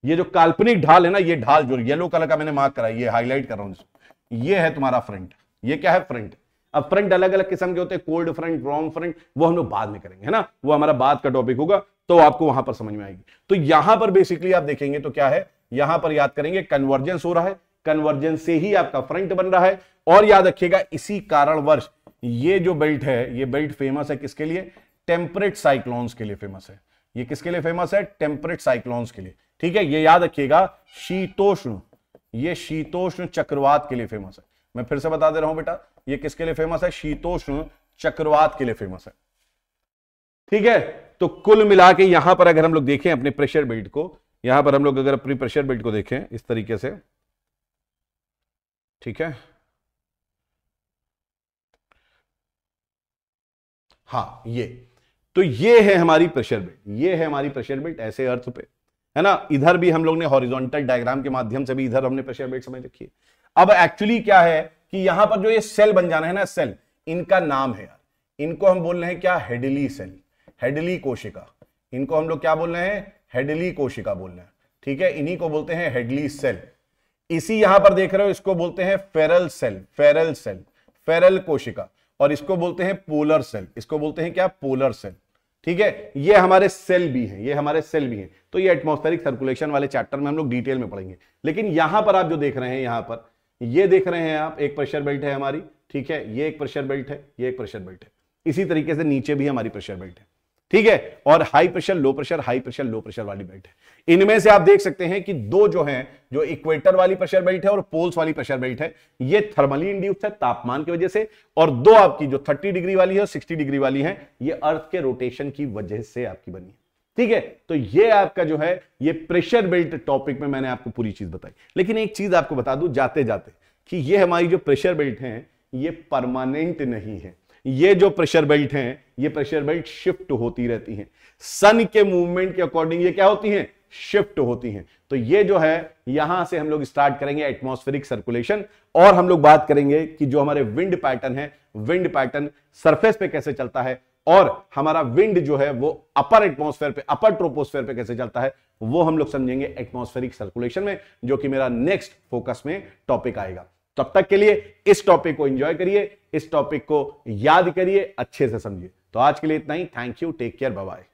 ये जो काल्पनिक ढाल है ना ये ढाल जो येलो कलर का मैंने मार्क करा ये हाईलाइट कर रहा हूं ये है तुम्हारा फ्रंट ये क्या है फ्रंट अब फ्रंट अलग अलग किस्म के होते हैं कोल्ड फ्रंट वार्म फ्रंट वो हम लोग बाद में करेंगे है ना वो हमारा बाद का टॉपिक होगा तो आपको वहां पर समझ में आएगी तो यहां पर बेसिकली आप देखेंगे तो क्या है यहां पर याद करेंगे कन्वर्जेंस हो रहा है कन्वर्जेंस से ही आपका फ्रंट बन रहा है और याद रखिएगा इसी कारण वर्ष ये जो बेल्ट है ये बेल्ट फेमस है किसके लिए टेम्परेट साइक्लोन्स के लिए फेमस है ये किसके लिए फेमस है टेम्परेट साइक्लोन्स के लिए ठीक है ये याद रखिएगा शीतोष्ण ये शीतोष्ण चक्रवात के लिए फेमस है मैं फिर से बता दे रहा हूं बेटा ये किसके लिए फेमस है शीतोष्ण चक्रवात के लिए फेमस है ठीक है तो कुल मिला के यहां पर अगर हम लोग देखें अपने प्रेशर बेल्ट को यहां पर हम लोग अगर अपनी प्रेशर बेल्ट को देखें इस तरीके से ठीक है हा ये तो ये है हमारी प्रेशर बिल्ट ये है हमारी प्रेशर बिल्ट ऐसे अर्थ पे है ना इधर भी हम लोग ने हॉरिजॉन्टल डायग्राम के माध्यम से भी इधर हमने प्रेशर बिल्ट समझ रखी है अब एक्चुअली क्या है कि यहां पर जो ये सेल बन जाना है ना सेल इनका नाम है यार इनको हम बोल रहे हैं क्या हेडली सेल हेडली कोशिका इनको हम लोग क्या बोल रहे हैं हेडली कोशिका बोल रहे हैं ठीक है इन्हीं को बोलते हैं हेडली सेल इसी यहां पर देख रहे हो इसको बोलते हैं Ferrel cell Ferrel cell Ferrel कोशिका और इसको बोलते हैं पोलर सेल इसको बोलते हैं क्या पोलर सेल ठीक है ये हमारे सेल भी हैं ये हमारे सेल भी हैं तो ये एटमोस्फेरिक सर्कुलेशन वाले चैप्टर में हम लोग डिटेल में पढ़ेंगे लेकिन यहां पर आप जो देख रहे हैं यहां पर ये देख रहे हैं आप एक प्रेशर बेल्ट है हमारी ठीक है ये एक प्रेशर बेल्ट है ये एक प्रेशर बेल्ट है इसी तरीके से नीचे भी हमारी प्रेशर बेल्ट है ठीक है और high pressure low pressure high pressure low pressure वाली बेल्ट है इनमें से आप देख सकते हैं कि दो जो हैं जो इक्वेटर वाली प्रेशर बेल्ट है और पोल्स वाली प्रेशर बेल्ट है ये थर्मली इंड्यूस्ड है तापमान की वजह से और दो आपकी जो 30 डिग्री वाली है और 60 डिग्री वाली है ये अर्थ के रोटेशन की वजह से आपकी बनी है ठीक है तो ये आपका जो है ये प्रेशर बेल्ट टॉपिक में मैंने आपको पूरी चीज बताई लेकिन एक चीज आपको बता दू जाते जाते कि ये हमारी जो प्रेशर बेल्ट है ये परमानेंट नहीं है ये जो प्रेशर बेल्ट हैं ये प्रेशर बेल्ट शिफ्ट होती रहती हैं सन के मूवमेंट के अकॉर्डिंग ये क्या होती हैं शिफ्ट होती हैं तो ये जो है यहां से हम लोग स्टार्ट करेंगे एटमॉस्फेरिक सर्कुलेशन और हम लोग बात करेंगे कि जो हमारे विंड पैटर्न है विंड पैटर्न सरफेस पे कैसे चलता है और हमारा विंड जो है वो अपर एटमॉस्फेयर पे अपर ट्रोपोस्फेयर पे कैसे चलता है वो हम लोग समझेंगे एटमॉस्फेरिक सर्कुलेशन में जो कि मेरा नेक्स्ट फोकस में टॉपिक आएगा तब तक के लिए इस टॉपिक को एंजॉय करिए इस टॉपिक को याद करिए अच्छे से समझिए तो आज के लिए इतना ही thank you take care bye